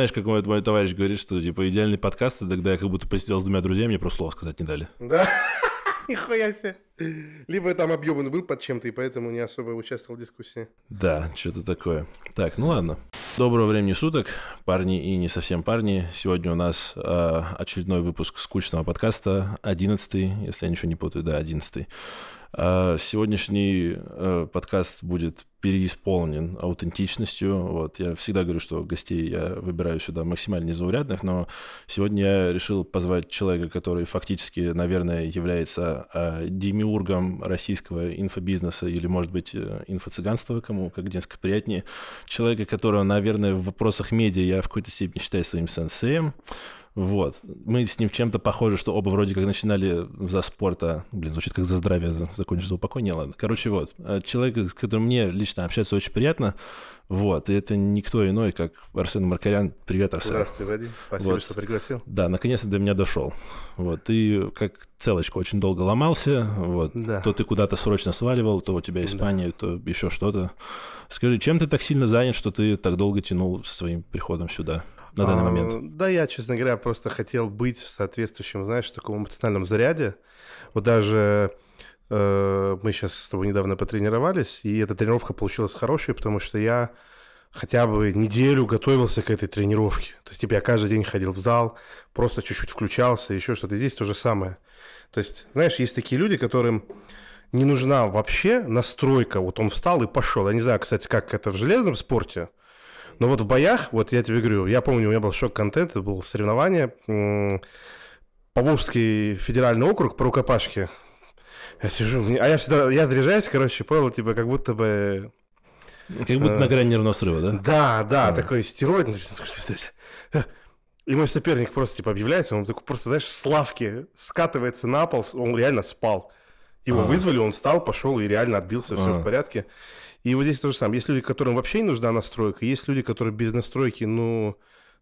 Знаешь, как мой, мой товарищ говорит, что типа идеальный подкаст, и тогда я как будто посидел с двумя друзьями, мне просто слова сказать не дали. Да? Нихуя себе. Либо там объемен был под чем-то, и поэтому не особо участвовал в дискуссии. Да, что-то такое. Так, ну ладно. Доброго времени суток, парни и не совсем парни. Сегодня у нас э, очередной выпуск скучного подкаста, Одиннадцатый, если я ничего не путаю, да, одиннадцатый. А, сегодняшний э, подкаст будет переисполнен аутентичностью. Вот я всегда говорю, что гостей я выбираю сюда максимально незаурядных, но сегодня я решил позвать человека, который фактически, наверное, является а, демиургом российского инфобизнеса или, может быть, э, инфо-цыганства, кому как несколько приятнее. Человека, которого, наверное, в вопросах медиа я в какой-то степени считаю своим сенсеем. Вот. Мы с ним чем-то похожи, что оба вроде как начинали за спорта. Блин, звучит как за здравие, за, закончить за упокой, не ладно. Короче, вот. Э, человек, с которым мне лично общаться очень приятно. Вот. И это никто иной, как Арсен Маркарян. Привет, Арсен. Здравствуйте, Вадим. Спасибо, вот. что пригласил. Да, наконец-то до меня дошел. Вот. И как целочка очень долго ломался. Вот. Да. То ты куда-то срочно сваливал, то у тебя Испания, да. то еще что-то. Скажи, чем ты так сильно занят, что ты так долго тянул со своим приходом сюда? на данный а, момент? Да, я, честно говоря, просто хотел быть в соответствующем, знаешь, таком эмоциональном заряде. Вот даже э, мы сейчас с тобой недавно потренировались, и эта тренировка получилась хорошей, потому что я хотя бы неделю готовился к этой тренировке. То есть, типа, я каждый день ходил в зал, просто чуть-чуть включался, еще что-то. Здесь то же самое. То есть, знаешь, есть такие люди, которым не нужна вообще настройка. Вот он встал и пошел. Я не знаю, кстати, как это в железном спорте – но ну, вот в боях, вот я тебе говорю, я помню, у меня был шок-контент, это было соревнование, Поволжский федеральный округ по рукопашке. Я сижу, а я всегда, я заряжаюсь, короче, понял, типа, как будто бы... Как будто э, на грани нервного срыва, да? Да, да, такой стероид. Ну, и мой соперник просто, типа, объявляется, он такой просто, знаешь, с лавки скатывается на пол, он реально спал. Его а. вызвали, он встал, пошел и реально отбился, все в а. порядке. И вот здесь то же самое. Есть люди, которым вообще не нужна настройка, есть люди, которые без настройки, ну,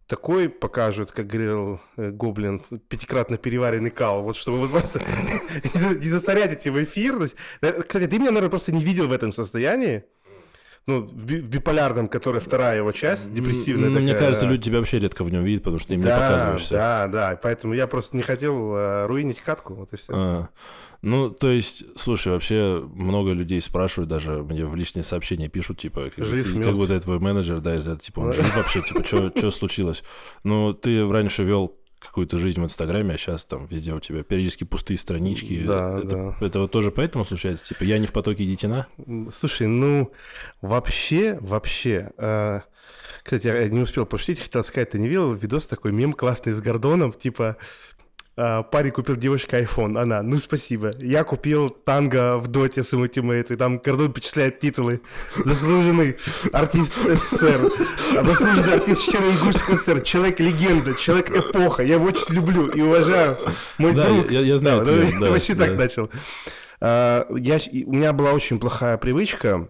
такой покажут, как говорил э, Гоблин, пятикратно переваренный кал, вот чтобы вы просто не засорять эти в эфир. кстати, ты меня, наверное, просто не видел в этом состоянии. Ну, в биполярном, которая вторая его часть, депрессивная Мне такая. кажется, люди тебя вообще редко в нем видят, потому что ты им да, не показываешься. Да, да, поэтому я просто не хотел э, руинить катку, вот и все. А. Ну, то есть, слушай, вообще много людей спрашивают, даже мне в личные сообщения пишут, типа, как, жив, ты, типа, как будто это твой менеджер, да, из этого, типа, он жив вообще, типа, что случилось? Ну, ты раньше вел какую-то жизнь в Инстаграме, а сейчас там везде у тебя периодически пустые странички. Да, это, да. это вот тоже поэтому случается? Типа, я не в потоке Детина? Слушай, ну, вообще, вообще... Э... Кстати, я не успел пошутить, хотел сказать, ты не видел видос такой мем классный с Гордоном, типа Э, парень купил девушке iPhone, она, ну спасибо. Я купил танго в доте с ультимейту, и там Кордон перечисляет титулы. Заслуженный артист СССР, заслуженный артист Черногорского СССР, человек-легенда, человек-эпоха. Я его очень люблю и уважаю. Мой да, друг. Я, я знаю. Да, я, да, вообще да. так начал. А, я, у меня была очень плохая привычка.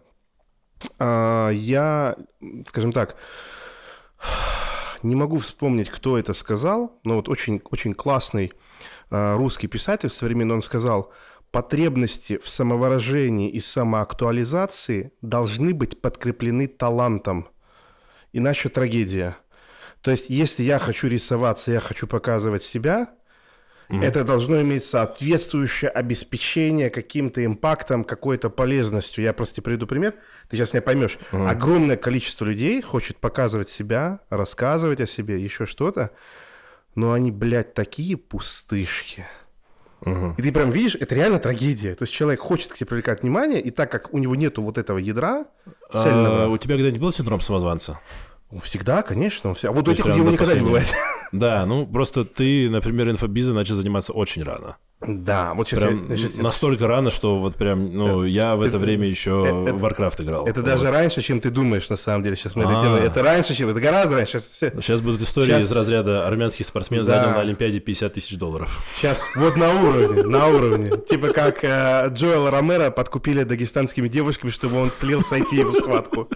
А, я, скажем так, не могу вспомнить, кто это сказал, но вот очень, очень классный э, русский писатель современный, он сказал, потребности в самовыражении и самоактуализации должны быть подкреплены талантом, иначе трагедия. То есть, если я хочу рисоваться, я хочу показывать себя, Mm. Это должно иметь соответствующее обеспечение каким-то импактом, какой-то полезностью. Я просто приведу пример, ты сейчас меня поймешь. Mm. Огромное количество людей хочет показывать себя, рассказывать о себе, еще что-то, но они, блядь, такие пустышки. Угу. И ты прям видишь, это реально трагедия. То есть человек хочет к себе привлекать внимание, и так как у него нету вот этого ядра а, у тебя когда-нибудь был синдром самозванца? Всегда, конечно. Всегда. А вот у этих людей его никогда не бывает. Да, ну просто ты, например, инфобизом начал заниматься очень рано. Да, вот сейчас, прям я, сейчас настолько я... рано, что вот прям, ну, э, я в это, это время э, еще это, Warcraft играл. Это вот. даже раньше, чем ты думаешь, на самом деле. Сейчас мы это делаем. А. Это раньше, чем это гораздо раньше. Сейчас, все... сейчас будут истории сейчас... из разряда армянских спортсмен да. занял на Олимпиаде 50 тысяч долларов. Сейчас вот на уровне, на уровне. Типа как э, Джоэл Ромеро подкупили дагестанскими девушками, чтобы он слил сойти в схватку.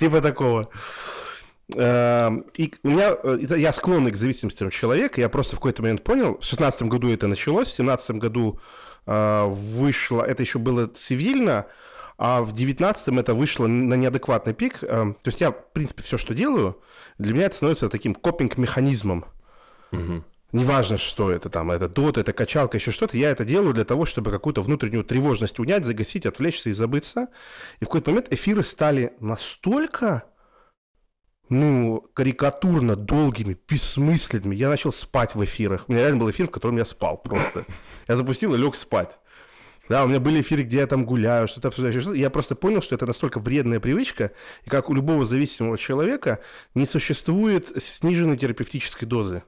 Типа такого. Эм, и у меня, э, я склонный к зависимостям человека, я просто в какой-то момент понял, в шестнадцатом году это началось, в семнадцатом году э, вышло, это еще было цивильно, а в девятнадцатом это вышло на неадекватный пик. Эм, то есть я, в принципе, все, что делаю, для меня это становится таким копинг-механизмом. Угу. Неважно, что это там, это дот, это качалка, еще что-то, я это делаю для того, чтобы какую-то внутреннюю тревожность унять, загасить, отвлечься и забыться. И в какой-то момент эфиры стали настолько ну, карикатурно долгими, бессмысленными. Я начал спать в эфирах. У меня реально был эфир, в котором я спал просто. Я запустил и лег спать. Да, у меня были эфиры, где я там гуляю, что-то обсуждаю, что Я просто понял, что это настолько вредная привычка, и как у любого зависимого человека не существует сниженной терапевтической дозы.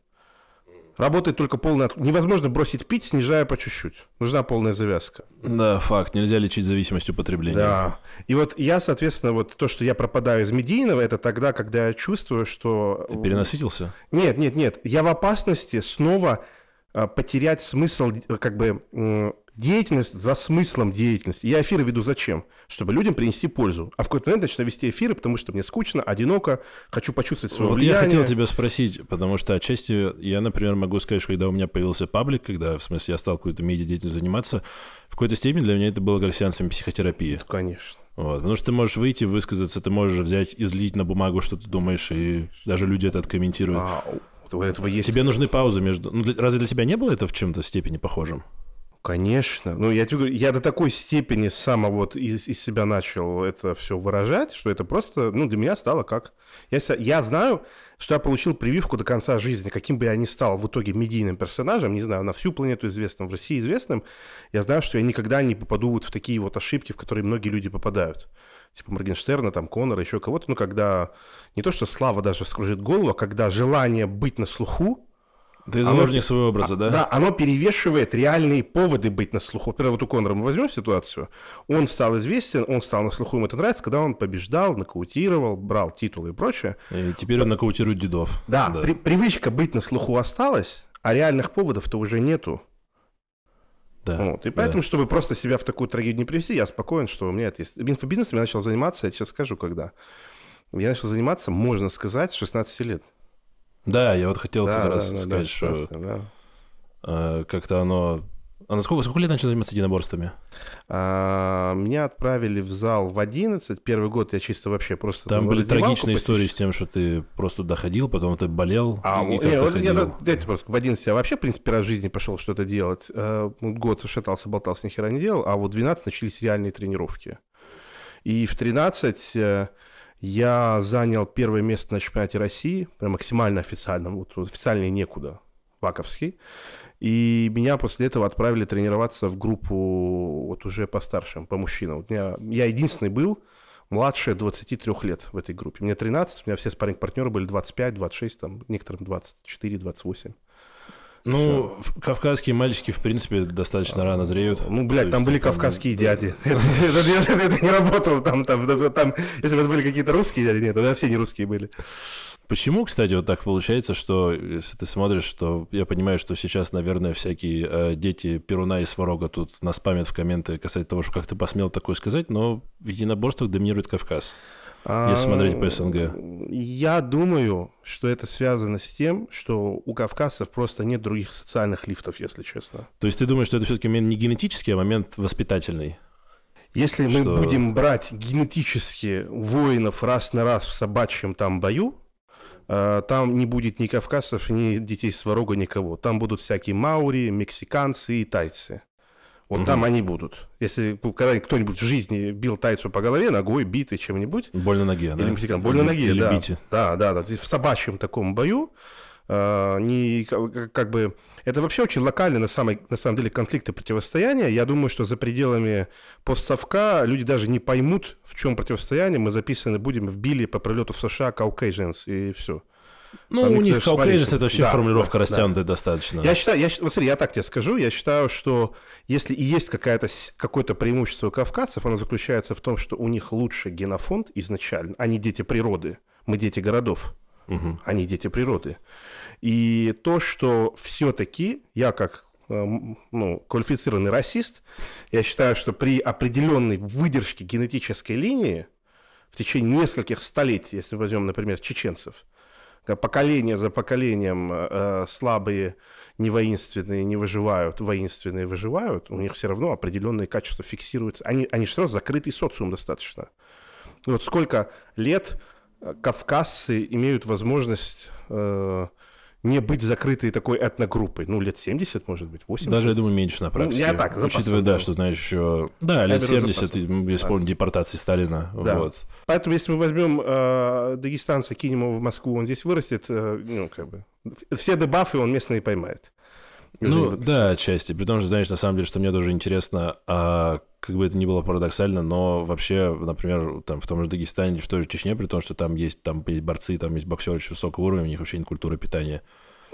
Работает только полная, Невозможно бросить пить, снижая по чуть-чуть. Нужна полная завязка. Да, факт. Нельзя лечить зависимость употребления. Да. И вот я, соответственно, вот то, что я пропадаю из медийного, это тогда, когда я чувствую, что... Ты перенасытился? Нет, нет, нет. Я в опасности снова а, потерять смысл, как бы Деятельность за смыслом деятельности. Я эфиры веду зачем? Чтобы людям принести пользу. А в какой-то момент начну вести эфиры, потому что мне скучно, одиноко, хочу почувствовать свое вот влияние. я хотел тебя спросить, потому что отчасти я, например, могу сказать, что когда у меня появился паблик, когда, в смысле, я стал какой-то медиа-деятельностью заниматься, в какой-то степени для меня это было как сеансами психотерапии. Ну, конечно. Вот, потому что ты можешь выйти, высказаться, ты можешь взять, излить на бумагу, что ты думаешь, и даже люди это откомментируют. А, у этого есть... Тебе нужны паузы между... Ну, для... разве для тебя не было это в чем-то степени похожим? конечно. Ну, я тебе говорю, я до такой степени сам вот из, из себя начал это все выражать, что это просто, ну, для меня стало как... Я, я знаю, что я получил прививку до конца жизни, каким бы я ни стал в итоге медийным персонажем, не знаю, на всю планету известным, в России известным, я знаю, что я никогда не попаду вот в такие вот ошибки, в которые многие люди попадают. Типа Моргенштерна, там, Конора, еще кого-то. Ну, когда не то, что слава даже скружит голову, а когда желание быть на слуху, ты заложник своего образа, а, да? Да, оно перевешивает реальные поводы быть на слуху. Например, вот у Конора мы возьмем ситуацию. Он стал известен, он стал на слуху, ему это нравится, когда он побеждал, нокаутировал, брал титулы и прочее. И теперь он нокаутирует дедов. Да, да. При, привычка быть на слуху осталась, а реальных поводов-то уже нету. Да. Вот. И поэтому, да. чтобы просто себя в такую трагедию не привести, я спокоен, что у меня это есть. Инфобизнесом я начал заниматься, я сейчас скажу, когда. Я начал заниматься, можно сказать, с 16 лет. Да, я вот хотел да, как да, раз да, сказать, да, что да. Э, как-то оно... А на сколько, сколько лет начал заниматься единоборствами? А, меня отправили в зал в 11. Первый год я чисто вообще просто... Там были трагичные истории с тем, что ты просто доходил, потом ты болел. А, и, и не, вот, я, да, дайте просто, в 11 я вообще, в принципе, раз в жизни пошел что-то делать. Э, год шатался, болтался, ни хера не делал. А вот в 12 начались реальные тренировки. И в 13 я занял первое место на чемпионате России, прям максимально официально, вот официальный некуда, ваковский. И меня после этого отправили тренироваться в группу вот уже по старшим, по мужчинам. Вот меня, я единственный был, младше 23 лет в этой группе. Мне 13, у меня все спарринг-партнеры были 25, 26, там, некоторым 24, 28. Ну, Все. кавказские мальчики, в принципе, достаточно рано зреют. Ну, блядь, там были там... кавказские дяди. Это не работало там, там, если бы это были какие-то русские дяди, нет, тогда все не русские были. Почему, кстати, вот так получается, что если ты смотришь, что я понимаю, что сейчас, наверное, всякие э, дети Перуна и Сварога тут нас памят в комменты касательно того, что как ты посмел такое сказать, но в единоборствах доминирует Кавказ. Если а, смотреть по СНГ я думаю, что это связано с тем, что у кавказцев просто нет других социальных лифтов, если честно. То есть ты думаешь, что это все-таки не генетический, а момент воспитательный? Если что... мы будем брать генетически воинов раз на раз в собачьем там бою, э, там не будет ни кавказцев, ни детей сварога, никого. Там будут всякие маури, мексиканцы и тайцы. Вот угу. там они будут. Если когда нибудь кто-нибудь в жизни бил тайцу по голове, ногой, битый чем-нибудь. больно на ноге, или да? Мексикан. Боль ноге, или да. Бите. Да, да, да. В собачьем таком бою э, не как бы это вообще очень локально на самом на самом деле конфликты противостояния. Я думаю, что за пределами постсовка люди даже не поймут, в чем противостояние. Мы записаны будем в Билли по пролету в США Caucasians и все. Ну, Там у них Хаукрейджес это вообще да, формулировка да, растянутая да. достаточно. Я считаю, я, вот смотри, я так тебе скажу, я считаю, что если и есть какая-то, какое-то преимущество у кавказцев, оно заключается в том, что у них лучше генофонд изначально. Они дети природы, мы дети городов, угу. они дети природы. И то, что все-таки я как эм, ну, квалифицированный расист, я считаю, что при определенной выдержке генетической линии в течение нескольких столетий, если возьмем, например, чеченцев – поколение за поколением э, э слабые, воинственные не выживают, воинственные выживают, у них все равно определенные качества фиксируются. Они, они все равно закрытый социум достаточно. вот сколько лет э, кавказцы имеют возможность э, не быть закрытой такой этногруппой. Ну, лет 70, может быть, 80. Даже, я думаю, меньше на ну, практике. Ну, я так, Учитывая, да, что, знаешь, еще... Да, лет 70, если да. депортации Сталина. Да. Вот. Поэтому, если мы возьмем э, дагестанца, кинем его в Москву, он здесь вырастет, э, ну, как бы... Все дебафы он местные поймает. Ну да, отчасти. При том, что, знаешь, на самом деле, что мне тоже интересно, а, как бы это ни было парадоксально, но вообще, например, там в том же Дагестане в той же Чечне, при том, что там есть, там есть борцы, там есть боксеры очень высокого уровня, у них вообще нет культуры питания.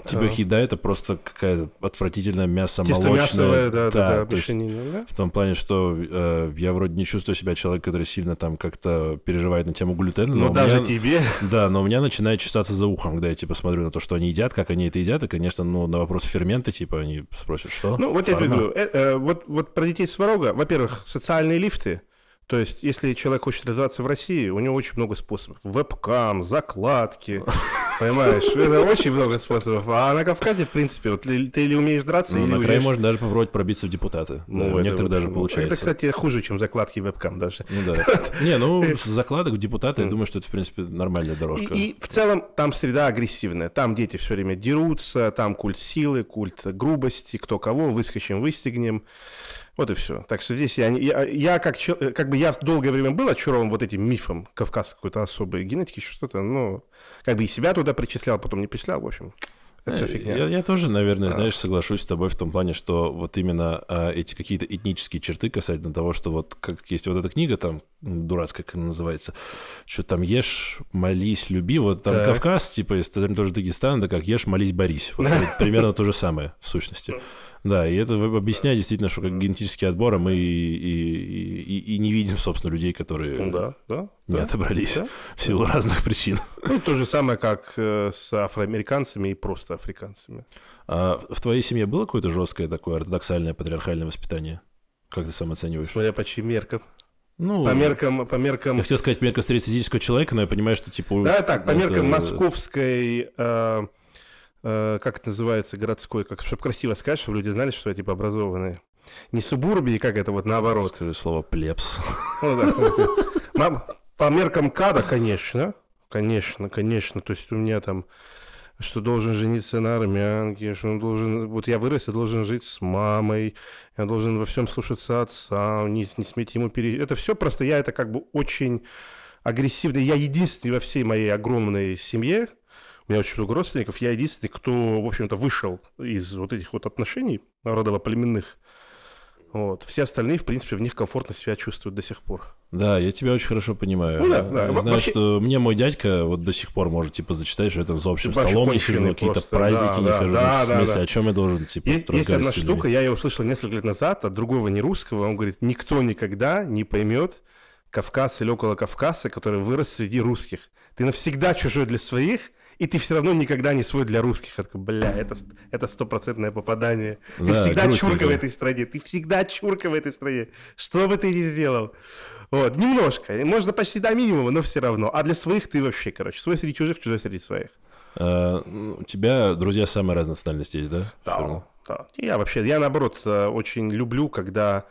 Тебе хида э, это просто какая-то отвратительная мясо молочное да, да, да, да, есть, да. В том плане, что э, я вроде не чувствую себя человеком, который сильно там как-то переживает на тему глютена. Но, но ну, даже меня, тебе. Да, но у меня начинает чесаться за ухом, когда я типа смотрю на то, что они едят, как они это едят, и, конечно, ну, на вопрос ферменты типа, они спросят, что? Ну, вот Фарма. я тебе говорю, э, э, вот, вот про детей сварога во-первых, социальные лифты – то есть, если человек хочет развиваться в России, у него очень много способов. Вебкам, закладки, понимаешь? Это очень много способов. А на Кавказе, в принципе, вот ты или умеешь драться, ну, или На можно даже попробовать пробиться в депутаты. Ну, некоторые даже получается. Это, кстати, хуже, чем закладки вебкам даже. Ну да. Не, ну, с закладок в депутаты, я думаю, что это, в принципе, нормальная дорожка. И в целом там среда агрессивная. Там дети все время дерутся, там культ силы, культ грубости, кто кого, выскочим, выстегнем. Вот и все. Так что здесь я, я, я как, э, как бы я долгое время был очарован вот этим мифом кавказской какой-то особой генетики, еще что-то, но как бы и себя туда причислял, потом не причислял, в общем. Это э, фигня. Я, я тоже, наверное, а. знаешь, соглашусь с тобой в том плане, что вот именно а, эти какие-то этнические черты касательно того, что вот как есть вот эта книга там дурацкая, как она называется, что там ешь, молись, люби, вот там так. Кавказ, типа, из тоже Дагестан, да как ешь, молись, борись. Вот, примерно то же самое в сущности. Да, и это объясняет действительно, что как генетический отбор, а мы и, и, и, и не видим, собственно, людей, которые ну да, да, не да, отобрались да, в силу да. разных причин. Ну, то же самое, как э, с афроамериканцами и просто африканцами. А в твоей семье было какое-то жесткое такое ортодоксальное патриархальное воспитание? Как ты сам оцениваешь? Смотря по чьим меркам. Ну, по меркам, по меркам... Я хотел сказать меркам среднестатистического человека, но я понимаю, что типа... Да, так, по это... меркам московской э, Э, как это называется, городской, как, чтобы красиво сказать, чтобы люди знали, что я, типа, образованные. Не субурбии, как это вот наоборот. Скажи слово «плебс». Ну по меркам када, конечно, конечно, конечно. То есть у меня там что должен жениться на армянке, что он должен... Вот я вырос, я должен жить с мамой, я должен во всем слушаться отца, не, не сметь ему пере... Это все просто я это как бы очень агрессивно. Я единственный во всей моей огромной семье, у меня очень много родственников, я единственный, кто, в общем-то, вышел из вот этих вот отношений родово-племенных. Вот. Все остальные, в принципе, в них комфортно себя чувствуют до сих пор. Да, я тебя очень хорошо понимаю. Ну, да, да. Я вообще... что мне мой дядька вот до сих пор может, типа, зачитать, что я там за общим типа, столом не сижу, какие-то праздники да, не да, хожу. Да, в смысле, да, о чем я должен, типа, Есть, есть одна штука, я ее услышал несколько лет назад от другого не русского. Он говорит, никто никогда не поймет Кавказ или около Кавказа, который вырос среди русских. Ты навсегда чужой для своих – и ты все равно никогда не свой для русских. Я такой, бля, это, это стопроцентное попадание. Да, ты всегда грустненько. чурка в этой стране, ты всегда чурка в этой стране, что бы ты ни сделал. Вот, немножко, можно почти до минимума, но все равно. А для своих ты вообще, короче, свой среди чужих, чужой среди своих. А, ну, у тебя друзья самые разной национальности есть, да? Да, да. Я вообще, я наоборот э, очень люблю, когда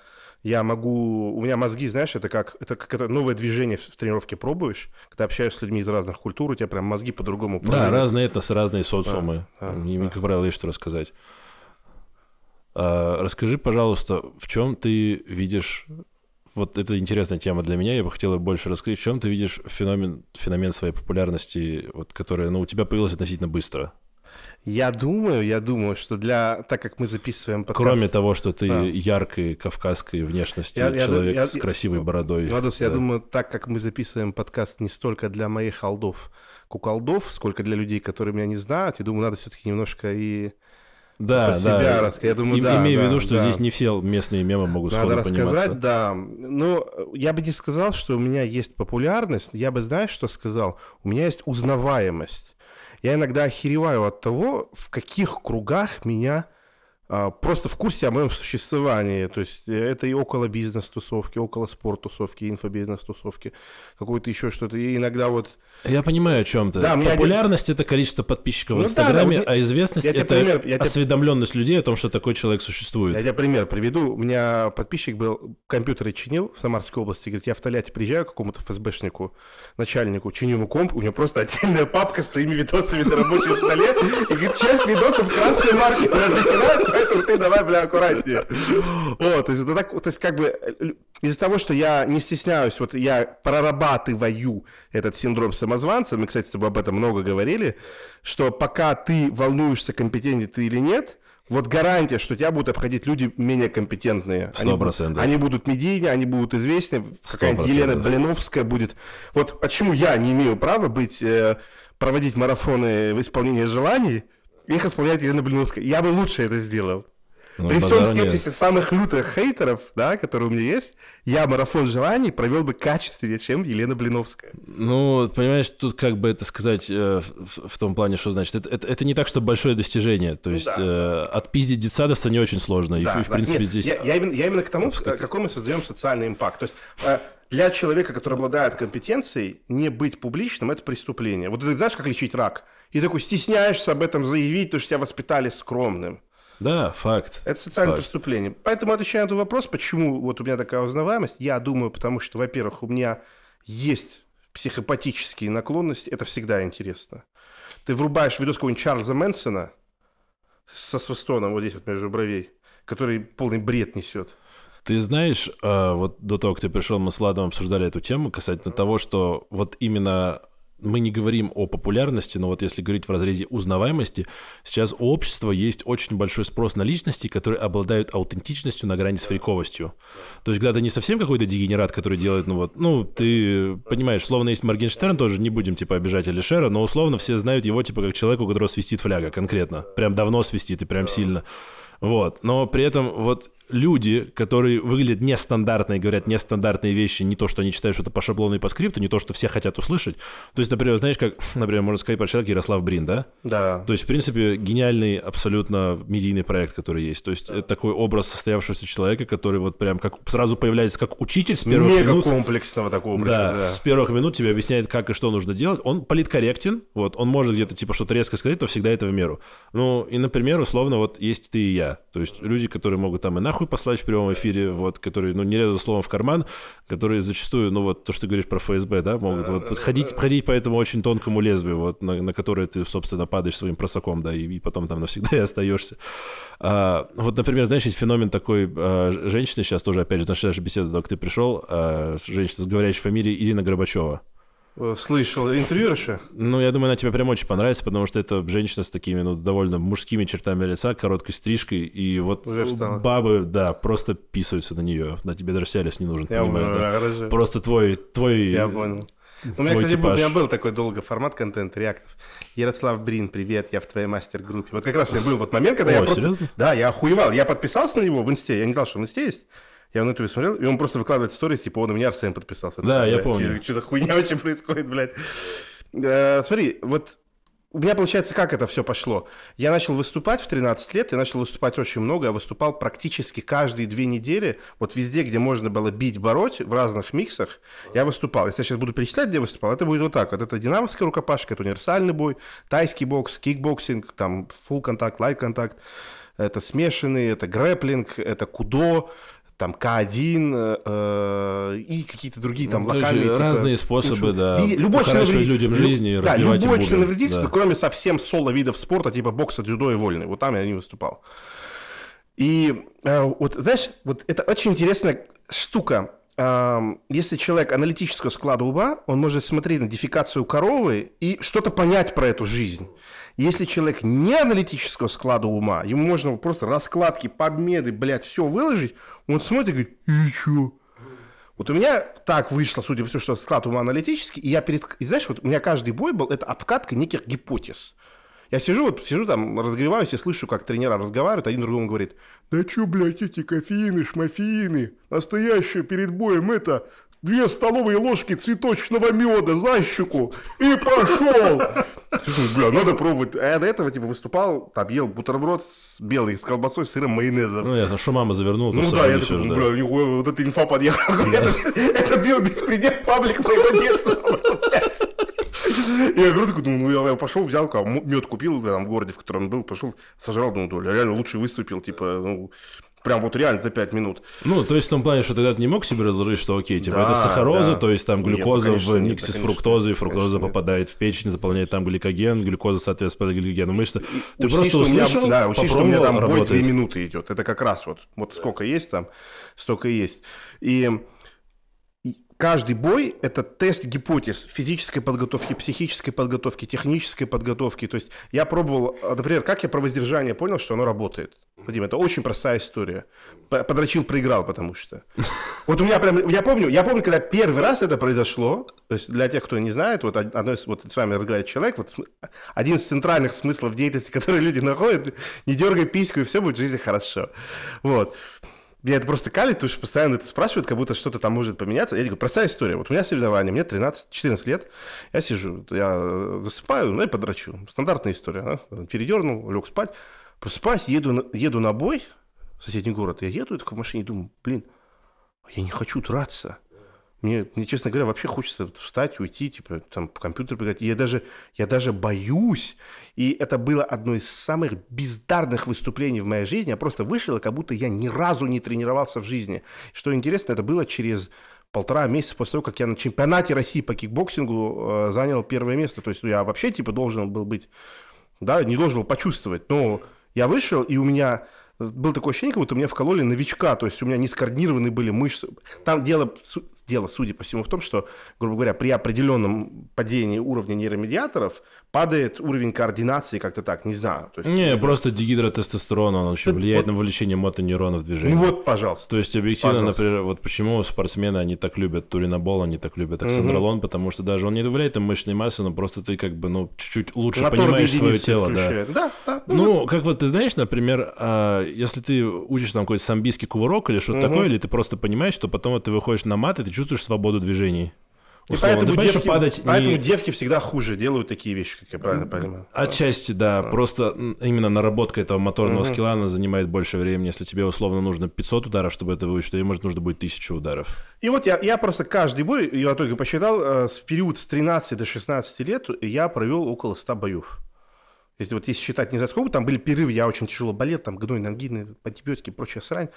я могу, у меня мозги, знаешь, это как, это как это новое движение в, тренировке пробуешь, когда общаешься с людьми из разных культур, у тебя прям мозги по-другому. Да, разные этносы, разные социумы, а, а, им, а. как правило, есть что рассказать. А, расскажи, пожалуйста, в чем ты видишь, вот это интересная тема для меня, я бы хотел больше раскрыть, в чем ты видишь феномен, феномен своей популярности, вот, которая, ну, у тебя появилась относительно быстро? Я думаю, я думаю, что для... Так как мы записываем подкаст... Кроме того, что ты да. яркой кавказской внешности я, человек я, с я, красивой бородой. Владос, да. я думаю, так как мы записываем подкаст не столько для моих алдов, куколдов, сколько для людей, которые меня не знают, я думаю, надо все-таки немножко и... Да, под да. Себя рассказать. Я думаю, и, да, имею да, в виду, что да. здесь не все местные мемы могут Надо сходу рассказать, пониматься. да. Но ну, я бы не сказал, что у меня есть популярность. Я бы, знаешь, что сказал? У меня есть узнаваемость. Я иногда охереваю от того, в каких кругах меня а, просто в курсе о моем существовании. То есть э, это и около бизнес-тусовки, около спорт-тусовки, инфобизнес-тусовки, какое-то еще что-то. И иногда вот... Я понимаю, о чем ты. Да, Популярность один... — это количество подписчиков ну, в Инстаграме, да, да, вот... а известность — это пример, я осведомленность людей о том, что такой человек существует. Я тебе пример приведу. У меня подписчик был, компьютеры чинил в Самарской области, говорит, я в Тольятти приезжаю к какому-то ФСБшнику, начальнику, чиню ему комп, у него просто отдельная папка с твоими видосами на рабочем столе, и говорит, часть видосов красной марки поэтому ты давай, бля, аккуратнее. Вот, то есть, так, то есть как бы э, из-за того, что я не стесняюсь, вот я прорабатываю этот синдром самозванца, мы, кстати, с тобой об этом много говорили, что пока ты волнуешься, компетентен ты или нет, вот гарантия, что тебя будут обходить люди менее компетентные. 100%. Они, они будут медийнее, они будут известнее. Какая-нибудь Елена да. Блиновская будет. Вот почему я не имею права быть, э, проводить марафоны в исполнении желаний, их исполняет Елена Блиновская. Я бы лучше это сделал. Ну, При всем скепсисе нет. самых лютых хейтеров, да, которые у меня есть, я марафон желаний провел бы качественнее, чем Елена Блиновская. Ну, понимаешь, тут как бы это сказать э, в, в том плане, что значит, это, это, это не так, что большое достижение. То ну есть да. э, отпиздить детсадовца не очень сложно. Да, и, да. в принципе нет, здесь... Я, я, именно, я именно к тому, как... какой мы создаем социальный импакт. То есть... Э, для человека, который обладает компетенцией, не быть публичным – это преступление. Вот ты знаешь, как лечить рак? и такой стесняешься об этом заявить, то что тебя воспитали скромным. Да, факт. Это социальное факт. преступление. Поэтому отвечая на этот вопрос, почему вот у меня такая узнаваемость, я думаю, потому что, во-первых, у меня есть психопатические наклонности, это всегда интересно. Ты врубаешь видос какого-нибудь Чарльза Мэнсона со свистоном вот здесь вот между бровей, который полный бред несет. Ты знаешь, а, вот до того, как ты пришел, мы с Ладом обсуждали эту тему касательно того, что вот именно мы не говорим о популярности, но вот если говорить в разрезе узнаваемости, сейчас у общества есть очень большой спрос на личности, которые обладают аутентичностью на грани с фриковостью. То есть, когда ты не совсем какой-то дегенерат, который делает, ну вот, ну, ты понимаешь, словно есть Моргенштерн тоже, не будем, типа, обижать Алишера, но условно все знают его, типа, как человека, у которого свистит фляга конкретно. Прям давно свистит и прям сильно. Вот, но при этом вот люди, которые выглядят нестандартно и говорят нестандартные вещи, не то, что они читают что-то по шаблону и по скрипту, не то, что все хотят услышать. То есть, например, знаешь, как, например, можно сказать про человека Ярослав Брин, да? Да. То есть, в принципе, гениальный абсолютно медийный проект, который есть. То есть, да. это такой образ состоявшегося человека, который вот прям как сразу появляется как учитель с первых Мега минут. комплексного такого образа. да, да, с первых минут тебе объясняет, как и что нужно делать. Он политкорректен, вот, он может где-то типа что-то резко сказать, то всегда это в меру. Ну, и, например, условно, вот есть ты и я. То есть, люди, которые могут там и на нахуй послать в прямом эфире, вот, которые, ну, не лезут словом в карман, которые зачастую, ну, вот, то, что ты говоришь про ФСБ, да, могут вот, вот э, ходить, э, ходить по этому очень тонкому лезвию, вот, на, на которое ты, собственно, падаешь своим просаком, да, и, и потом там навсегда и остаешься. А, вот, например, знаешь, есть феномен такой а, женщины, сейчас тоже, опять же, наша беседа, когда ты пришел, а, женщина с говорящей фамилией Ирина Горбачева. Э, слышал интервью Раша? Ну, я думаю, она тебе прям очень понравится, потому что это женщина с такими, ну, довольно мужскими чертами лица, короткой стрижкой, и вот бабы, да, просто писаются на нее. На тебе даже стилист не нужен, я понимаю, да? Просто твой, твой... Я понял. У меня, кстати, был, у меня был такой долго формат контента реактов. Ярослав Брин, привет, я в твоей мастер-группе. Вот как раз у меня был вот момент, когда О, я просто... серьезно? Да, я охуевал. Я подписался на него в инсте, я не знал, что в инсте есть. Я на YouTube смотрел, и он просто выкладывает истории, типа, он у меня Арсен подписался. Да, я помню. «Э, Что, за хуйня вообще происходит, блядь? Э, смотри, вот у меня получается, как это все пошло. Я начал выступать в 13 лет, я начал выступать очень много, я выступал практически каждые две недели, вот везде, где можно было бить, бороть, в разных миксах, я выступал. Если я сейчас буду перечислять, где я выступал, это будет вот так. Вот это динамовская рукопашка, это универсальный бой, тайский бокс, кикбоксинг, там, full контакт, лайт контакт, это смешанный, это грэплинг, это кудо, там К1 э, и какие-то другие там ну, локальные. Типа, разные способы, да. И любой член, людям жизни, да, любой им член да. кроме совсем соло видов спорта, типа бокса, дзюдо и вольный. Вот там я не выступал. И э, вот, знаешь, вот это очень интересная штука. Э, если человек аналитического склада ума, он может смотреть на дефикацию коровы и что-то понять про эту жизнь. Если человек не аналитического склада ума, ему можно просто раскладки, победы, блядь, все выложить, он смотрит и говорит, и чё? Вот у меня так вышло, судя по всему, что склад ума аналитический, и я перед... И знаешь, вот у меня каждый бой был, это обкатка неких гипотез. Я сижу, вот сижу там, разогреваюсь и слышу, как тренера разговаривают, один другому говорит, да чё, блядь, эти кофеины, шмофеины, настоящие перед боем это, две столовые ложки цветочного меда за щеку и пошел. Слушай, бля, надо пробовать. А э, я до этого, типа, выступал, там, ел бутерброд с белой, с колбасой, с сыром, майонезом. Ну, ясно, что мама завернула, Ну, да, я такой, бля, нихуя, вот эта инфа подъехала. Это бил беспредел паблик моего детства, я говорю такой, думаю, ну я пошел, взял мед купил там в городе, в котором он был, пошел, сожрал, думаю, реально лучше выступил, типа, ну, Прям вот реально за 5 минут. Ну, то есть в том плане, что тогда ты не мог себе разложить, что окей, типа да, это сахароза, да. то есть там ну, глюкоза нет, конечно, в миксе с фруктозой, фруктоза попадает нет. в печень, заполняет там гликоген, глюкоза, соответственно, гликогену ну, мышцы. Ты учти, просто услышал, меня, да, учти, что у меня там работает. бой 2 минуты идет. Это как раз вот, вот сколько есть там, столько и есть. И каждый бой – это тест гипотез физической подготовки, психической подготовки, технической подготовки. То есть я пробовал, например, как я про воздержание понял, что оно работает. Вадим, это очень простая история. Подрочил, проиграл, потому что. Вот у меня прям, я помню, я помню, когда первый раз это произошло, то есть для тех, кто не знает, вот одно из, вот с вами разговаривает человек, вот один из центральных смыслов деятельности, которые люди находят, не дергай письку, и все будет в жизни хорошо. Вот. Меня это просто калит, потому что постоянно это спрашивают, как будто что-то там может поменяться. Я говорю, простая история. Вот у меня соревнования, мне 13-14 лет. Я сижу, я э, засыпаю, ну и подрачу. Стандартная история. Да? Передернул, лег спать. Просыпаюсь, еду, еду на бой в соседний город. Я еду, я такой в машине думаю, блин, а я не хочу драться. Мне, мне, честно говоря, вообще хочется встать, уйти, типа, там, в компьютер поиграть. Я даже, я даже боюсь. И это было одно из самых бездарных выступлений в моей жизни. Я просто вышел, как будто я ни разу не тренировался в жизни. Что интересно, это было через полтора месяца после того, как я на чемпионате России по кикбоксингу э, занял первое место. То есть ну, я вообще типа должен был быть, да, не должен был почувствовать. Но я вышел, и у меня э, было такое ощущение, как будто меня вкололи новичка, то есть у меня не скоординированы были мышцы. Там дело дело, судя по всему, в том, что, грубо говоря, при определенном падении уровня нейромедиаторов падает уровень координации как-то так, не знаю. То есть, не, ну, просто дегидротестостерон, он очень влияет вот, на вовлечение мотонейронов в движение. Ну вот, пожалуйста. То есть, объективно, пожалуйста. например, вот почему спортсмены, они так любят туринобол, они так любят оксандролон, угу. потому что даже он не добавляет им мышечной массы, но просто ты как бы, ну, чуть-чуть лучше Моторы понимаешь свое тело. Да. Да, да. Ну, ну, как вот ты знаешь, например, а, если ты учишь там какой-то самбийский кувырок или что-то угу. такое, или ты просто понимаешь, что потом вот ты выходишь на мат, и ты чувствуешь свободу движений. Условно. И поэтому, девки, падать поэтому не... девки всегда хуже делают такие вещи, как я правильно понимаю. Отчасти, да. да. Просто именно наработка этого моторного угу. скилла она занимает больше времени. Если тебе условно нужно 500 ударов, чтобы это выучить, то ей, может, нужно будет 1000 ударов. И вот я, я просто каждый бой, я только посчитал, э, в период с 13 до 16 лет я провел около 100 боев. Если вот если считать не за сколько там были перерывы, я очень тяжело болел, там гной, ангины, антибиотики, прочая срань,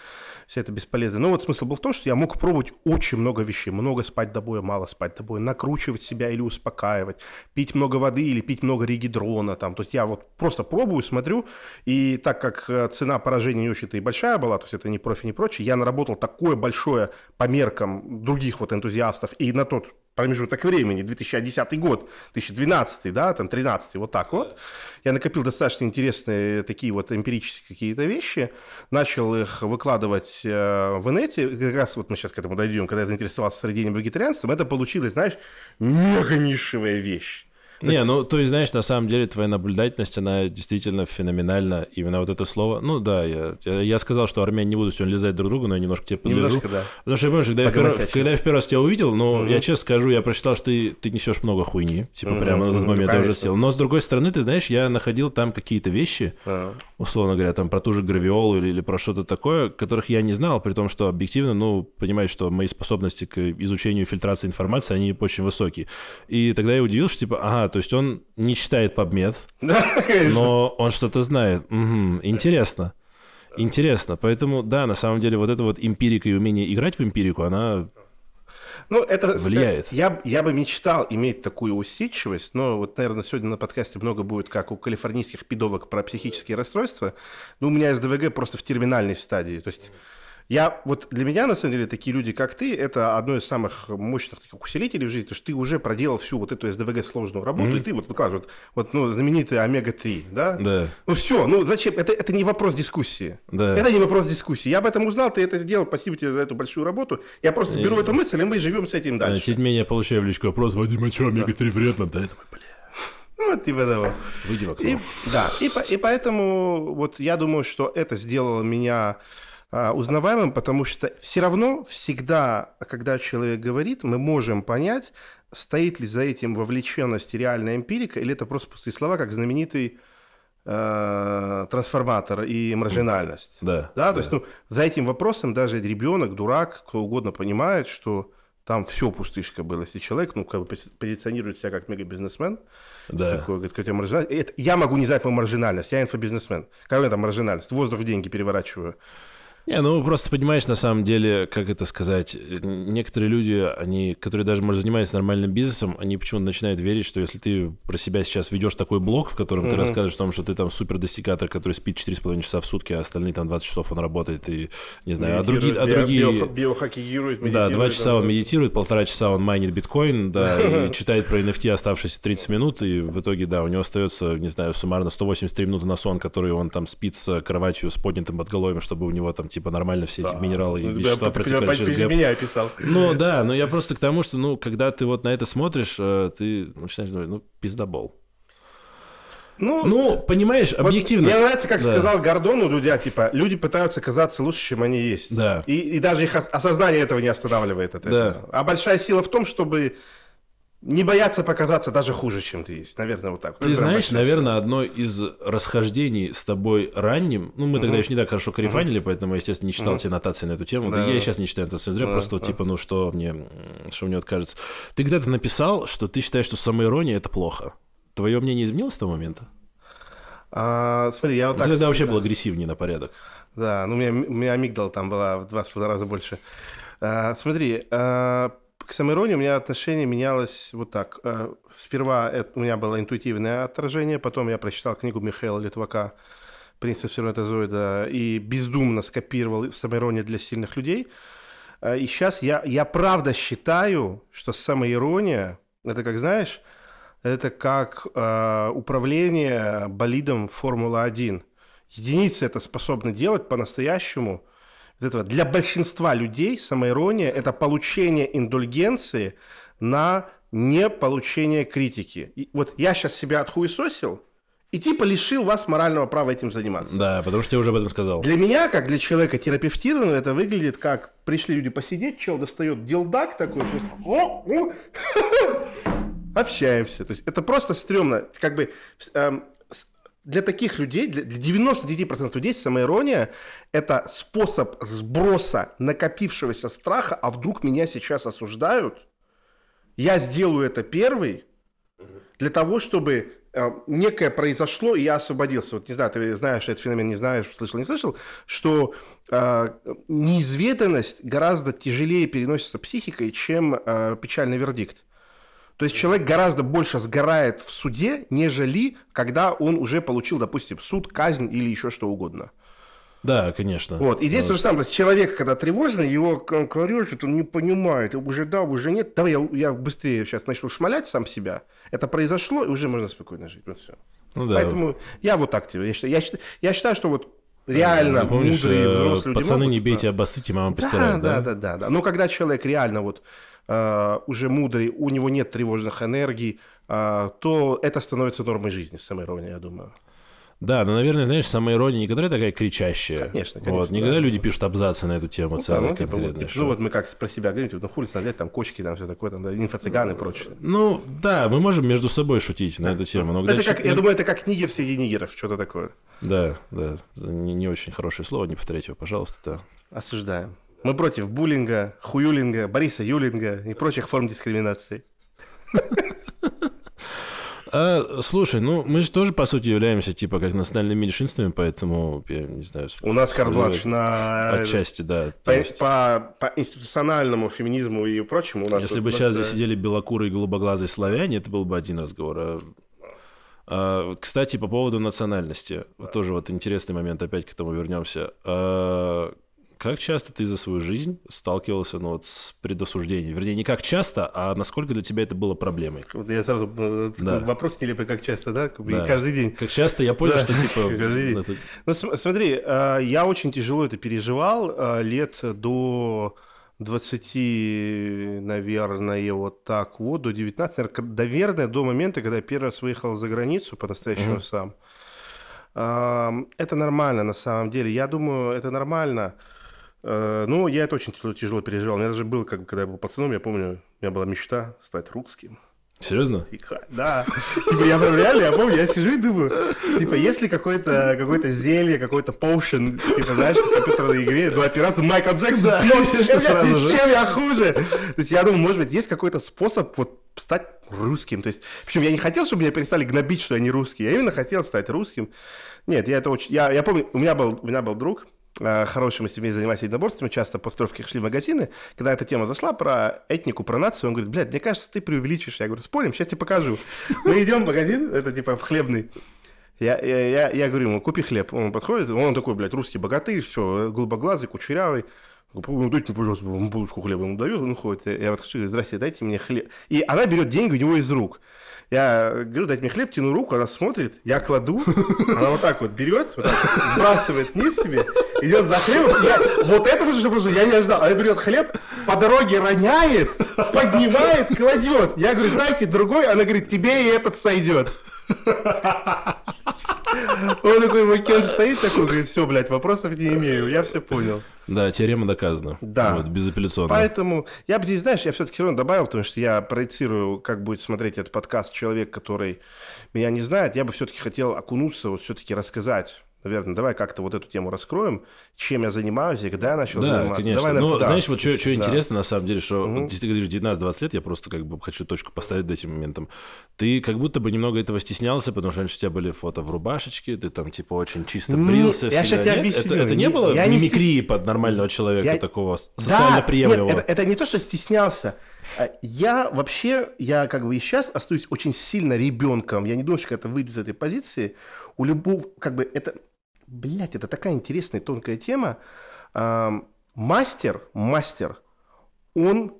все это бесполезно. Но вот смысл был в том, что я мог пробовать очень много вещей, много спать до боя, мало спать до боя, накручивать себя или успокаивать, пить много воды или пить много регидрона, там, то есть я вот просто пробую, смотрю, и так как э, цена поражения не очень-то и большая была, то есть это не профи, не прочее, я наработал такое большое по меркам других вот энтузиастов и на тот промежуток времени, 2010 год, 2012, да, там 13, вот так вот. Я накопил достаточно интересные такие вот эмпирические какие-то вещи, начал их выкладывать э, в инете, как раз вот мы сейчас к этому дойдем, когда я заинтересовался средним вегетарианством, это получилось, знаешь, мега нишевая вещь. Не, ну, то есть, знаешь, на самом деле твоя наблюдательность, она действительно феноменальна. Именно вот это слово. Ну, да, я, я сказал, что армяне не будут сегодня лезать друг друга, но я немножко тебе подлежу. Немножко, да. Потому что я когда, я впервые, когда я в первый раз тебя увидел, но угу. я честно скажу, я прочитал, что ты, ты несешь много хуйни. Типа угу, прямо на тот момент я уже сел. Но, с другой стороны, ты знаешь, я находил там какие-то вещи, а. условно говоря, там про ту же гравиолу или, или про что-то такое, которых я не знал, при том, что объективно, ну, понимаешь, что мои способности к изучению фильтрации информации, они очень высокие. И тогда я удивился, что типа, ага, то есть он не читает PubMed, да, но он что-то знает. Угу, интересно. Интересно. Поэтому, да, на самом деле, вот эта вот эмпирика и умение играть в эмпирику, она ну, это э, влияет. Я, я бы мечтал иметь такую усидчивость, но вот, наверное, сегодня на подкасте много будет, как у калифорнийских пидовок про психические расстройства. Ну, у меня СДВГ просто в терминальной стадии. То есть я вот для меня, на самом деле, такие люди, как ты, это одно из самых мощных таких усилителей в жизни, потому что ты уже проделал всю вот эту СДВГ сложную работу, mm-hmm. и ты вот выкладываешь, вот, ну, знаменитый Омега-3, да? Да. Ну, все, ну, зачем? Это, это не вопрос дискуссии. Да. Это не вопрос дискуссии. Я об этом узнал, ты это сделал, спасибо тебе за эту большую работу. Я просто и... беру эту мысль, и мы живем с этим дальше. А, тем не менее, я получаю в личку вопрос, Вадим, а что Омега-3 вредно? Да, это мы, блин. Ну, вот типа того. Выйди в окно. И, да, и, и поэтому вот я думаю, что это сделало меня а, узнаваемым, потому что все равно всегда, когда человек говорит, мы можем понять, стоит ли за этим вовлеченность реальная эмпирика, или это просто пустые слова, как знаменитый э, трансформатор и маржинальность. Да. Да, то да. есть ну, за этим вопросом даже ребенок, дурак, кто угодно понимает, что там все пустышка было. Если человек, ну, как бы позиционирует себя как мегабизнесмен, да. такой, говорит, какая маржинальность. Это, я могу не знать мою маржинальность, я инфобизнесмен. Какая там маржинальность? Воздух в деньги переворачиваю. Не, ну просто понимаешь, на самом деле, как это сказать, некоторые люди, они, которые даже, может, занимаются нормальным бизнесом, они почему-то начинают верить, что если ты про себя сейчас ведешь такой блог, в котором mm-hmm. ты рассказываешь о том, что ты там супер достигатор, который спит 4,5 часа в сутки, а остальные там 20 часов он работает и, не знаю, а другие... А другие... Биохакирует, био Да, 2 часа он медитирует, полтора часа он майнит биткоин, да, и читает про NFT оставшиеся 30 минут, и в итоге, да, у него остается, не знаю, суммарно 183 минуты на сон, который он там спит с кроватью с поднятым подголовьем, чтобы у него там типа нормально все эти да. минералы и ну, вещества протекали через греб. меня описал. Ну да, но я просто к тому, что, ну, когда ты вот на это смотришь, э, ты начинаешь думать, ну, пиздобол. Ну, ну, понимаешь, вот объективно. Мне нравится, как да. сказал Гордон у Дудя, типа, люди пытаются казаться лучше, чем они есть. Да. И, и даже их осознание этого не останавливает. От да. А большая сила в том, чтобы не бояться показаться даже хуже, чем ты есть. Наверное, вот так. Ты Это знаешь, наверное, одно из расхождений с тобой ранним, ну, мы uh-huh. тогда еще не так хорошо карифанили, uh-huh. поэтому я, естественно, не читал uh-huh. тебе нотации на эту тему. Да, да я сейчас не читаю нотации, зря, просто вот, типа, ну, что мне, что мне вот кажется. Ты когда-то написал, что ты считаешь, что самоирония – это плохо. Твое мнение изменилось с того момента? А, смотри, я вот так... Ты тогда вообще был агрессивнее на порядок. Да, ну, у меня, у меня амигдал там была в два с половиной раза больше. А, смотри, а к самоиронии у меня отношение менялось вот так. Э, сперва это, у меня было интуитивное отражение, потом я прочитал книгу Михаила Литвака «Принцип сфероидозоида» и бездумно скопировал самоиронию для сильных людей. Э, и сейчас я, я правда считаю, что самоирония, это как, знаешь, это как э, управление болидом Формула-1. Единицы это способны делать по-настоящему – этого. Для большинства людей самоирония – это получение индульгенции на не получение критики. И вот я сейчас себя отхуесосил, и типа лишил вас морального права этим заниматься. Да, потому что я уже об этом сказал. Для меня, как для человека терапевтированного, это выглядит как пришли люди посидеть, чел достает делдак такой, просто о, общаемся. То есть это просто стрёмно. Как бы эм, для таких людей, для 99% людей самая ирония – это способ сброса накопившегося страха, а вдруг меня сейчас осуждают, я сделаю это первый, для того, чтобы э, некое произошло, и я освободился. Вот не знаю, ты знаешь этот феномен, не знаешь, слышал, не слышал, что э, неизведанность гораздо тяжелее переносится психикой, чем э, печальный вердикт. То есть человек гораздо больше сгорает в суде, нежели когда он уже получил, допустим, суд, казнь или еще что угодно. Да, конечно. Вот. И здесь вот. то же самое. То есть человек, когда тревожно, его корежит, он не понимает. Уже да, уже нет. Давай я, я быстрее сейчас начну шмалять сам себя. Это произошло, и уже можно спокойно жить. Вот все. Ну, да. Поэтому я вот так тебе. Я считаю, я считаю, я считаю что вот э, реально ну, помнишь, мудрые э, взрослые пацаны люди могут, не бейте, да. обоссите, мама постирает, да? Да, да, да, да. Но когда человек реально вот Э, уже мудрый, у него нет тревожных энергий, э, то это становится нормой жизни, самоирония, я думаю. Да, но, наверное, знаешь, самая ирония никогда такая кричащая. Конечно, конечно. Вот, никогда да. люди пишут абзацы на эту тему ну, целые да, ну, типа, вот, ну, вот мы как про себя говорим, типа, ну, хули снадять, там, кочки, там, все такое, там, да, инфо-цыганы и прочее. Ну, да, мы можем между собой шутить на эту тему, но... Это как, я думаю, это как нигер среди нигеров, что-то такое. Да, да, не, не очень хорошее слово, не повторяйте его, пожалуйста, да. Осуждаем. Мы против буллинга, хуюлинга, Бориса Юлинга и прочих форм дискриминации. А, слушай, ну мы же тоже, по сути, являемся типа как национальными меньшинствами, поэтому я не знаю. У нас карбланш на... Отчасти, да. По, есть... по, по институциональному феминизму и прочему у нас... Если бы сейчас просто... здесь сидели белокурые голубоглазые славяне, это был бы один разговор. А... А, кстати, по поводу национальности. Да. Тоже вот интересный момент, опять к этому вернемся. А, как часто ты за свою жизнь сталкивался ну, вот, с предосуждением? Вернее, не как часто, а насколько для тебя это было проблемой? Вот Я сразу... Э, да. Вопрос нелепый, как часто, да? да. Каждый день. Как часто я понял, да. что типа... Каждый день. Это... Ну, смотри, э, я очень тяжело это переживал э, лет до... 20, наверное, вот так вот, до 19, наверное, до момента, когда я первый раз выехал за границу по-настоящему mm-hmm. сам. Это нормально на самом деле. Я думаю, это нормально. Э, ну, я это очень тяжело, переживал. У меня даже был, как, когда я был пацаном, я помню, у меня была мечта стать русским. Серьезно? Типа, да. Типа я прям реально, я помню, я сижу и думаю, типа, есть ли какое-то какое зелье, какой-то поушен, типа, знаешь, в компьютерной игре, до операции Майкл Джексон, да, чем, сразу же. чем я хуже? То есть я думаю, может быть, есть какой-то способ вот стать русским. То есть, причем я не хотел, чтобы меня перестали гнобить, что я не русский. Я именно хотел стать русским. Нет, я это очень... Я, я помню, у меня был, у меня был друг, Э, хорошими людьми, занимались единоборствами, часто по строфке шли в магазины, когда эта тема зашла про этнику, про нацию, он говорит, блядь, мне кажется, ты преувеличишь. Я говорю, спорим, сейчас тебе покажу. Мы идем в магазин, это типа в хлебный, я, я, я, я говорю ему, купи хлеб. Он подходит, он такой, блядь, русский богатырь, все, голубоглазый, кучерявый. Ну, дайте мне, пожалуйста, булочку хлеба ему даю, он ходит. Я подхожу, говорю, здрасте, дайте мне хлеб. И она берет деньги у него из рук. Я говорю, дайте мне хлеб, тяну руку, она смотрит, я кладу, она вот так вот берет, вот так, сбрасывает вниз себе, идет за хлебом. Я, вот это же просто я не ожидал. Она берет хлеб, по дороге роняет, поднимает, кладет. Я говорю, дайте другой. Она говорит, тебе и этот сойдет. Он такой Макен стоит такой, говорит, все, блядь, вопросов не имею, я все понял. Да, теорема доказана. Да. Вот, безапелляционно. Поэтому я бы здесь, знаешь, я все-таки все равно добавил, потому что я проецирую, как будет смотреть этот подкаст человек, который меня не знает. Я бы все-таки хотел окунуться, вот все-таки рассказать Наверное, давай как-то вот эту тему раскроем. Чем я занимаюсь и когда я начал да, заниматься. Конечно. Давай, наверное, ну, да. знаешь, вот что, что да. интересно на самом деле, что если ты говоришь 19-20 лет, я просто как бы хочу точку поставить до этим моментом. Ты как будто бы немного этого стеснялся, потому что раньше у тебя были фото в рубашечке, ты там типа очень чисто брился. Не, я сейчас тебе объясню. Это, это не, не было я мимикрии не... под нормального человека я... такого социально да, приемлемого? Нет, это, это не то, что стеснялся. Э, я вообще, я как бы и сейчас остаюсь очень сильно ребенком. Я не думаю, что это выйду из этой позиции у любого, как бы это, блядь, это такая интересная тонкая тема. мастер, мастер, он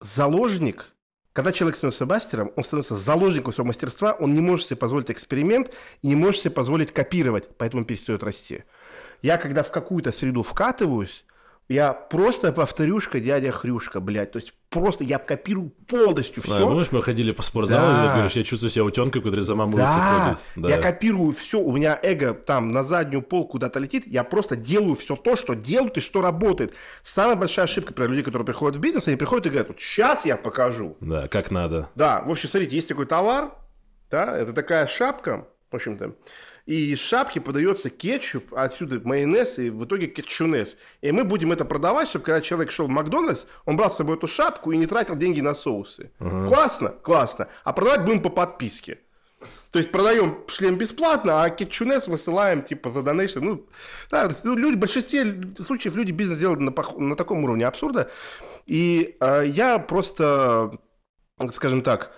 заложник, когда человек становится мастером, он становится заложником своего мастерства, он не может себе позволить эксперимент и не может себе позволить копировать, поэтому перестает расти. Я когда в какую-то среду вкатываюсь, я просто повторюшка дядя Хрюшка, блядь. То есть просто я копирую полностью все. Да, помнишь, мы ходили по спортзалу, да. и ты говоришь, я чувствую себя утенком, который за маму да. ходит. Да, я копирую все, у меня эго там на заднюю пол куда-то летит, я просто делаю все то, что делают и что работает. Самая большая ошибка, про людей, которые приходят в бизнес, они приходят и говорят, вот сейчас я покажу. Да, как надо. Да, в общем, смотрите, есть такой товар, да, это такая шапка, в общем-то, и из шапки подается кетчуп, а отсюда майонез и в итоге кетчунес. И мы будем это продавать, чтобы когда человек шел в Макдональдс, он брал с собой эту шапку и не тратил деньги на соусы. Угу. Классно, классно. А продавать будем по подписке. То есть продаем шлем бесплатно, а кетчунес высылаем типа за донейшн. Ну, да, ну, люди, в большинстве случаев люди бизнес делают на, на таком уровне абсурда. И э, я просто, скажем так,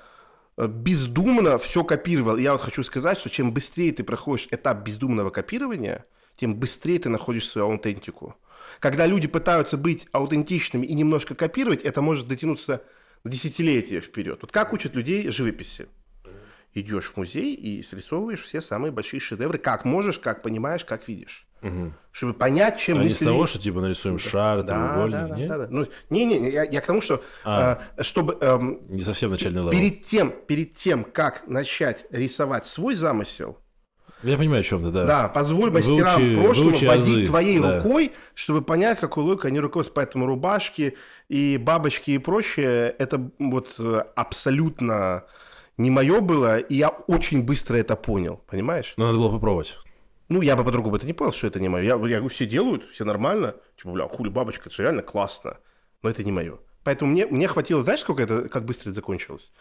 Э, бездумно все копировал. И я вот хочу сказать, что чем быстрее ты проходишь этап бездумного копирования, тем быстрее ты находишь свою аутентику. Когда люди пытаются быть аутентичными и немножко копировать, это может дотянуться на десятилетия вперед. Вот как учат людей живописи? Идешь в музей и срисовываешь все самые большие шедевры, как можешь, как понимаешь, как видишь. Угу. Чтобы понять, чем а мысли... не с того, что типа нарисуем шар, да, треугольник, да, да, нет? Да, да. Ну, не, не, я, я к тому, что а, э, чтобы... Э, не совсем начальный левел. Перед тем, перед тем, как начать рисовать свой замысел, я понимаю, о чем ты, да. Да, позволь мастерам выучи, прошлого выучи водить азы, твоей да. рукой, чтобы понять, какую логикой они руководствуются. Поэтому рубашки и бабочки и прочее, это вот э, абсолютно не мое было, и я очень быстро это понял, понимаешь? Но надо было попробовать. Ну, я бы по-другому это не понял, что это не мое. Я, я говорю, все делают, все нормально. Типа, бля, хули, бабочка, это же реально классно. Но это не мое. Поэтому мне, мне хватило, знаешь, сколько это, как быстро это закончилось?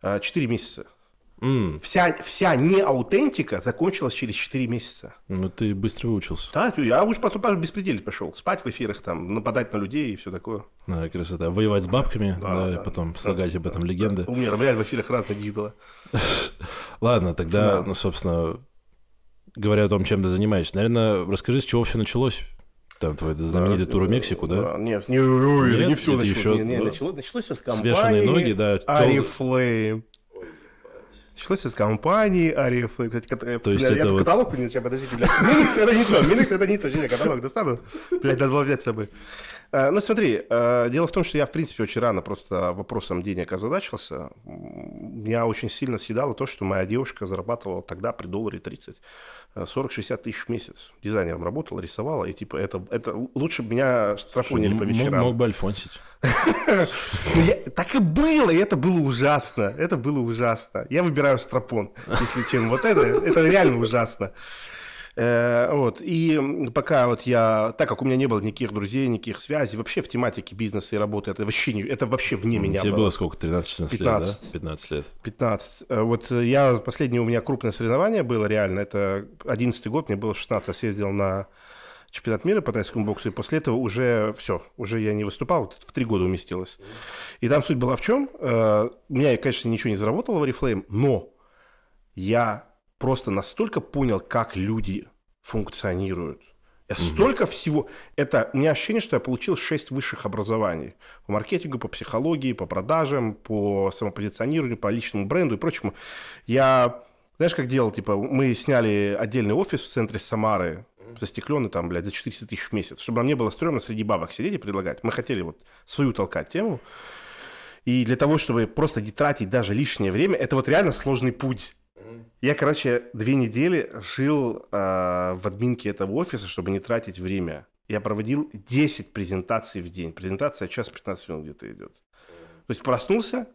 А, четыре месяца. Mm. Вся, вся неаутентика закончилась через 4 месяца. Ну, ты быстро выучился. Да, я уже потом даже беспределить пошел. Спать в эфирах, там, нападать на людей и все такое. Да, красота. Воевать с бабками, да, да, да и потом да, слагать да, об этом да, легенды. Да. У меня реально в эфирах разные дни было. Ладно, тогда, ну, собственно, говоря о том, чем ты занимаешься. Наверное, расскажи, с чего все началось. Там твой знаменитый да, тур в э, Мексику, да? да? Э, нет, не, не, нет, не все началось. Еще, не, не, да. началось. Началось все с компании. Свешенные ноги, да. Арифлейм. Началось из компании Арифлейм, кстати, которая... Э, то есть я, это я вот... каталог принес, подождите, блядь. Миникс это не то, Миникс это не то, сейчас я каталог достану. Блядь, надо было взять с собой. Э, ну, смотри, э, дело в том, что я, в принципе, очень рано просто вопросом денег озадачился. Меня очень сильно съедало то, что моя девушка зарабатывала тогда при долларе 30. 40-60 э, тысяч в месяц. Дизайнером работала, рисовала, и типа это, это лучше меня штрафунили по вечерам. Мог, мог бы альфонсить. Ну, так и было, и это было ужасно. Это было ужасно. Я выбираю стропон, если чем вот это. Это реально ужасно. Э, вот. И пока вот я, так как у меня не было никаких друзей, никаких связей, вообще в тематике бизнеса и работы, это вообще, не, это вообще вне меня Тебе было. было сколько, 13-16 лет, да? 15 лет. 15. Э, вот э, я, последнее у меня крупное соревнование было реально, это 11 год, мне было 16, я съездил на чемпионат мира по тайскому боксу, и после этого уже все, уже я не выступал, вот в три года уместилось. И там суть была в чем? У меня, конечно, ничего не заработало в Oriflame, но я просто настолько понял, как люди функционируют. Я угу. столько всего... Это... У меня ощущение, что я получил 6 высших образований. По маркетингу, по психологии, по продажам, по самопозиционированию, по личному бренду и прочему. Я... Знаешь, как делал? Типа, мы сняли отдельный офис в центре Самары, застекленный там, блядь, за 400 тысяч в месяц, чтобы нам не было стрёмно среди бабок сидеть и предлагать. Мы хотели вот свою толкать тему. И для того, чтобы просто не тратить даже лишнее время, это вот реально сложный путь я, короче, две недели жил э, в админке этого офиса, чтобы не тратить время. Я проводил 10 презентаций в день. Презентация час 15 минут где-то идет. То есть проснулся,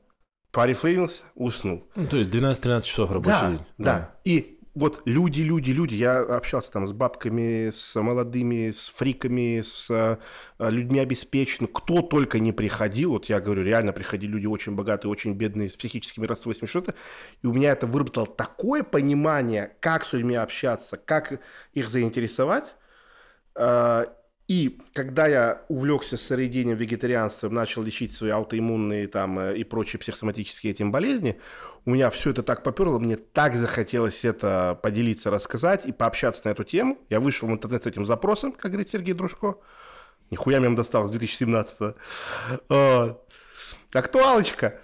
порефлеймился, уснул. Ну, то есть 12-13 часов рабочий да, день. Да. да. И вот люди, люди, люди. Я общался там с бабками, с молодыми, с фриками, с э, людьми обеспеченными. Кто только не приходил, вот я говорю, реально приходили люди очень богатые, очень бедные, с психическими расстройствами, что-то. И у меня это выработало такое понимание, как с людьми общаться, как их заинтересовать. Э, и когда я увлекся сыроедением, вегетарианства, начал лечить свои аутоиммунные там, э, и прочие психосоматические этим болезни, у меня все это так поперло, мне так захотелось это поделиться, рассказать и пообщаться на эту тему. Я вышел в интернет с этим запросом, как говорит Сергей Дружко. Нихуя мне достал с 2017 -го. А, актуалочка.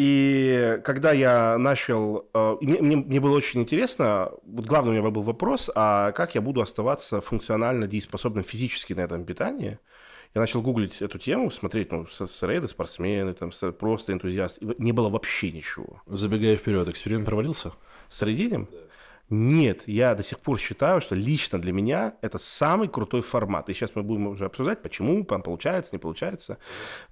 И когда я начал, э, мне, мне, было очень интересно, вот главный у меня был вопрос, а как я буду оставаться функционально дееспособным физически на этом питании? Я начал гуглить эту тему, смотреть, ну, рейды, спортсмены, там, просто энтузиасты. Не было вообще ничего. Забегая вперед, эксперимент провалился? С рейдением? Да. Нет, я до сих пор считаю, что лично для меня это самый крутой формат. И сейчас мы будем уже обсуждать, почему, там получается, не получается.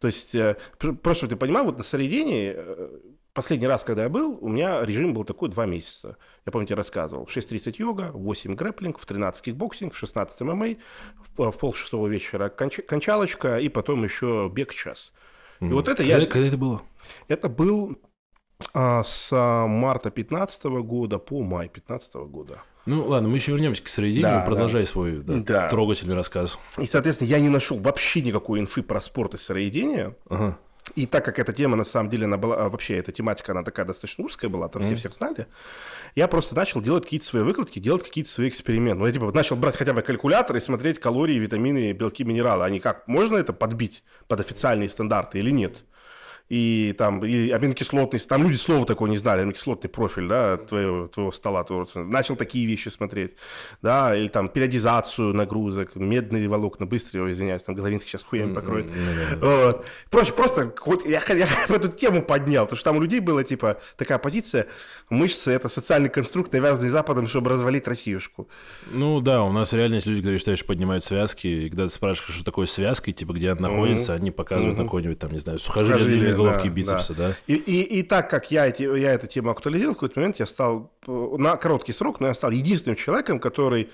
То есть, э, просто чтобы ты понимал, вот на середине, э, последний раз, когда я был, у меня режим был такой два месяца. Я помню, тебе рассказывал. В 6.30 йога, в 8 грэплинг, в 13 кикбоксинг, в 16 ММА, в, э, в полшестого вечера конч, кончалочка и потом еще бег час. И mm. вот это когда, я... Когда это было? Это был а, с а, марта 2015 года по май 2015 года. Ну ладно, мы еще вернемся к середине, да, продолжай да. свой да, да. трогательный рассказ. И, соответственно, я не нашел вообще никакой инфы про спорт и сыроедение. Ага. И так как эта тема, на самом деле, она была, а, вообще эта тематика, она такая достаточно узкая была, там mm все всех знали, я просто начал делать какие-то свои выкладки, делать какие-то свои эксперименты. Ну, я типа начал брать хотя бы калькулятор и смотреть калории, витамины, белки, минералы. Они а как, можно это подбить под официальные стандарты или нет? и там и аминокислотность, там люди слова такое не знали, аминокислотный профиль, да, твоего, твоего стола, твоего, начал такие вещи смотреть, да, или там периодизацию нагрузок, медные волокна, быстрые, извиняюсь, там Головинский сейчас хуями м-м-м, покроет, mm вот. Проще, просто, вот, я, я эту тему поднял, потому что там у людей была, типа, такая позиция, мышцы – это социальный конструкт, навязанный Западом, чтобы развалить Россиюшку. Ну да, у нас реально есть люди, которые считают, что поднимают связки, и когда ты спрашиваешь, что такое связка, типа, где она находится, они показывают на какой-нибудь, там, не знаю, сухожилие, сухожилие головки да, бицепса, да. да? И, и, и так как я, эти, я эту тему актуализировал, в какой-то момент я стал, э, на короткий срок, но я стал единственным человеком, который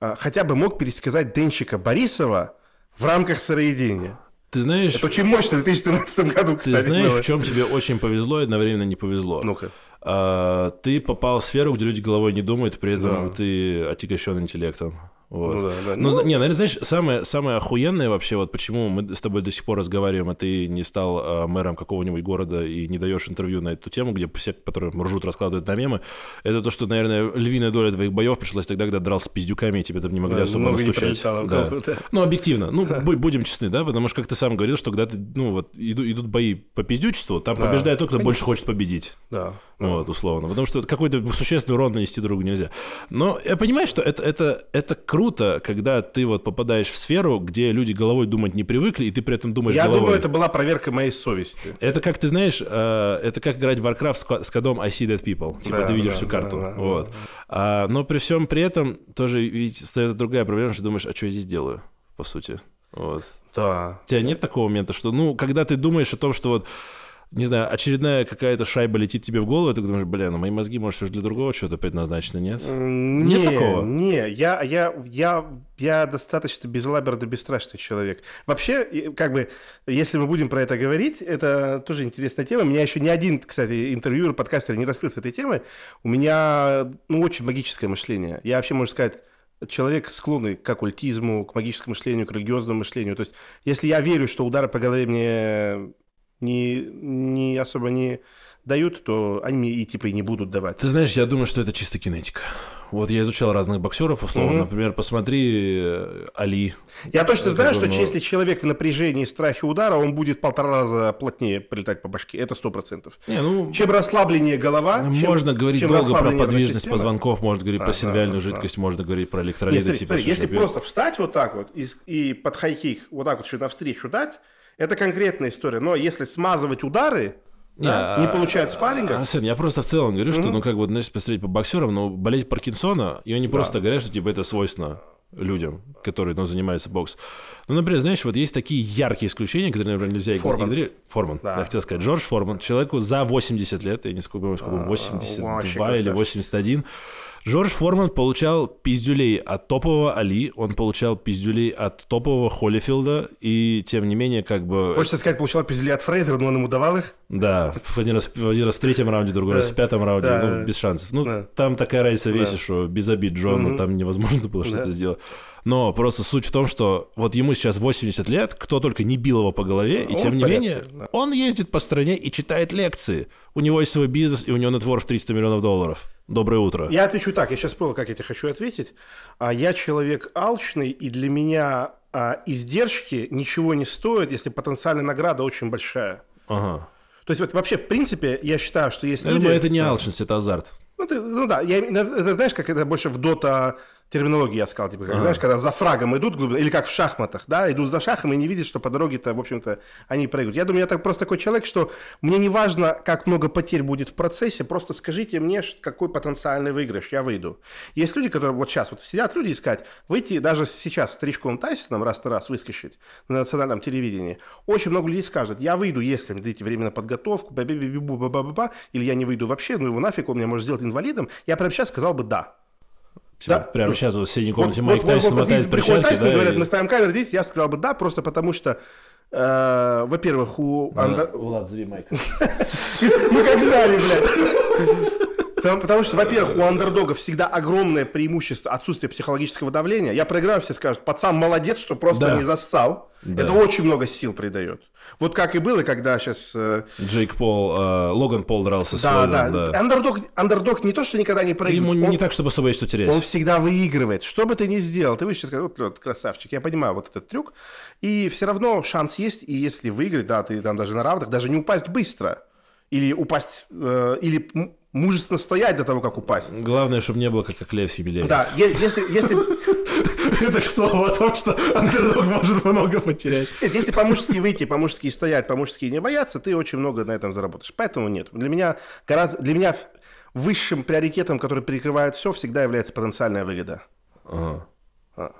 а, хотя бы мог пересказать Денщика Борисова в рамках сыроедения. Ты знаешь... Это очень мощно в 2014 году, кстати. Ты знаешь, было. в чем тебе очень повезло и одновременно не повезло? Ну-ка. А, ты попал в сферу, где люди головой не думают, при этом да. ты отягощен интеллектом. Вот. Ну, да, да. Ну, ну, не, наверное, знаешь, самое, самое охуенное вообще, вот почему мы с тобой до сих пор разговариваем, а ты не стал э, мэром какого-нибудь города и не даешь интервью на эту тему, где все, которые ржут, раскладывают на мемы, это то, что, наверное, львиная доля твоих боев пришлась тогда, когда дрался с пиздюками, и тебе там не могли да, особо настучать. Да. да. Ну, объективно, ну, будем честны, да, потому что, как ты сам говорил, что когда ты, ну, вот, идут, идут бои по пиздючеству, там да. побеждает тот, кто Конечно. больше хочет победить. Да вот, условно. Потому что какой-то существенный урон нанести другу нельзя. Но я понимаю, что это, это, это круто, когда ты вот попадаешь в сферу, где люди головой думать не привыкли, и ты при этом думаешь я головой. Я думаю, это была проверка моей совести. Это как, ты знаешь, э, это как играть в Warcraft с кодом I see dead people. Типа да, ты видишь да, всю карту. Да, да, вот. Да. А, но при всем при этом тоже ведь стоит другая проблема, что думаешь, а что я здесь делаю, по сути. Вот. Да. У тебя нет такого момента, что, ну, когда ты думаешь о том, что вот не знаю, очередная какая-то шайба летит тебе в голову, и ты думаешь, бля, ну мои мозги, может, уже для другого чего-то предназначены, нет? Не, нет такого? Не, я, я, я, я достаточно безлаберно бесстрашный человек. Вообще, как бы, если мы будем про это говорить, это тоже интересная тема. У меня еще ни один, кстати, интервьюер, подкастер не раскрыл с этой темы. У меня, ну, очень магическое мышление. Я вообще, можно сказать, человек склонный к оккультизму, к магическому мышлению, к религиозному мышлению. То есть, если я верю, что удары по голове мне не, не особо не дают, то они и типа и не будут давать. Ты знаешь, я думаю, что это чисто кинетика. Вот я изучал разных боксеров, условно, mm-hmm. например, посмотри э, Али. Я точно знаю, он... что ну, если человек в напряжении, страхе удара, он будет полтора раза плотнее прилетать по башке. Это сто процентов. Ну, чем расслабленнее голова, ну, можно чем, говорить чем долго про подвижность позвонков, можно говорить а, про синвиальную да, жидкость, да. можно говорить про электролиты. Нет, смотри, типа, смотри, если бьет. просто встать вот так вот и, и под хайкик вот так вот еще навстречу дать, это конкретная история. Но если смазывать удары, да, не получает спарринга. А, Арсен, я просто в целом говорю, что, ну, как бы, знаешь, посмотреть по боксерам, но болеть Паркинсона, и они просто говорят, что, типа, это свойственно людям, которые ну, занимаются бокс. Ну, например, знаешь, вот есть такие яркие исключения, которые, например, нельзя Форман. игнорировать. Форман, да. я хотел сказать. Джордж Форман, человеку за 80 лет, я не сколько а, сколько, 82 или 81, Жорж Форман получал пиздюлей от топового Али, он получал пиздюлей от топового Холлифилда, и тем не менее, как бы... Хочется сказать, получал пиздюлей от Фрейзера, но он ему давал их? Да, в один раз в, один раз в третьем раунде, другой да. раз в пятом раунде, да. ну, без шансов. Ну, да. там такая разница весит, что без обид Джону угу. там невозможно было что-то да. сделать. Но просто суть в том, что вот ему сейчас 80 лет, кто только не бил его по голове, и он тем не порядке, менее да. он ездит по стране и читает лекции. У него есть свой бизнес, и у него нетворк в 300 миллионов долларов. Доброе утро. Я отвечу так, я сейчас понял, как я тебе хочу ответить. А, я человек алчный, и для меня а, издержки ничего не стоят, если потенциальная награда очень большая. Ага. То есть вот вообще, в принципе, я считаю, что если... Я люди... думаю, это не алчность, это азарт. Ну, ты, ну да, я, это, знаешь, как это больше в Dota терминологии я сказал, типа, как, знаешь, когда за фрагом идут глубоко, или как в шахматах, да, идут за шахом и не видят, что по дороге-то, в общем-то, они прыгают. Я думаю, я так просто такой человек, что мне не важно, как много потерь будет в процессе, просто скажите мне, какой потенциальный выигрыш, я выйду. Есть люди, которые вот сейчас вот сидят, люди искать, выйти даже сейчас с Тричком Тайсоном раз на раз выскочить на национальном телевидении, очень много людей скажет, я выйду, если мне дадите время на подготовку, ба -ба -ба или я не выйду вообще, ну его нафиг, он меня может сделать инвалидом, я прямо сейчас сказал бы да. Типа, да. Прямо сейчас вот в соседней комнате вот, Майк вот, Тайсон вот, мотает вот, Тайсон, да, говорят, и... мы ставим камеры здесь, я сказал бы да, просто потому что э, во-первых, у... Анда... Влад, зови Майка. Мы как знали, блядь. Потому, что, во-первых, у андердога всегда огромное преимущество отсутствие психологического давления. Я проиграю, все скажут, пацан молодец, что просто да. не зассал. Да. Это очень много сил придает. Вот как и было, когда сейчас... Э, Джейк Пол, э, Логан Пол дрался с да, Флойдом. Да, да. Андердог, андердог не то, что никогда не проигрывает. Ему он, не так, чтобы особо есть что терять. Он всегда выигрывает. Что бы ты ни сделал, ты сейчас вот, вот, красавчик, я понимаю вот этот трюк. И все равно шанс есть, и если выиграть, да, ты там даже на равных, даже не упасть быстро. Или упасть, э, или мужественно стоять до того, как упасть. Главное, чтобы не было как Лев Сибирь. Да, если, если, Это к слову о том, что андердог может много потерять. Нет, если по-мужски выйти, по-мужски стоять, по-мужски не бояться, ты очень много на этом заработаешь. Поэтому нет. Для меня гораздо, для меня высшим приоритетом, который перекрывает все, всегда является потенциальная выгода. Ага. А.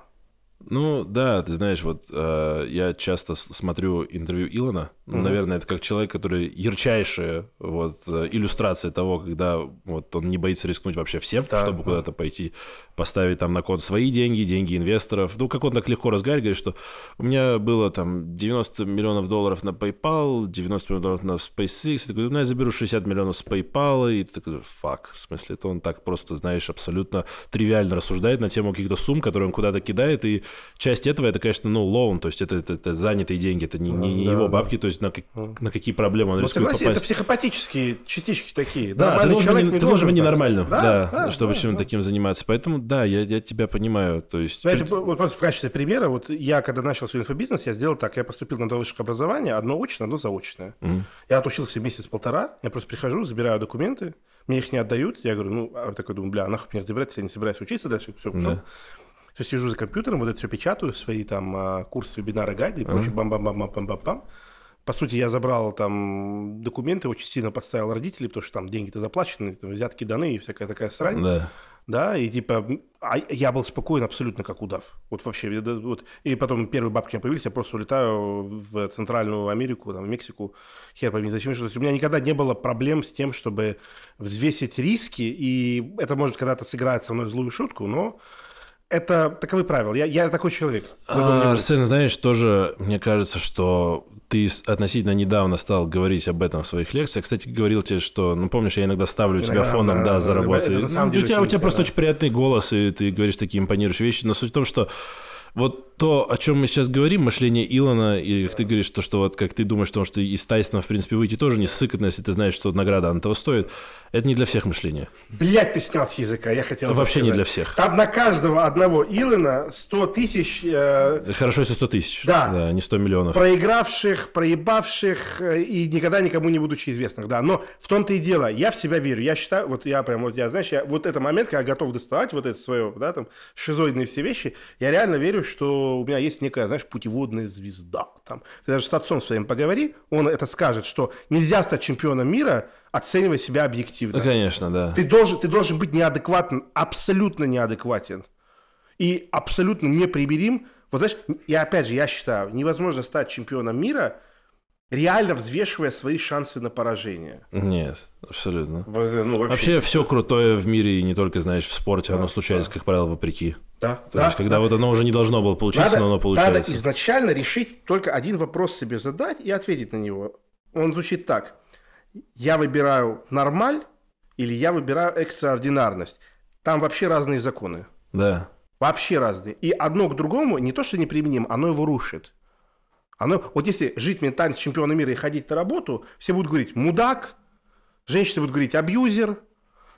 Ну да, ты знаешь, вот э, я часто смотрю интервью Илона, Mm-hmm. Наверное, это как человек, который ярчайшая вот, э, иллюстрация того, когда вот, он не боится рискнуть вообще всем, да, чтобы да. куда-то пойти, поставить там на кон свои деньги, деньги инвесторов. Ну, как он так легко разговаривает, что у меня было там 90 миллионов долларов на PayPal, 90 миллионов на SpaceX. Я такой, ну, я заберу 60 миллионов с PayPal. И ты такой, фак, в смысле, это он так просто, знаешь, абсолютно тривиально рассуждает на тему каких-то сумм, которые он куда-то кидает. И часть этого, это, конечно, ну, лоун, то есть это, это, это занятые деньги, это не, не, не да, его бабки, то есть есть на, как, на какие проблемы он вот ну, рискует согласен, попасть. Это психопатические частички такие. Да, ты должен, человек, ты должен быть ненормальным, да, да, да, чтобы да, чем да. таким заниматься. Поэтому, да, я, я тебя понимаю. То есть... Знаете, вот просто в качестве примера, вот я, когда начал свой инфобизнес, я сделал так, я поступил на два высших образования, одно очное, одно заочное. Mm. Я отучился месяц-полтора, я просто прихожу, забираю документы, мне их не отдают, я говорю, ну, а такой думаю, бля, а нахуй меня забирать, если я не собираюсь учиться дальше, все, пошел. Да. Все, сижу за компьютером, вот это все печатаю, свои там а, курсы, вебинары, гайды и прочее, бам-бам-бам-бам-бам-бам-бам по сути, я забрал там документы, очень сильно подставил родителей, потому что там деньги-то заплачены, там, взятки даны и всякая такая срань. Да. Да, и типа, а я был спокоен абсолютно как удав. Вот вообще, вот. И потом первые бабки у меня появились, я просто улетаю в Центральную Америку, там, в Мексику, хер пойми зачем. Что у меня никогда не было проблем с тем, чтобы взвесить риски, и это может когда-то сыграть со мной злую шутку, но это таковы правила. Я, я такой человек. А, Арсен, знаешь, тоже мне кажется, что ты относительно недавно стал говорить об этом в своих лекциях. Кстати, говорил тебе, что, ну, помнишь, я иногда ставлю иногда, тебя фоном, да, да работой. Ну, у тебя, у тебя просто очень приятный голос, и ты говоришь такие импонирующие вещи. Но суть в том, что вот то, о чем мы сейчас говорим, мышление Илона, и как ты говоришь, то, что вот как ты думаешь, что, что из Тайсона, в принципе, выйти тоже не сыкотно, если ты знаешь, что награда она того стоит, это не для всех мышление. Блять, ты снял с языка, я хотел Вообще сказать. не для всех. Там на каждого одного Илона 100 тысяч... Э... Хорошо, если 100 тысяч. Да. да. не 100 миллионов. Проигравших, проебавших э, и никогда никому не будучи известных, да. Но в том-то и дело, я в себя верю. Я считаю, вот я прям, вот я, знаешь, я, вот это момент, когда я готов доставать вот это свое, да, там, шизоидные все вещи, я реально верю, что у меня есть некая, знаешь, путеводная звезда. Там. Ты даже с отцом своим поговори, он это скажет, что нельзя стать чемпионом мира, оценивая себя объективно. Ну, конечно, да. Ты должен, ты должен быть неадекватен, абсолютно неадекватен. И абсолютно непримирим. Вот знаешь, я опять же, я считаю, невозможно стать чемпионом мира, реально взвешивая свои шансы на поражение. Нет, абсолютно. Ну, вообще... вообще все крутое в мире, и не только, знаешь, в спорте, да, оно случается, да. как правило, вопреки. Да, То да, есть, когда да. вот оно уже не должно было получиться, надо, но оно получается. Надо изначально решить только один вопрос себе задать и ответить на него. Он звучит так. Я выбираю нормаль или я выбираю экстраординарность. Там вообще разные законы. Да. Вообще разные. И одно к другому не то, что неприменим, оно его рушит. Оно, вот если жить ментально с чемпионом мира и ходить на работу, все будут говорить «мудак», женщины будут говорить «абьюзер»,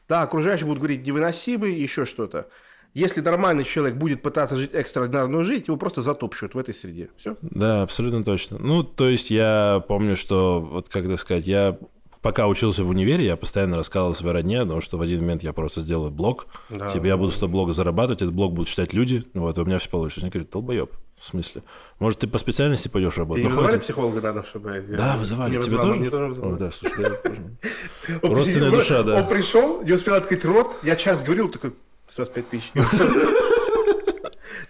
да, окружающие будут говорить «невыносимый», еще что-то. Если нормальный человек будет пытаться жить экстраординарную жизнь, его просто затопчут в этой среде. Все? Да, абсолютно точно. Ну, то есть я помню, что, вот как это сказать, я пока учился в универе, я постоянно рассказывал своей родне, потому что в один момент я просто сделаю блог, да. типа я буду с того блога зарабатывать, этот блог будут читать люди, вот, и у меня все получится. Они говорят, долбоеб, в смысле? Может, ты по специальности пойдешь работать? Ты ну, вызывали хватит... психолога надо, чтобы... Да, вызывали. Меня Тебе тоже? Мне тоже вызывали. О, да, слушай, я Родственная душа, да. Он пришел, не успел открыть рот, я час говорил, такой, с вас пять тысяч. Я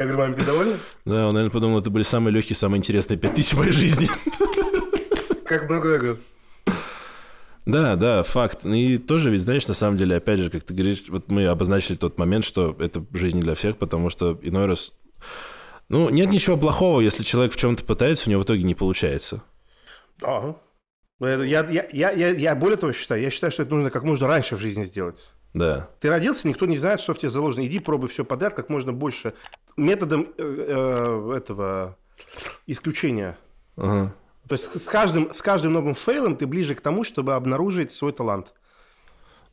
говорю, маме, ты довольна? Да, он, наверное, подумал, это были самые легкие, самые интересные пять тысяч в моей жизни. Как много я говорю. Да, да, факт. И тоже ведь, знаешь, на самом деле, опять же, как ты говоришь, вот мы обозначили тот момент, что это жизнь не для всех, потому что иной раз... Ну, нет ничего плохого, если человек в чем-то пытается, у него в итоге не получается. Да. Я, я, я, я, я более того считаю, я считаю, что это нужно как можно раньше в жизни сделать. Да. Ты родился, никто не знает, что в тебе заложено. Иди пробуй все подряд, как можно больше. Методом э, э, этого исключения. Ага. То есть с каждым, с каждым новым фейлом ты ближе к тому, чтобы обнаружить свой талант.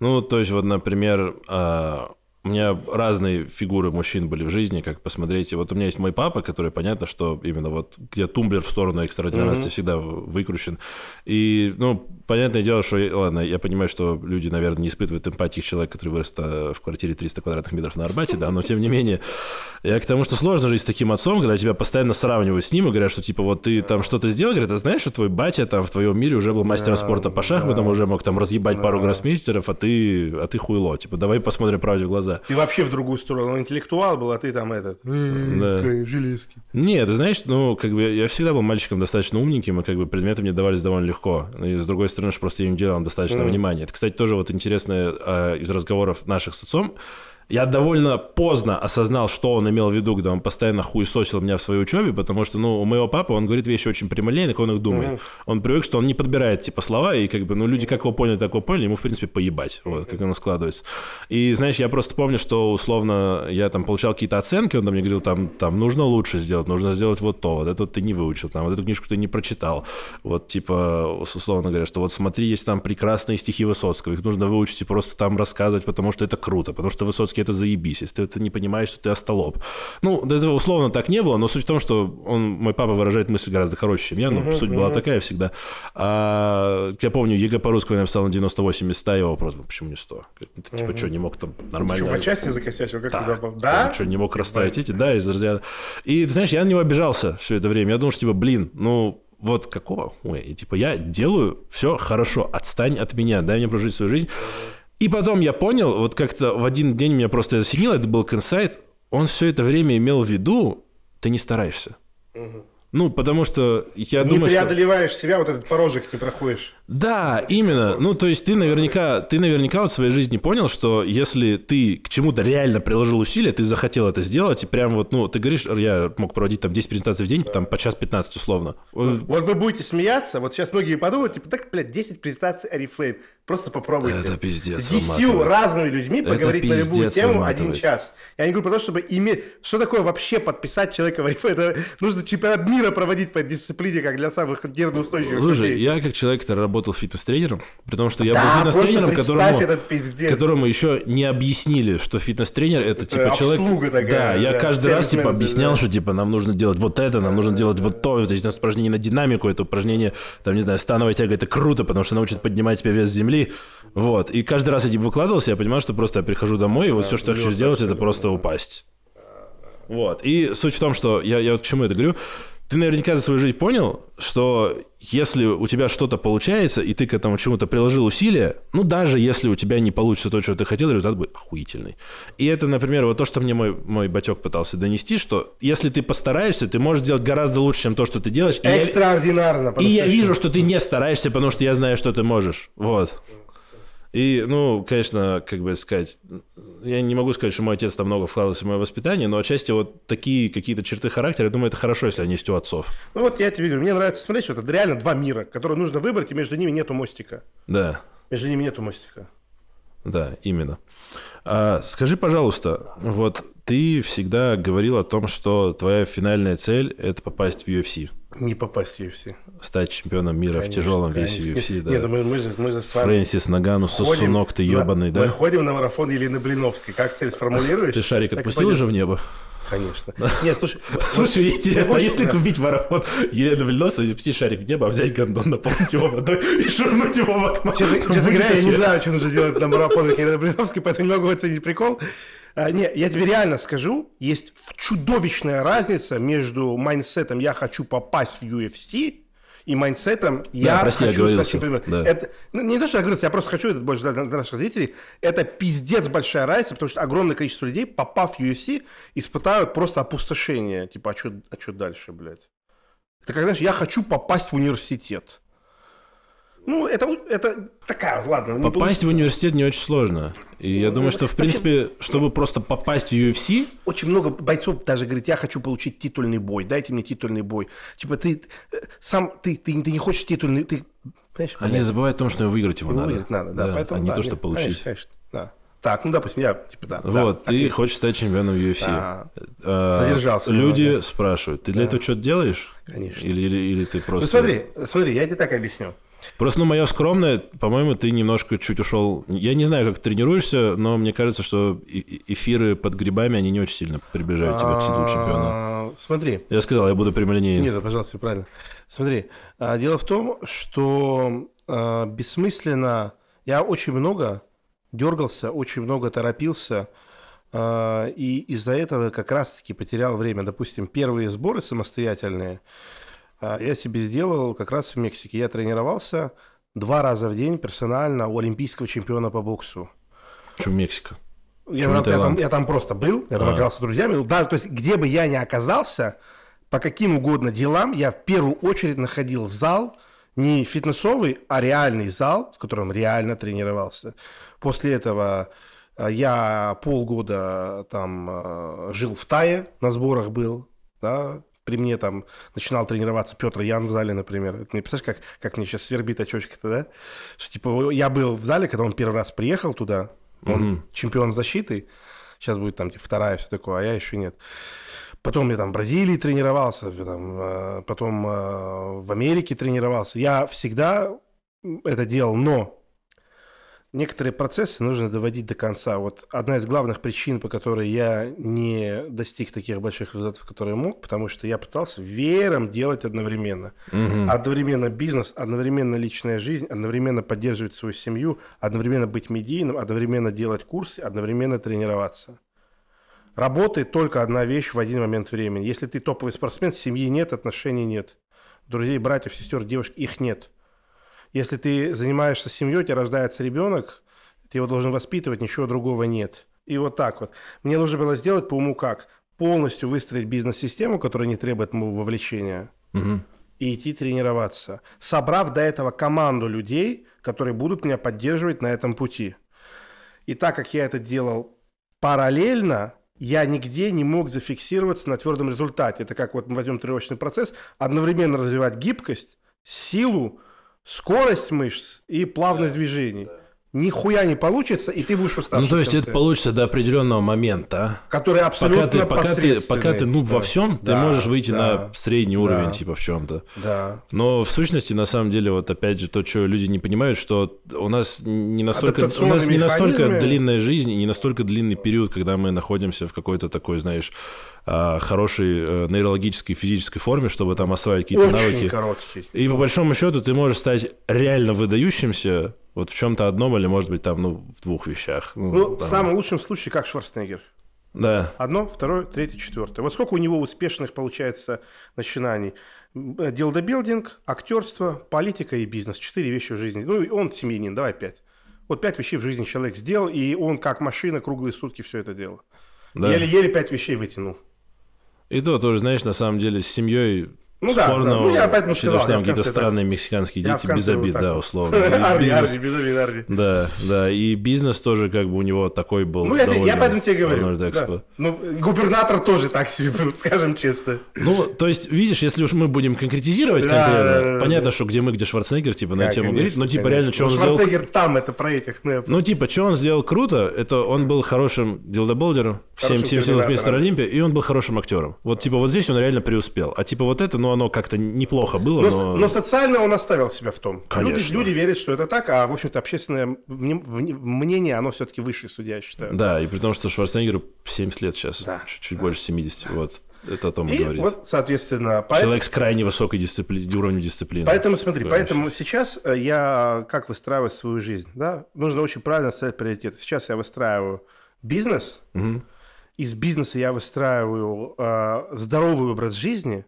Ну, то есть вот, например, э у меня разные фигуры мужчин были в жизни, как посмотрите. Вот у меня есть мой папа, который, понятно, что именно вот где тумблер в сторону экстрадинарности mm-hmm. всегда выкручен. И, ну, понятное дело, что, ладно, я понимаю, что люди, наверное, не испытывают эмпатии к человеку, который вырос в квартире 300 квадратных метров на Арбате, да, но тем не менее, я к тому, что сложно жить с таким отцом, когда тебя постоянно сравнивают с ним и говорят, что, типа, вот ты там что-то сделал, говорят, а знаешь, что твой батя там в твоем мире уже был мастером спорта по шахматам, уже мог там разъебать пару гроссмейстеров, а ты, а ты хуйло, типа, давай посмотрим правде в глаза да. Ты вообще в другую сторону. Он интеллектуал был, а ты там этот. Да. Железки. Не, ты знаешь, ну, как бы я всегда был мальчиком достаточно умненьким, и как бы предметы мне давались довольно легко. И с другой стороны, что просто я им делал достаточно mm. внимания. Это, кстати, тоже вот интересно а, из разговоров наших с отцом я довольно поздно осознал, что он имел в виду, когда он постоянно хуесосил меня в своей учебе, потому что, ну, у моего папы он говорит вещи очень прямолинейно, как он их думает. Mm-hmm. Он привык, что он не подбирает, типа, слова, и как бы, ну, люди как его поняли, так его поняли, ему, в принципе, поебать, вот, как оно складывается. И, знаешь, я просто помню, что, условно, я там получал какие-то оценки, он там мне говорил, там, там, нужно лучше сделать, нужно сделать вот то, вот это вот ты не выучил, там, вот эту книжку ты не прочитал. Вот, типа, условно говоря, что вот смотри, есть там прекрасные стихи Высоцкого, их нужно выучить и просто там рассказывать, потому что это круто, потому что Высоцкий по-русски это заебись, если ты это не понимаешь, что ты остолоп. Ну, до этого условно так не было, но суть в том, что он, мой папа выражает мысли гораздо короче, чем я, но uh суть uh была такая всегда. А, я помню, ЕГЭ по-русски я написал на 98 из 100, его вопрос был, почему не 100? «Ну, ты, типа, uh что, не мог там нормально... Ты что, по части закосячил? Как да. туда попал? Да? Ты, что, не мог расставить эти, да, из разряда... И, ты знаешь, я на него обижался все это время. Я думал, что, типа, блин, ну, вот какого хуя? И типа я делаю все хорошо, отстань от меня, дай мне прожить свою жизнь. И потом я понял, вот как-то в один день меня просто осенило, это был инсайт, он все это время имел в виду, ты не стараешься. Угу. Ну, потому что я не думаю, что... Не преодолеваешь себя, вот этот порожек не проходишь. Да, именно. Ну, то есть ты наверняка, ты наверняка вот в своей жизни понял, что если ты к чему-то реально приложил усилия, ты захотел это сделать, и прям вот, ну, ты говоришь, я мог проводить там 10 презентаций в день, там по час 15 условно. Э, вот, вы будете смеяться, вот сейчас многие подумают, типа, так, блядь, 10 презентаций Арифлейм. Просто попробуйте. Это пиздец. С 10 разными людьми поговорить на любую тему один час. Я не говорю про то, чтобы иметь... Что такое вообще подписать человека в Арифлейм? Это нужно чемпионат мира проводить по дисциплине, как для самых нервноустойчивых Слушай, людей. я как человек, который работал фитнес-тренером, при том, что я был фитнес-тренером, которому, которому еще не объяснили, что фитнес-тренер это, это типа человек. Такая, да, я да, каждый раз типа объяснял, да. что типа нам нужно делать вот это, нам нужно делать вот то, здесь у нас упражнение на динамику, это упражнение, там, не знаю, становая тяга, это круто, потому что научит поднимать тебе вес земли. Вот. И каждый раз я типа выкладывался, я понимал, что просто я прихожу домой, и вот да, все, что я хочу сделать, это просто упасть. Вот. И суть в том, что я, я вот к чему это говорю, ты наверняка за свою жизнь понял, что если у тебя что-то получается, и ты к этому чему-то приложил усилия, ну, даже если у тебя не получится то, чего ты хотел, результат будет охуительный. И это, например, вот то, что мне мой, мой батек пытался донести, что если ты постараешься, ты можешь делать гораздо лучше, чем то, что ты делаешь. Экстраординарно. И я, и я вижу, что ты не стараешься, потому что я знаю, что ты можешь. Вот. И, ну, конечно, как бы сказать, я не могу сказать, что мой отец там много вкладывался в мое воспитание, но отчасти вот такие какие-то черты характера, я думаю, это хорошо, если они есть у отцов. Ну вот я тебе говорю, мне нравится смотреть, что это реально два мира, которые нужно выбрать, и между ними нету мостика. Да. Между ними нету мостика. Да, именно. А, скажи, пожалуйста, вот ты всегда говорил о том, что твоя финальная цель – это попасть в UFC не попасть в UFC. Стать чемпионом мира конечно, в тяжелом конечно. весе UFC, да. Нет, ну мы, мы, же, мы же с вами... Фрэнсис Нагану, сосунок ты ебаный, да? Мы ходим на марафон Елены Блиновской. Как цель сформулируешь? Ты шарик отпустил уже в небо? конечно. Нет, слушай... Слушай, интересно, а если купить марафон Елену Вильносову и шарик в небо, а взять гондон, наполнить его водой и шурнуть его в окно? Честно говоря, я не знаю, что нужно делать на марафонах Елены Вильносовой, поэтому не могу оценить прикол. А, нет, я тебе реально скажу, есть чудовищная разница между майнсетом «я хочу попасть в UFC» и майндсетом да, я прости, хочу я стать например, да. это, ну, не то, что я говорю, я просто хочу это больше для, для наших зрителей. Это пиздец большая разница, потому что огромное количество людей, попав в UFC, испытают просто опустошение. Типа, а что а чё дальше, блядь? Это когда, знаешь, я хочу попасть в университет. Ну, это, это такая, ладно. Попасть получится. в университет не очень сложно. И ну, я думаю, что, в принципе, общем, чтобы просто попасть в UFC... Очень много бойцов даже говорит, я хочу получить титульный бой, дайте мне титульный бой. Типа, ты э, сам, ты, ты, ты не хочешь титульный, ты... Понимаешь, Они понимаешь? забывают о том, что выиграть его, надо. Выиграть надо, да. да поэтому, а не да, то, что нет, получить. Конечно, конечно, да. Так, ну, допустим, я, типа, да. Вот, да, ты отлично. хочешь стать чемпионом UFC. Да. А, Задержался. Люди много. спрашивают, ты для да. этого что-то делаешь? Конечно. Или, или, или ты ну, просто... Ну, смотри, смотри, я тебе так объясню. Просто, ну, мое скромное, по-моему, ты немножко чуть ушел. Я не знаю, как ты тренируешься, но мне кажется, что э эфиры под грибами, они не очень сильно приближают тебя к титулу а, чемпиона. Смотри. Я сказал, я буду прямолинейным. Нет, пожалуйста, правильно. Смотри, а, дело в том, что а, бессмысленно... Я очень много дергался, очень много торопился, и из-за этого как раз-таки потерял время. Допустим, первые сборы самостоятельные – а, я себе сделал как раз в Мексике. Я тренировался два раза в день персонально у олимпийского чемпиона по боксу. Чем Мексика? Я, Почему я, там, я там просто был, я там а. игрался с друзьями. Ну, да, то есть, где бы я ни оказался, по каким угодно делам, я в первую очередь находил зал, не фитнесовый, а реальный зал, в котором реально тренировался. После этого а, я полгода там а, жил в Тае, на сборах был, да, при мне там начинал тренироваться Петр Ян в зале, например. Ты мне представляешь, как, как мне сейчас свербит очочек-то, да? Что, типа, я был в зале, когда он первый раз приехал туда, он mm-hmm. чемпион защиты, сейчас будет там типа, вторая, все такое, а я еще нет. Потом я там в Бразилии тренировался, там, э, потом э, в Америке тренировался. Я всегда это делал, но некоторые процессы нужно доводить до конца. Вот одна из главных причин, по которой я не достиг таких больших результатов, которые мог, потому что я пытался вером делать одновременно. Угу. Одновременно бизнес, одновременно личная жизнь, одновременно поддерживать свою семью, одновременно быть медийным, одновременно делать курсы, одновременно тренироваться. Работает только одна вещь в один момент времени. Если ты топовый спортсмен, семьи нет, отношений нет. Друзей, братьев, сестер, девушек, их нет. Если ты занимаешься семьей, у тебя рождается ребенок, ты его должен воспитывать, ничего другого нет. И вот так вот. Мне нужно было сделать по уму как? Полностью выстроить бизнес-систему, которая не требует моего вовлечения. Угу. И идти тренироваться. Собрав до этого команду людей, которые будут меня поддерживать на этом пути. И так как я это делал параллельно, я нигде не мог зафиксироваться на твердом результате. Это как вот мы возьмем тренировочный процесс, одновременно развивать гибкость, силу, скорость мышц и плавность да, движений. Да нихуя не получится, и ты будешь уставший. Ну, то есть это получится до определенного момента, а? который абсолютно пока ты, пока ты, пока ну, ты нуб да. во всем, да, ты можешь выйти да, на средний уровень, да, типа в чем-то. Да. Но в сущности, на самом деле, вот опять же, то, что люди не понимают, что у нас не настолько, у нас не настолько длинная жизнь и не настолько длинный период, когда мы находимся в какой-то такой, знаешь, а, хорошей э, нейрологической физической форме, чтобы там осваивать какие-то навыки. Короткий. И по большому счету ты можешь стать реально выдающимся вот в чем-то одном или, может быть, там, ну, в двух вещах. Ну, ну в самом лучшем случае, как Шварценеггер. Да. Одно, второе, третье, четвертое. Вот сколько у него успешных, получается, начинаний? Э, Делдобилдинг, актерство, политика и бизнес. Четыре вещи в жизни. Ну, и он семьянин, давай пять. Вот пять вещей в жизни человек сделал, и он как машина круглые сутки все это делал. Да. Еле-еле пять вещей вытянул. И то тоже, знаешь, на самом деле с семьей ну Спорно, да, Ну, я поэтому считал, что там какие-то странные так... мексиканские дети, без обид, вот да, условно. Арни, Арни, без обид, Арни. Да, да, и бизнес тоже как бы у него такой был. Ну, довольно... я поэтому тебе говорю. Да. Ну, губернатор тоже так себе был, скажем честно. Ну, то есть, видишь, если уж мы будем конкретизировать да, конкретно, да, понятно, что где мы, где Шварценеггер, типа, на тему говорить но типа реально, что он ну, сделал... Шварценеггер там, это про этих... Ну, ну, типа, что он сделал круто, это он был хорошим дилдоболдером, 7 силах мистера Олимпия, и он был хорошим актером. Вот, типа, вот здесь он реально преуспел. А, типа, вот это, ну, оно как-то неплохо было. Но, но... но социально он оставил себя в том. Конечно. Люди, люди верят, что это так, а, в общем-то, общественное мнение, оно все-таки высшее судья, я считаю. Да, и при том, что Шварценеггеру 70 лет сейчас, да. чуть-чуть да. больше 70, вот. Это о том и, и говорит. Вот, соответственно, поэт... человек с крайне высокой дисципли... уровнем дисциплины. Поэтому смотри, Такое поэтому вообще. сейчас э, я как выстраиваю свою жизнь, да? Нужно очень правильно ставить приоритеты. Сейчас я выстраиваю бизнес, угу. из бизнеса я выстраиваю э, здоровый образ жизни,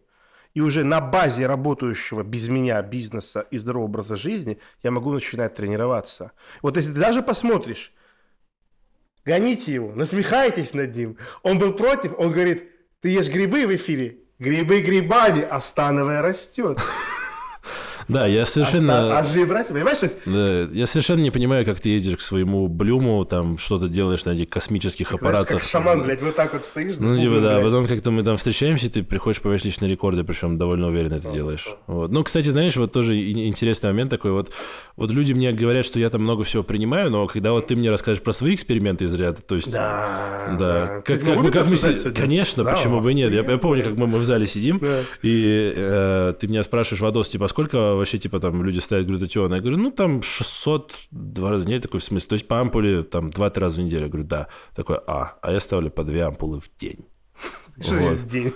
и уже на базе работающего без меня бизнеса и здорового образа жизни я могу начинать тренироваться. Вот если ты даже посмотришь, гоните его, насмехайтесь над ним. Он был против, он говорит, ты ешь грибы в эфире, грибы грибами, а становая растет. Да, я совершенно... Оживрать, понимаешь? Да, я совершенно не понимаю, как ты ездишь к своему Блюму, там что-то делаешь на этих космических как, аппаратах. Знаешь, как шаман, блядь, вот так вот стоишь. Ну, типа, да, а потом как-то мы там встречаемся, ты приходишь, поешь личные рекорды, причем довольно уверенно это делаешь. Вот. Ну, кстати, знаешь, вот тоже интересный момент такой, вот, вот люди мне говорят, что я там много всего принимаю, но когда вот ты мне расскажешь про свои эксперименты из ряда, то есть... Да, да. Как, как, мы, как мы си... Конечно, да, почему бы нет. Я, я помню, как мы, мы в зале сидим, да. и э, ты меня спрашиваешь, Вадос, типа, «А сколько вообще, типа, там, люди ставят глютатион. Я говорю, ну, там, 600 два раза в неделю, такой, в смысле, то есть по ампуле, там, 2-3 раза в неделю. Я говорю, да. Такой, а, а я ставлю по две ампулы в день. Что вот. в день?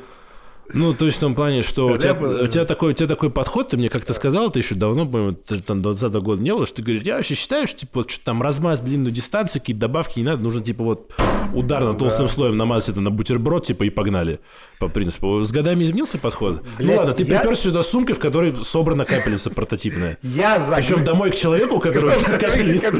Ну, то есть в том плане, что у тебя, э, у, тебя такой, у тебя такой подход, ты мне как-то сказал, ты еще давно, по-моему, там 20 -го года не было, что ты говоришь, я вообще считаю, что, типа, что там размазать длинную дистанцию, какие-то добавки не надо, нужно, типа, вот удар на толстым да. слоем намазать это на бутерброд, типа, и погнали по принципу. С годами изменился подход? Ну блядь, ну ладно, ты я... сюда сумкой, в которой собрана капельница прототипная. Я за... Причем домой к человеку, у которого капельница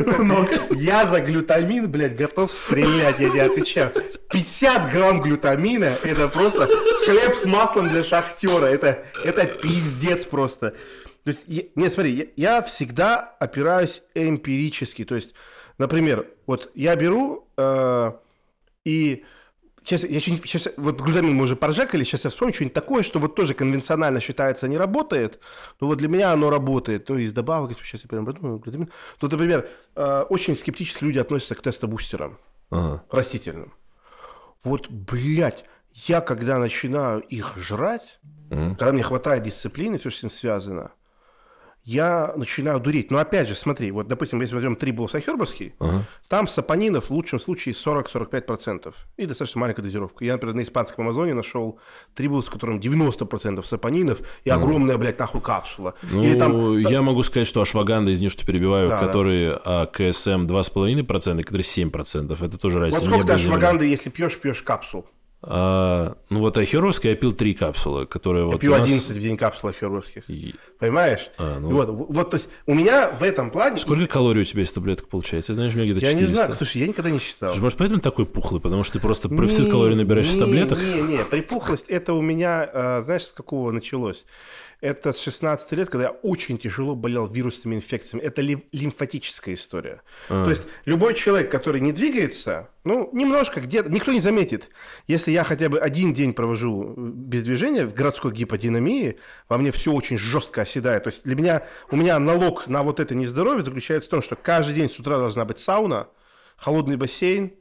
Я за глютамин, блядь, готов стрелять, я тебе отвечаю. 50 грамм глютамина, это просто хлеб с маслом маслом для шахтера. Это, это пиздец просто. То есть, я, нет, смотри, я, я всегда опираюсь эмпирически. То есть, например, вот я беру э, и Сейчас, я еще, сейчас, вот глютамин мы уже поржакали, сейчас я вспомню что-нибудь такое, что вот тоже конвенционально считается не работает, но вот для меня оно работает. То есть добавок, сейчас я прям подумаю, глютамин. То, например, э, очень скептически люди относятся к тестобустерам ага. растительным. Вот, блядь, я когда начинаю их жрать, mm-hmm. когда мне хватает дисциплины, все, что с ним связано, я начинаю дуреть. Но опять же, смотри, вот, допустим, если возьмем три булса хербовский, uh-huh. там сапонинов в лучшем случае 40-45%. И достаточно маленькая дозировка. Я, например, на испанском Амазоне нашел три булса, в котором 90% сапонинов и uh-huh. блядь, нахуй капсула. Ну, Или там... я могу сказать, что ашваганда, извини, что перебиваю, да, которые да. А, КСМ 2,5%, которые 7%. Это тоже разница. Вот сколько ты ашваганда, если пьешь, пьешь капсул? А, ну вот ахеровский я пил три капсулы, которые я вот. Я пью нас... в день капсул ахеровских. И... Понимаешь? А, ну... вот, вот, то есть у меня в этом плане. Сколько калорий у тебя из таблеток получается? Знаешь, у меня где-то Я 400. не знаю, слушай, я никогда не считал. Может, поэтому такой пухлый, потому что ты просто профицит калорий набираешь не, из таблеток? Не, не, припухлость это у меня, а, знаешь, с какого началось? Это с 16 лет, когда я очень тяжело болел вирусными инфекциями. Это лимфатическая история. А. То есть любой человек, который не двигается, ну, немножко где-то, никто не заметит. Если я хотя бы один день провожу э, без движения в городской гиподинамии, во мне все очень жестко оседает. То есть для меня, у меня налог на вот это нездоровье заключается в том, что каждый день с утра должна быть сауна, холодный бассейн,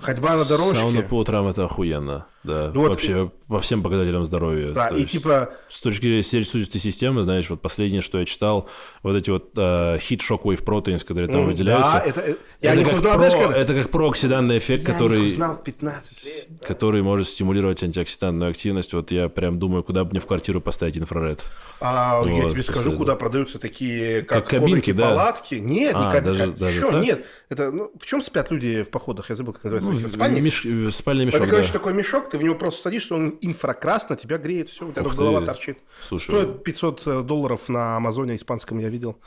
ходьба на дорожке. Сауна по утрам – это охуенно. Да, ну, вообще вот, во всем показателям здоровья. Да, То и есть, типа... С точки зрения сердечно-сосудистой системы, знаешь, вот последнее, что я читал, вот эти вот э, hit shockwave proteins, которые там mm, выделяются. Да, это... Э, я это, не как узнал, про, знаешь, когда... это как прооксидантный эффект, я который... Я узнал в 15 лет. Да. Который может стимулировать антиоксидантную активность. Вот я прям думаю, куда бы мне в квартиру поставить инфраред. А, вот, я тебе скажу, последний. куда продаются такие, как, как кабинки, да? палатки. Нет, а, не каб... даже, как... даже Еще, так? нет. Это, ну, в чем спят люди в походах? Я забыл, как называется. Ну, спальник? Меш... Спальный мешок, Это, короче, да. такой мешок, ты в него просто что он инфракрасно тебя греет, все, у тебя Ух голова ты. торчит. Слушай. Стоит 500 ну. э, долларов на Амазоне испанском, я видел.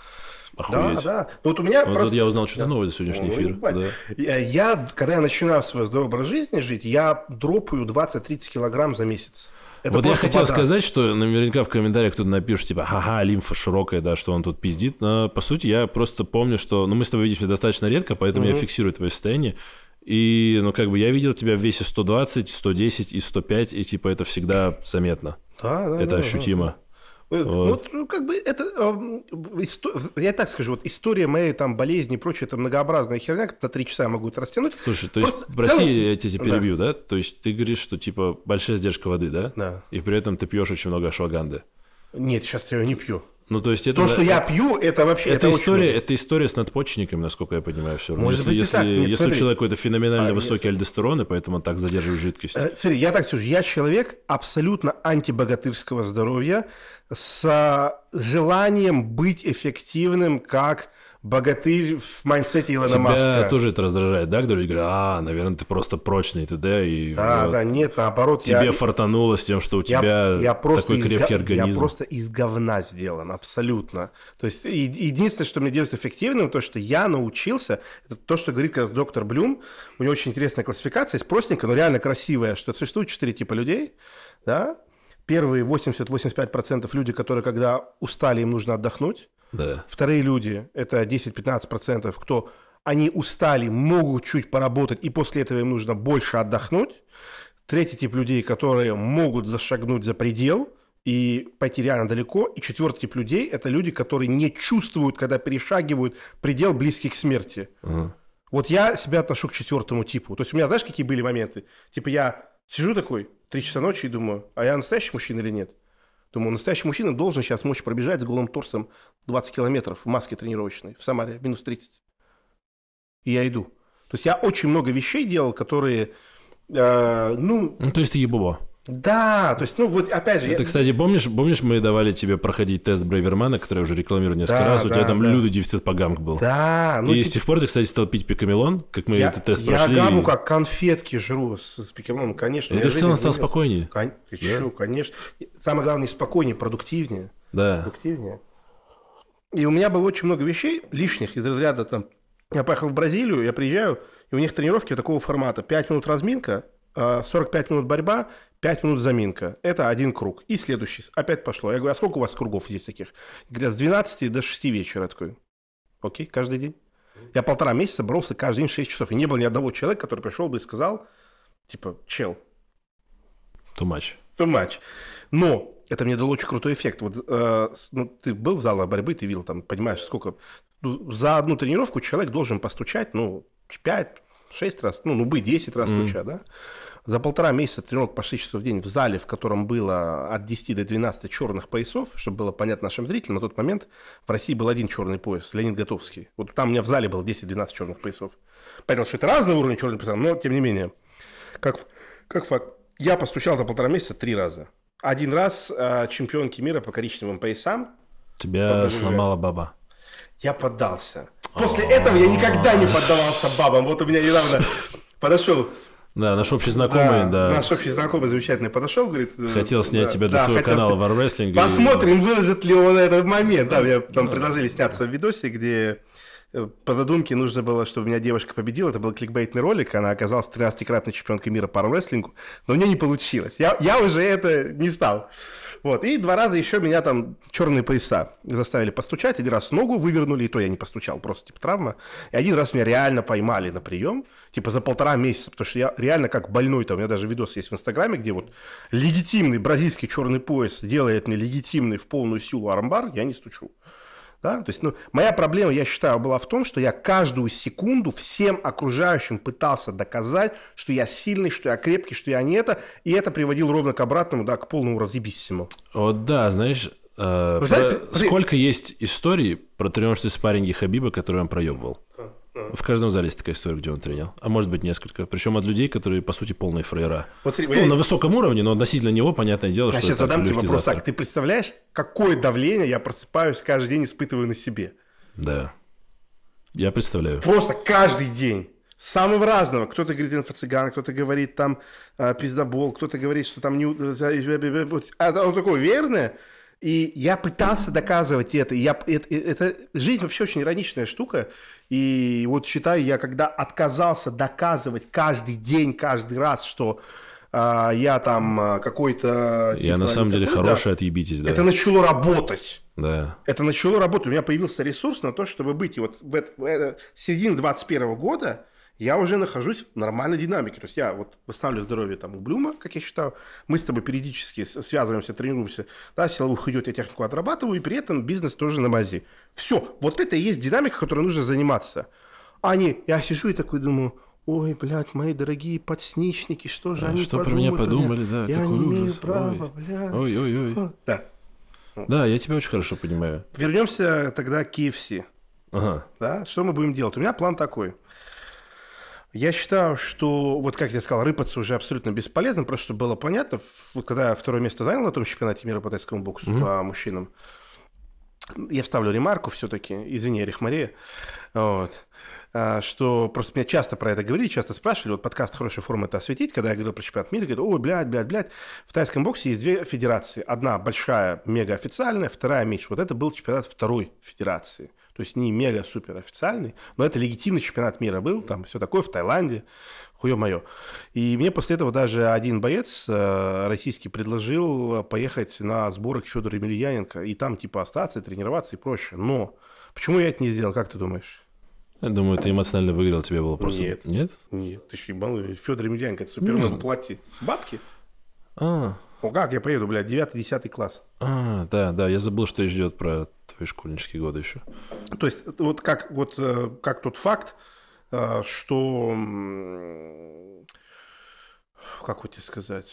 Охуеть. Да, да. вот у меня вот просто... я узнал что-то да. новое за сегодняшний эфир. Ебать. Да. Я, я, когда я начинаю свой здоровый образ жизни жить, я дропаю 20-30 килограмм за месяц. Это вот я хотел вода. сказать, что наверняка в комментариях кто-то напишет, типа, ага, лимфа широкая, да, что он тут пиздит. Но, по сути, я просто помню, что... Ну, мы с тобой видимся достаточно редко, поэтому угу. я фиксирую твое состояние. И, ну, как бы я видел тебя в весе 120, 110 и 105, и, типа, это всегда заметно. Да, да, Это да, ощутимо. Да. Вот. Ну, как бы это... Я так скажу, вот история моей там болезни и прочее, это многообразная херня, на три часа я могу это растянуть. Слушай, то Просто... есть, прости, целом... я тебя перебью, да. да? То есть ты говоришь, что, типа, большая сдержка воды, да? Да. И при этом ты пьешь очень много ашваганды. Нет, сейчас я ее не пью. Ну, то есть это, то, что это, я пью, это вообще... Это, это история, это история с надпочечниками, насколько я понимаю, все равно. Может если, быть, если, так. Нет, если у человека какой-то феноменально а, высокий альдостерон, и поэтому он так задерживает жидкость. Э, смотри, я так сижу. Я человек абсолютно антибогатырского здоровья с желанием быть эффективным как богатырь в майнсете Илона Тебя Маска. Тебя тоже это раздражает, да, когда люди говорят, а, наверное, ты просто прочный т.д. И да, вот да, нет, наоборот. Тебе я... фартануло с тем, что у я, тебя я такой из... крепкий организм. Я просто из говна сделан, абсолютно. То есть и, единственное, что мне делает эффективным, то, что я научился, это то, что говорит как раз доктор Блюм, у него очень интересная классификация, есть простенькая, но реально красивая, что существует четыре типа людей, да, Первые 80-85% люди, которые, когда устали, им нужно отдохнуть. Да. Вторые люди, это 10-15%, кто они устали, могут чуть поработать, и после этого им нужно больше отдохнуть. Третий тип людей, которые могут зашагнуть за предел и пойти реально далеко. И четвертый тип людей – это люди, которые не чувствуют, когда перешагивают предел близких к смерти. Угу. Вот я себя отношу к четвертому типу. То есть у меня, знаешь, какие были моменты? Типа я сижу такой, три часа ночи и думаю, а я настоящий мужчина или нет? Думаю, настоящий мужчина должен сейчас мочь пробежать с голым торсом 20 километров в маске тренировочной в Самаре, минус 30. И я иду. То есть я очень много вещей делал, которые... Э, ну, ну то есть ты ебоба. Да, то есть, ну вот опять же... Это, ну, я... кстати, помнишь, помнишь, мы давали тебе проходить тест Брейвермана, который уже рекламировал несколько да, раз, у да, тебя там да. лютый дефицит по гамк был. Да. Ну, и тип... с тех пор ты, кстати, стал пить пикамелон, как мы я, этот тест я прошли. Я гамму как конфетки жру с, с пикамелоном, конечно. И ты все равно стал спокойнее. Кон... Ты да? чё, конечно. Самое главное, спокойнее, продуктивнее. Да. Продуктивнее. И у меня было очень много вещей лишних из разряда там... Я поехал в Бразилию, я приезжаю, и у них тренировки такого формата. 5 минут разминка, 45 а, минут борьба, Пять минут заминка. Это один круг. И следующий. Опять пошло. Я говорю, а сколько у вас кругов здесь таких? Говорят, с 12 до 6 вечера. Я такой, окей, каждый день. Я полтора месяца боролся каждый день 6 часов. И не было ни одного человека, который пришел бы и сказал, типа, чел. Too much. Too much. Но это мне дало очень крутой эффект. Вот э, ну, ты был в зале борьбы, ты видел там, понимаешь, сколько... Ну, за одну тренировку человек должен постучать, ну, 5-6 раз, ну, ну бы 10 раз mm. hmm стуча, да? За полтора месяца тренировок по 6 часов в день в зале, в котором было от 10 до 12 черных поясов, чтобы было понятно нашим зрителям, на тот момент в России был один черный пояс, Леонид Готовский. Вот там у меня в зале было 10-12 черных поясов. Понятно, что это разный уровень черных поясов, но тем не менее, как, как факт. Я постучал за полтора месяца три раза. Один раз э, чемпионки мира по коричневым поясам. Тебя сломала баба. Я поддался. После этого я никогда не поддавался бабам. Вот у меня недавно подошел да, наш общий знакомый, да. да. Наш общий знакомый замечательный подошел, говорит... Э, хотел снять да, тебя для да, своего канала War Wrestling. Посмотрим, но... выложит ли он этот момент. Да, мне там предложили сняться в видосе, где э, по задумке нужно было, чтобы меня девушка победила. Это был кликбейтный ролик. Она оказалась 13-кратной чемпионкой мира по рестлингу. Но у нее не получилось. Я, я уже это не стал. Вот. И два раза еще меня там черные пояса заставили постучать. Один раз ногу вывернули, и то я не постучал, просто типа травма. И один раз меня реально поймали на прием, типа за полтора месяца, потому что я реально как больной там. У меня даже видос есть в Инстаграме, где вот легитимный бразильский черный пояс делает мне легитимный в полную силу армбар, я не стучу. Да? То есть ну, моя проблема, я считаю, была в том, что я каждую секунду всем окружающим пытался доказать, что я сильный, что я крепкий, что я не это, и это приводило ровно к обратному, да, к полному разъебисимому. Вот да, знаешь, э, про... Знаете, сколько ты... есть историй про тренажные спарринги Хабиба, которые он проебывал? В каждом зале есть такая история, где он тренил. А может быть несколько. Причем от людей, которые, по сути, полные фрейра. Вот, ну, я... на высоком уровне, но относительно него, понятное дело, я что сейчас это задам тебе вопрос завтрак. так. Ты представляешь, какое давление я просыпаюсь каждый день, испытываю на себе? Да. Я представляю. Просто каждый день. Самого разного. Кто-то говорит инфо-цыган, кто-то говорит там пиздобол, кто-то говорит, что там не... А он такой верное, и я пытался доказывать это. я, это, э, это жизнь вообще очень ироничная штука. И вот считаю, я когда отказался доказывать каждый день, каждый раз, что э, я там а, какой-то... Типа, я на самом деле хороший, отъебитесь, да. Это начало работать. Да. Это начало работать. У меня появился ресурс на то, чтобы быть. И вот в, это, в э, середине 21 года я уже нахожусь в нормальной динамике. То есть я вот восстанавливаю здоровье там у Блюма, как я считаю. Мы с тобой периодически связываемся, тренируемся. Да, силовых идет, я технику отрабатываю, и при этом бизнес тоже на базе. Все, вот это и есть динамика, которой нужно заниматься. А не, я сижу и такой думаю, ой, блядь, мои дорогие подсничники, что же а, они что подумают? Что про меня подумали, да, я не ужас. имею права, ой. блядь. Ой-ой-ой. Да. Да, я тебя очень хорошо понимаю. Вернемся тогда к KFC. Ага. Да, что мы будем делать? У меня план такой. Я считаю, что, вот как я сказал, рыпаться уже абсолютно бесполезно, просто чтобы было понятно, когда я второе место занял на том чемпионате мира по тайскому боксу mm-hmm. по мужчинам, я вставлю ремарку все-таки, извини, Эрих Мария, вот, а, что просто меня часто про это говорили, часто спрашивали, вот подкаст «Хорошая форма» это осветить, когда я говорил про чемпионат мира, говорят, ой, блядь, блядь, блядь. В тайском боксе есть две федерации. Одна большая, мега официальная, вторая меньше. Вот это был чемпионат второй федерации то есть не мега-супер официальный, но это легитимный чемпионат мира был, там все такое в Таиланде, хуе мое. И мне после этого даже один боец э, российский предложил поехать на сборы к Федору Емельяненко и там типа остаться, тренироваться и прочее. Но почему я это не сделал, как ты думаешь? Я думаю, ты эмоционально выиграл, тебе было просто... Нет. Нет? Нет, ты что, ебаный? Федор Емельяненко, это супермен, ну. плати. Бабки? А, о, как я поеду, блядь, 9-10 класс. А, да, да, я забыл, что ждет про твои школьнические годы еще. То есть вот как, вот, э, как тот факт, э, что... Как вот тебе сказать...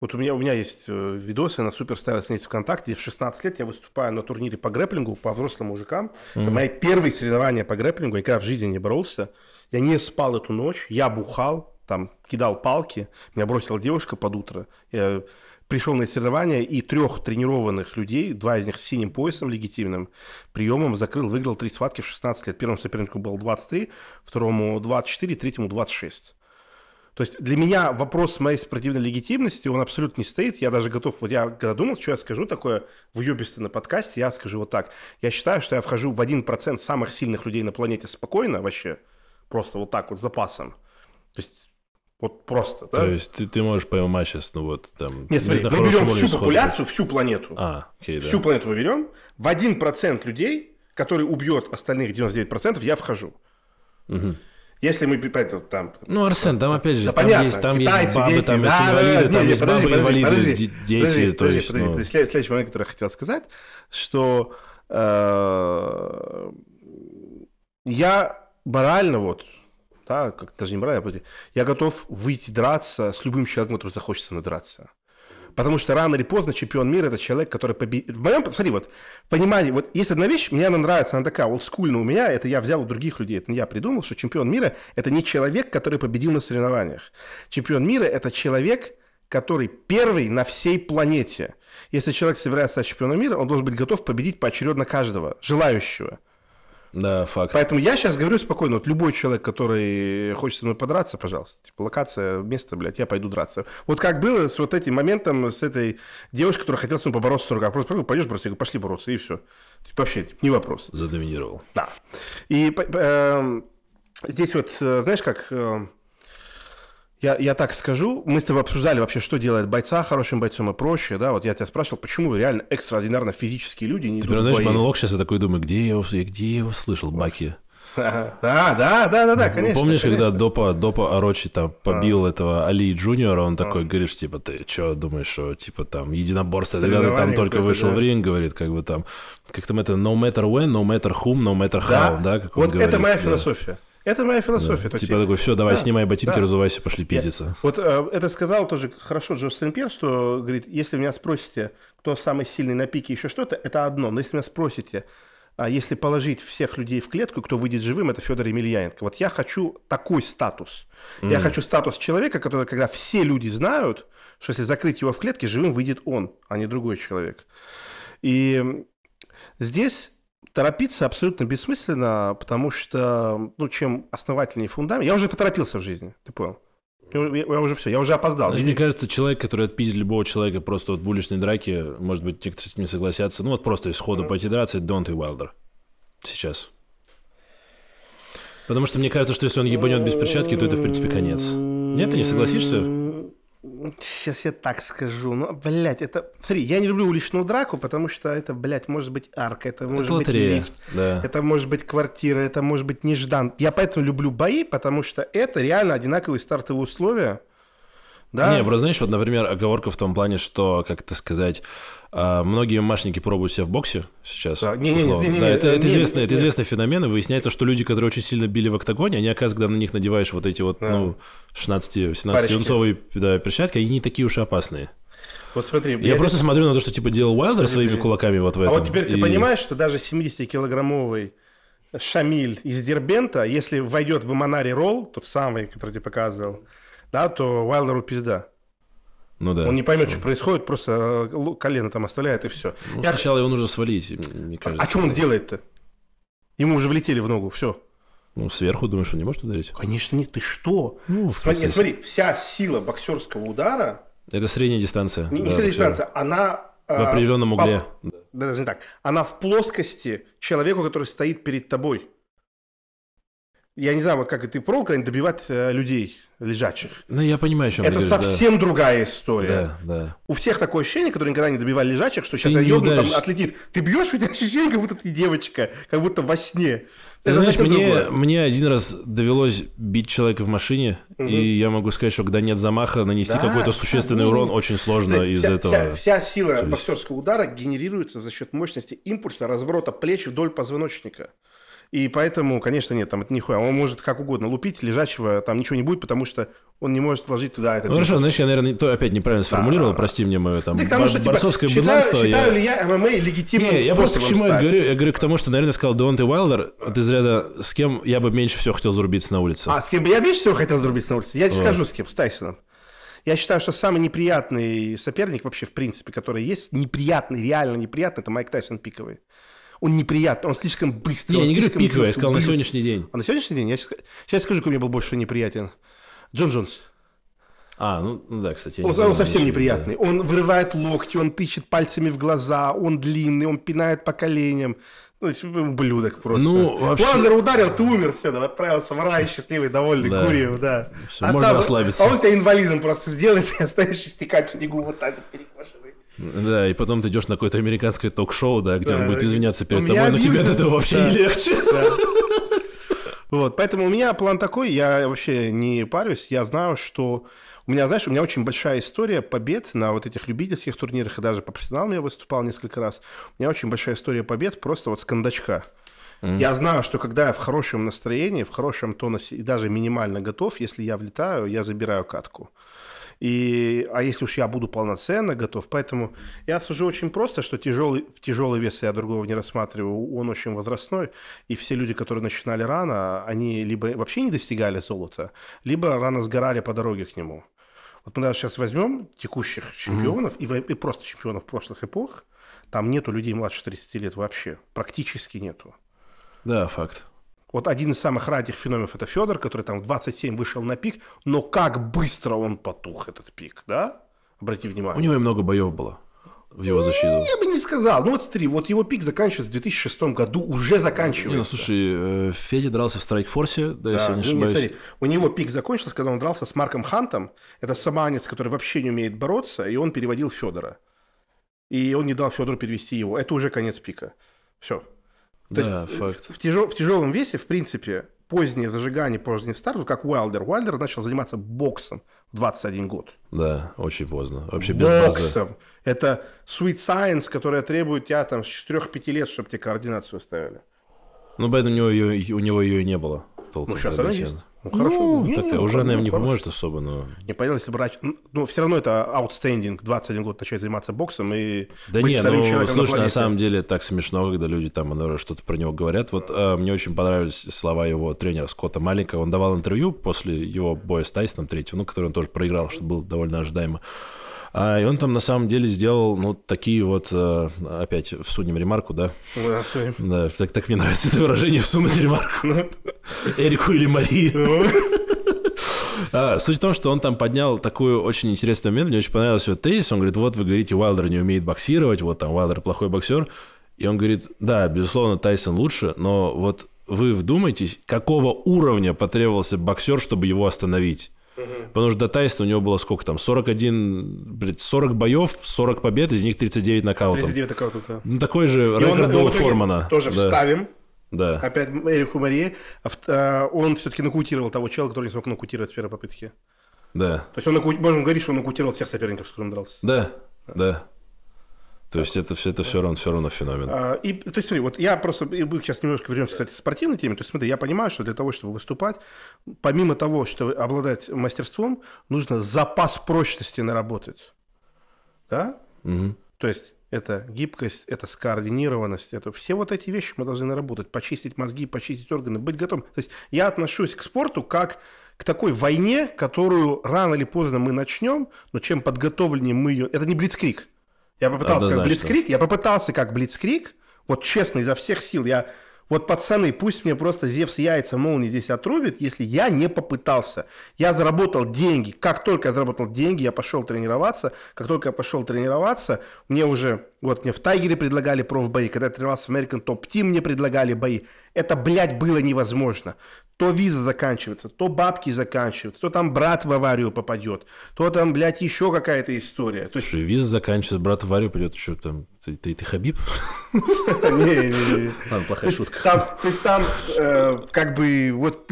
Вот у меня, у меня есть э, видосы на суперстарой странице ВКонтакте. В 16 лет я выступаю на турнире по грэплингу по взрослым мужикам. Mm-hmm. Это мои первые соревнования по грэплингу. Я никогда в жизни не боролся. Я не спал эту ночь. Я бухал, там, кидал палки. Меня бросила девушка под утро. Я пришел на соревнования и трех тренированных людей, два из них с синим поясом легитимным, приемом закрыл, выиграл три схватки в 16 лет. Первому сопернику было 23, второму 24, третьему 26. То есть для меня вопрос моей спортивной легитимности, он абсолютно не стоит. Я даже готов, вот я когда думал, что я скажу такое в Юбисте на подкасте, я скажу вот так. Я считаю, что я вхожу в 1% самых сильных людей на планете спокойно вообще, просто вот так вот, с запасом. То есть вот просто, да? То есть ты, ты можешь поймать сейчас, ну вот там... Нет, смотри, мы берем всю исхода. популяцию, всю планету. А, окей, да. Всю планету мы берем. В 1% людей, который убьет остальных 99%, я вхожу. Угу. Если мы типа, там... Ну, Арсен, там опять же, да, там, понятно, есть, там китайцы, есть бабы, дети, там есть инвалиды, да, там нет, есть подожди, бабы, инвалиды, подожди, дети, подожди, то есть... Подожди, ну... подожди. Следующий момент, который я хотел сказать, что э, я морально вот да, как даже не морально, а я готов выйти драться с любым человеком, который захочет со мной драться. Потому что рано или поздно чемпион мира это человек, который победит. В моем, смотри, вот, понимание, вот есть одна вещь, мне она нравится, она такая олдскульная у меня, это я взял у других людей, это не я придумал, что чемпион мира это не человек, который победил на соревнованиях. Чемпион мира это человек, который первый на всей планете. Если человек собирается стать чемпионом мира, он должен быть готов победить поочередно каждого, желающего. Да, факт. Поэтому я сейчас говорю спокойно, вот любой человек, который хочет со мной подраться, пожалуйста, типа, локация, место, блядь, я пойду драться. Вот как было с вот этим моментом, с этой девушкой, которая хотела с мной побороться 40 руках. Просто пойдешь бороться, я говорю, пошли бороться, и все. Типа, вообще, типа, не вопрос. Задоминировал. Да. И э, здесь вот, э, знаешь, как... Э, я, я так скажу, мы с тобой обсуждали вообще, что делает бойца хорошим бойцом и прочее, да, вот я тебя спрашивал, почему реально экстраординарно физические люди не Ты прям, знаешь, бои? монолог сейчас я такой думаю, где я его, где я его слышал, Баки? Да, да, да, да, да, ну, конечно. Помнишь, конечно. когда Допа, Допа Орочи там а. побил а. этого Али Джуниора, он такой, а. говоришь, типа, ты что думаешь, что, типа, там, единоборство, наверное, там только вышел да. в ринг, говорит, как бы там, как там это, no matter when, no matter whom, no matter how, да? да как вот это говорит, моя да. философия. Это моя философия. Да. Типа есть... такой, все, давай, да, снимай ботинки, да. разувайся, пошли пиздиться. Нет. Вот э, это сказал тоже хорошо Джордж Сен-Пьер, что, говорит, если меня спросите, кто самый сильный на пике, еще что-то, это одно. Но если меня спросите, а если положить всех людей в клетку, кто выйдет живым, это Федор Емельяненко. Вот я хочу такой статус. Mm. Я хочу статус человека, который, когда все люди знают, что если закрыть его в клетке, живым выйдет он, а не другой человек. И здесь торопиться абсолютно бессмысленно, потому что, ну, чем основательнее фундамент... Я уже поторопился в жизни, ты понял? Я, я, уже все, я уже опоздал. мне кажется, человек, который отпиздит любого человека просто вот в уличной драке, может быть, некоторые с ним согласятся, ну вот просто исходу mm-hmm. пойти драться, это Донт и Уайлдер сейчас. Потому что мне кажется, что если он ебанет без перчатки, то это, в принципе, конец. Нет, ты не согласишься? Сейчас я так скажу. Ну, блядь, это... Смотри, я не люблю уличную драку, потому что это, блядь, может быть арка, это может это быть лифт, да. это может быть квартира, это может быть неждан. Я поэтому люблю бои, потому что это реально одинаковые стартовые условия. Да? Не, просто знаешь, вот, например, оговорка в том плане, что, как это сказать, а, многие машники пробуют себя в боксе сейчас. это, это, известный, это известный феномен, и выясняется, что люди, которые очень сильно били в октагоне, они, оказывается, когда на них надеваешь вот эти вот, да. ну, 16-17-юнцовые да, перчатки, они не такие уж и опасные. Вот смотри. Я, я просто это... смотрю на то, что типа делал Уайлдер смотри, своими кулаками вот в этом. А вот теперь и... ты понимаешь, что даже 70-килограммовый Шамиль из Дербента, если войдет в Монари Ролл, тот самый, который ты показывал, да, то Уайлдеру пизда. Ну да. Он не поймет, что, что происходит, просто э, колено там оставляет и все. Ну, и сначала его нужно свалить, мне а кажется. А, а что он сделает-то? Ему уже влетели в ногу, все. Ну, сверху, думаешь, он не может ударить? Конечно нет, ты что? Ну, в смотри, смотри, вся сила боксерского удара... Это средняя дистанция. Не, не средняя дистанция, она... В э, определенном угле. По... Да, даже не так. Она в плоскости человеку, который стоит перед тобой я не знаю, вот как ты пробовал когда добивать э, людей лежачих. Ну, я понимаю, о чем Это говоришь, совсем да. другая история. Да, да. У всех такое ощущение, которые никогда не добивали лежачих, что сейчас ёбну, там отлетит. Ты бьешь, у тебя ощущение, как будто ты девочка, как будто во сне. Ты это знаешь, мне, мне один раз довелось бить человека в машине, угу. и я могу сказать, что когда нет замаха, нанести да, какой-то существенный ну, урон очень сложно да, из за этого. Вся, вся сила есть... боксерского удара генерируется за счет мощности импульса, разворота плеч вдоль позвоночника. И поэтому, конечно, нет, там это нихуя. Он может как угодно лупить, лежачего, там ничего не будет, потому что он не может вложить туда этот. Ну хорошо, значит, я, наверное, то опять неправильно сформулировал, да, прости да. мне мое там. Да, потому что, типа, борцовское типа, считаю, считаю я... ли я ММА легитимным Не, я просто к чему я говорю? Я говорю к тому, что, наверное, сказал Донте Уайлдер, от изряда, с кем я бы меньше всего хотел зарубиться на улице. А, с кем бы я меньше всего хотел зарубиться на улице? Я тебе вот. скажу, с кем, с Тайсоном. Я считаю, что самый неприятный соперник вообще, в принципе, который есть, неприятный, реально неприятный, это Майк Тайсон пиковый он неприятный, он слишком быстрый. Не, я не говорю пиковый, я сказал бьют. на сегодняшний день. А на сегодняшний день? Я сейчас, скажу, кто мне был больше неприятен. Джон Джонс. А, ну, ну да, кстати. Он, не он совсем неприятный. Да. Он вырывает локти, он тычет пальцами в глаза, он длинный, он пинает по коленям. Ну, блюдок просто. Ну, вообще... Ландер ударил, ты умер, все, Давай отправился в рай, счастливый, довольный, да. Курьев, да. Все, а можно там, расслабиться. А он тебя инвалидом просто сделает, и останешься стекать в снегу вот так вот перекошенный. Да, и потом ты идешь на какое-то американское ток-шоу, да, где он будет извиняться перед тобой, но тебе от этого вообще не легче. Вот, поэтому у меня план такой, я вообще не парюсь, я знаю, что... У меня, знаешь, у меня очень большая история побед на вот этих любительских турнирах, и даже по профессионалам я выступал несколько раз. У меня очень большая история побед просто вот с кондачка. Mm-hmm. Я знаю, что когда я в хорошем настроении, в хорошем тонусе и даже минимально готов, если я влетаю, я забираю катку. И, а если уж я буду полноценно готов, поэтому я сужу очень просто, что тяжелый, тяжелый вес я другого не рассматриваю, он очень возрастной, и все люди, которые начинали рано, они либо вообще не достигали золота, либо рано сгорали по дороге к нему. Вот мы даже сейчас возьмем текущих чемпионов mm-hmm. и, и просто чемпионов прошлых эпох, там нету людей младше 30 лет вообще, практически нету. Да, факт. Вот один из самых ранних феноменов это Федор, который там в 27 вышел на пик, но как быстро он потух этот пик, да? Обрати внимание. У него и много боев было в его защиту. Ну, я бы не сказал. Ну вот смотри, вот его пик заканчивается в 2006 году, уже заканчивается. Не, ну слушай, э, Федя дрался в Страйкфорсе, да, да, если я не ошибаюсь. Не, смотри, у него пик закончился, когда он дрался с Марком Хантом. Это саманец, который вообще не умеет бороться, и он переводил Федора. И он не дал Федору перевести его. Это уже конец пика. Все. То да, есть факт. В, в, тяжел, в тяжелом весе, в принципе, позднее зажигание, поздний старт, как Уайлдер. Уайлдер начал заниматься боксом в 21 год. Да, очень поздно. Вообще без боксом. базы. Это sweet science, которая требует тебя там с 4-5 лет, чтобы тебе координацию ставили. Ну, поэтому у него ее, у него ее и не было. Толком, ну, сейчас она есть. Ну, хорошо. Ну, ну, такая, ну, уже, наверное, не поможет особо, но... Не понял, если брать... Ну, все равно это аутстендинг, 21 год начать заниматься боксом и Да быть нет, ну, слушай, на, на самом деле так смешно, когда люди там э, что-то про него говорят. Вот э, мне очень понравились слова его тренера Скотта Маленького. Он давал интервью после его боя с Тайсоном третьего, ну, который он тоже проиграл, что было довольно ожидаемо. А, и он там на самом деле сделал, ну, такие вот, э, опять всунем ремарку, да? Да, Да, так, так мне нравится это выражение, всунуть ремарку. Эрику или Марии. А, суть в том, что он там поднял такую очень интересный момент, мне очень понравился его тезис, он говорит, вот вы говорите, Уайлдер не умеет боксировать, вот там Уайлдер плохой боксер, и он говорит, да, безусловно, Тайсон лучше, но вот вы вдумайтесь, какого уровня потребовался боксер, чтобы его остановить. Угу. Потому что до Тайсона у него было сколько там? 41, блядь, 40 боев, 40 побед, из них 39 нокаутов. 39 нокаутов, да. Ну, такой же и рекорд он, был он Формана. Тоже да. вставим. Да. Опять Эриху Марии. А а, он все-таки нокаутировал того чела, который не смог нокаутировать с первой попытки. Да. То есть он, можем говорить, что он нокаутировал всех соперников, с которыми дрался. Да, да. да. То есть это, все, это все, равно, все равно феномен. А, и, то есть смотри, вот я просто, и мы сейчас немножко вернемся, кстати, к спортивной теме. То есть смотри, я понимаю, что для того, чтобы выступать, помимо того, чтобы обладать мастерством, нужно запас прочности наработать. Да? Угу. То есть это гибкость, это скоординированность, это все вот эти вещи мы должны наработать, почистить мозги, почистить органы, быть готовым. То есть я отношусь к спорту как к такой войне, которую рано или поздно мы начнем, но чем подготовленнее мы ее... Это не блицкрик – я попытался Однозначно. как Блицкрик, я попытался как Блицкрик, вот честно, изо всех сил, я... Вот, пацаны, пусть мне просто Зевс яйца молнии здесь отрубит, если я не попытался. Я заработал деньги. Как только я заработал деньги, я пошел тренироваться. Как только я пошел тренироваться, мне уже вот мне в Тайгере предлагали профбои, когда я тренировался в American Top Team, мне предлагали бои. Это, блядь, было невозможно. То виза заканчивается, то бабки заканчиваются, то там брат в аварию попадет, то там, блядь, еще какая-то история. То есть... Слушай, виза заканчивается, брат в аварию придет, что там, ты, ты, ты Хабиб? Не-не-не. Ладно, плохая шутка. То есть там э, как бы вот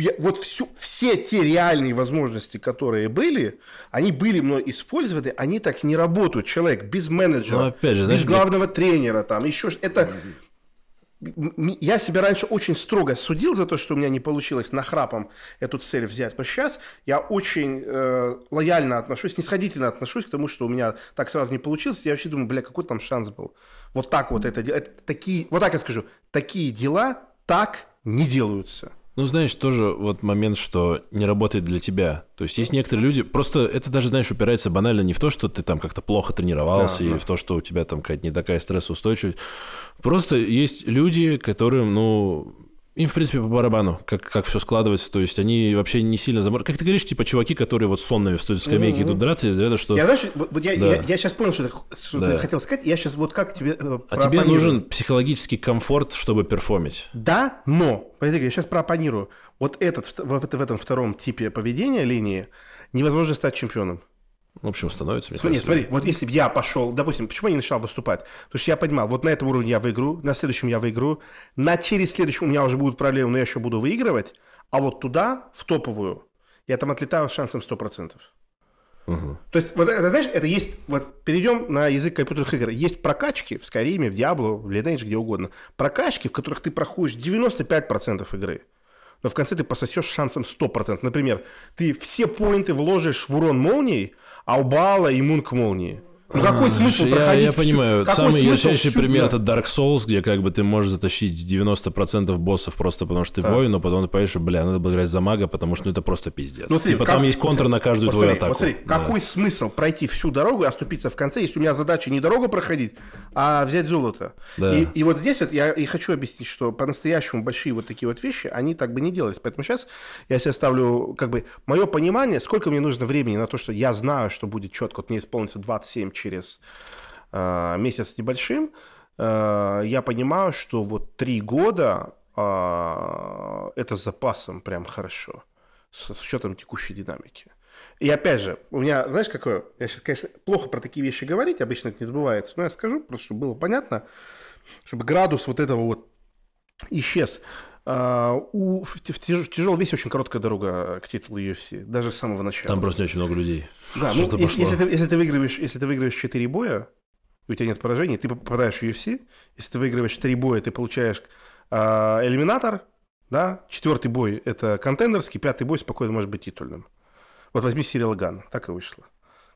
все те реальные возможности, которые были, они были мной использованы, они так не работают. Человек без менеджера, ну, без главного главного тренера, там еще это. Я себя раньше очень строго судил за то, что у меня не получилось нахрапом эту цель взять, но сейчас я очень э, лояльно отношусь, снисходительно отношусь к тому, что у меня так сразу не получилось. Я вообще думаю, бля, какой там шанс был. Вот так вот это, это такие, вот так я скажу, такие дела так не делаются. Ну, знаешь, тоже вот момент, что не работает для тебя. То есть есть некоторые люди, просто это даже, знаешь, упирается банально не в то, что ты там как-то плохо тренировался да, или да. в то, что у тебя там какая-то не такая стрессоустойчивость. Просто есть люди, которым, ну, им, в принципе, по барабану, как, как все складывается. То есть они вообще не сильно замор... Как ты говоришь, типа чуваки, которые вот сонными в с скамейки, mm-hmm. идут драться, из ряда, что... Я, знаешь, вот, я, да. я, я сейчас понял, что, ты, что да. ты хотел сказать. Я сейчас вот как тебе... Э, а тебе нужен психологический комфорт, чтобы перформить. Да, но... Подожди, я сейчас проопонирую. Вот этот, в, в этом втором типе поведения линии невозможно стать чемпионом. В общем, становится, мне смотри, кажется. Смотри, вот если бы я пошел, допустим, почему я не начал выступать? Потому что я понимал, вот на этом уровне я выиграю, на следующем я выиграю, на через следующем у меня уже будут проблемы, но я еще буду выигрывать, а вот туда, в топовую, я там отлетаю с шансом 100%. Угу. То есть, вот это, знаешь, это есть, вот перейдем на язык компьютерных игр. Есть прокачки в Skyrim, в Diablo, в Lineage, где угодно. Прокачки, в которых ты проходишь 95% игры но в конце ты пососешь шансом 100%. Например, ты все поинты вложишь в урон молнии, а у Баала иммун к молнии. Ну какой смысл я, проходить? Я понимаю, всю... самый ярчайший пример это Dark Souls, где как бы ты можешь затащить 90% боссов просто потому что ты да. воин, но потом ты понимаешь, что, бля, надо было играть за мага, потому что ну, это просто пиздец. Ну, смотри, типа как... там есть контр на каждую посмотри, твою атаку. Посмотри, да. какой смысл пройти всю дорогу и оступиться в конце, если у меня задача не дорогу проходить, а взять золото? Да. И, и вот здесь вот я и хочу объяснить, что по-настоящему большие вот такие вот вещи, они так бы не делались. Поэтому сейчас я себе ставлю как бы мое понимание, сколько мне нужно времени на то, что я знаю, что будет четко, вот мне исполнится 27 через э, месяц с небольшим, э, я понимаю, что вот три года э, это с запасом прям хорошо, с, с учетом текущей динамики. И опять же, у меня, знаешь, какое, я сейчас, конечно, плохо про такие вещи говорить, обычно это не сбывается но я скажу, просто чтобы было понятно, чтобы градус вот этого вот исчез. А, у, в, в тяжелом весе очень короткая дорога к титулу UFC, даже с самого начала. Там просто не очень много людей. Да, ну, если, если, ты, если, ты выигрываешь, если ты выигрываешь 4 боя, и у тебя нет поражений, ты попадаешь в UFC. Если ты выигрываешь 3 боя, ты получаешь э, элиминатор, да, четвертый бой – это контендерский, пятый бой спокойно может быть титульным. Вот возьми Сирила Гана, так и вышло.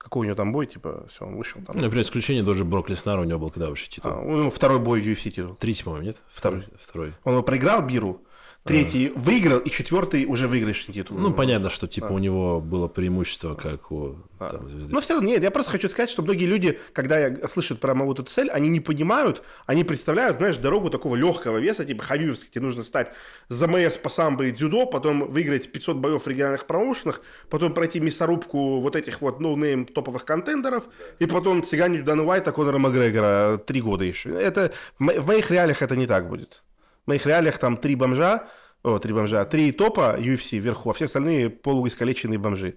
Какой у него там бой, типа, все, он вышел там. Ну, например, исключение тоже Брок Леснар у него был когда вообще титул. А, ну, второй бой в UFC титул. Третий, по-моему, нет? Второй. Второй. Он его проиграл Биру, Третий а... выиграл, и четвертый уже выигрышный титул. Ну, понятно, что типа а. у него было преимущество, как у а. там, Но все равно, нет, я просто хочу сказать, что многие люди, когда слышат про мою эту цель, они не понимают, они представляют, знаешь, дорогу такого легкого веса, типа Хабибовский, тебе нужно стать за МС по самбо и дзюдо, потом выиграть 500 боев в региональных промоушенах, потом пройти мясорубку вот этих вот ноунейм no топовых контендеров, и потом цыганить Дан Уайта Конора Макгрегора а, три года еще. Это в моих реалиях это не так будет. В моих реалиях там три бомжа, о, три бомжа, три топа UFC вверху, а все остальные полуискалеченные бомжи.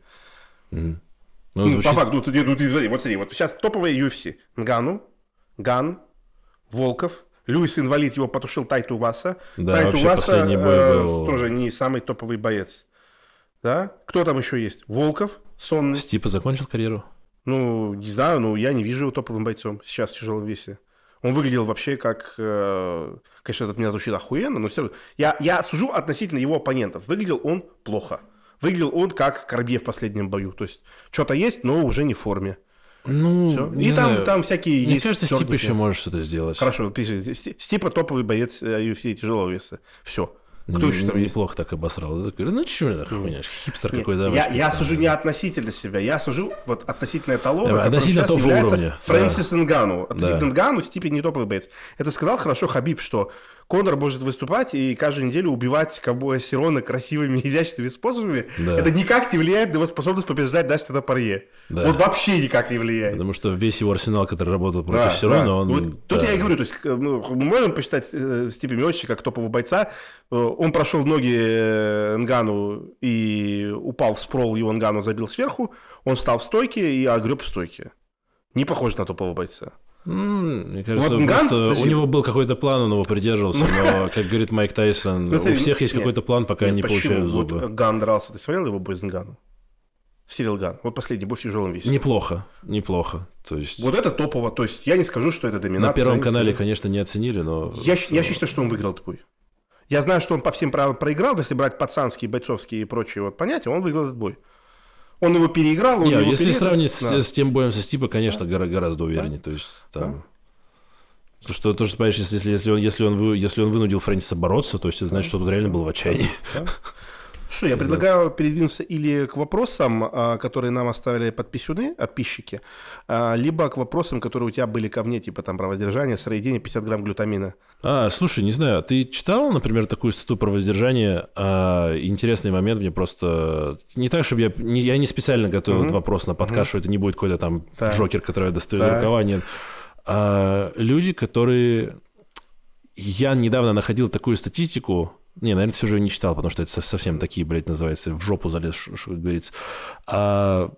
Mm. Ну, ну звучит... по факту, ну, ты, ну, ты смотри, вот смотри, вот сейчас топовые UFC. Нгану, Ган, Волков, Льюис инвалид, его потушил Тайту Васа. Да, Тайту Васа э, был... тоже не самый топовый боец. Да? Кто там еще есть? Волков, Сонный. Стипа закончил карьеру? Ну, не знаю, но ну, я не вижу его топовым бойцом сейчас в тяжелом весе. Он выглядел вообще как... Э, конечно, этот меня звучит охуенно, но все Я, я сужу относительно его оппонентов. Выглядел он плохо. Выглядел он как Корбье в последнем бою. То есть, что-то есть, но уже не в форме. Ну, Все. И там, знаю. там всякие Мне есть кажется, черники. Стип еще может что-то сделать. Хорошо, пиши. Стипа топовый боец UFC тяжелого веса. Все. Кто еще там неплохо так обосрал? Я говорю, ну чего это хуйня, хипстер какой-то. А я, я сужу не относительно себя, я сужу вот относительно эталона, э, относительно того уровня. Фрэнсис Нгану. Относительно Нгану степень не топовый боец. Это сказал хорошо Хабиб, что Конор может выступать и каждую неделю убивать ковбоя Сирона красивыми изящными способами. Да. Это никак не влияет на его способность побеждать Дастина Парье. Да. Вот вообще никак не влияет. Потому что весь его арсенал, который работал против да, Сирона, да. он... Вот, да. тут я и говорю, то есть э, мы можем посчитать э, Степа Миочи как топового бойца. Э, он прошел ноги э, Нгану и упал в спрол, его Нгану забил сверху. Он встал в стойке и огреб в стойке. Не похож на топового бойца. Мне кажется, вот Ган, у него был какой-то план, он его придерживался, но, как говорит Майк Тайсон, ну, у всех есть какой-то план, пока не получают зубы. Ган дрался, ты смотрел его бой с Ганом? Сирил Ган. Вот последний бой в тяжелом весе. Неплохо, неплохо. То есть... Вот это топово. То есть я не скажу, что это доминация. На первом канале, конечно, не оценили, но... Я, считаю, что он выиграл этот Я знаю, что он по всем правилам проиграл, если брать пацанские, бойцовские и прочие вот понятия, он выиграл этот бой. Он его переиграл, он Нет, его если переиграл, сравнить да. с, с тем боем со Стипа, конечно, да. гораздо увереннее. Да. То есть там... Да. что, то, что понимаешь, если, если, он, если, он, вы, если он вынудил Фрэнсиса бороться, то есть это значит, что тут реально был в отчаянии. Да. Что, я предлагаю передвинуться или к вопросам, а, которые нам оставили подписюны, подписчики, а, либо к вопросам, которые у тебя были ко мне, типа там про воздержание, сыроедение, 50 грамм глютамина. А, слушай, не знаю, а ты читал, например, такую статью про воздержание? А, интересный момент мне просто... Не так, чтобы я... Не, я не специально готовил угу. этот вопрос на подкаст, угу. что это не будет какой-то там так. джокер, который я достаю так. рукава, нет. А, люди, которые... Я недавно находил такую статистику, не, наверное, все же не читал, потому что это совсем такие, блядь, называется, в жопу залез, как говорится. А,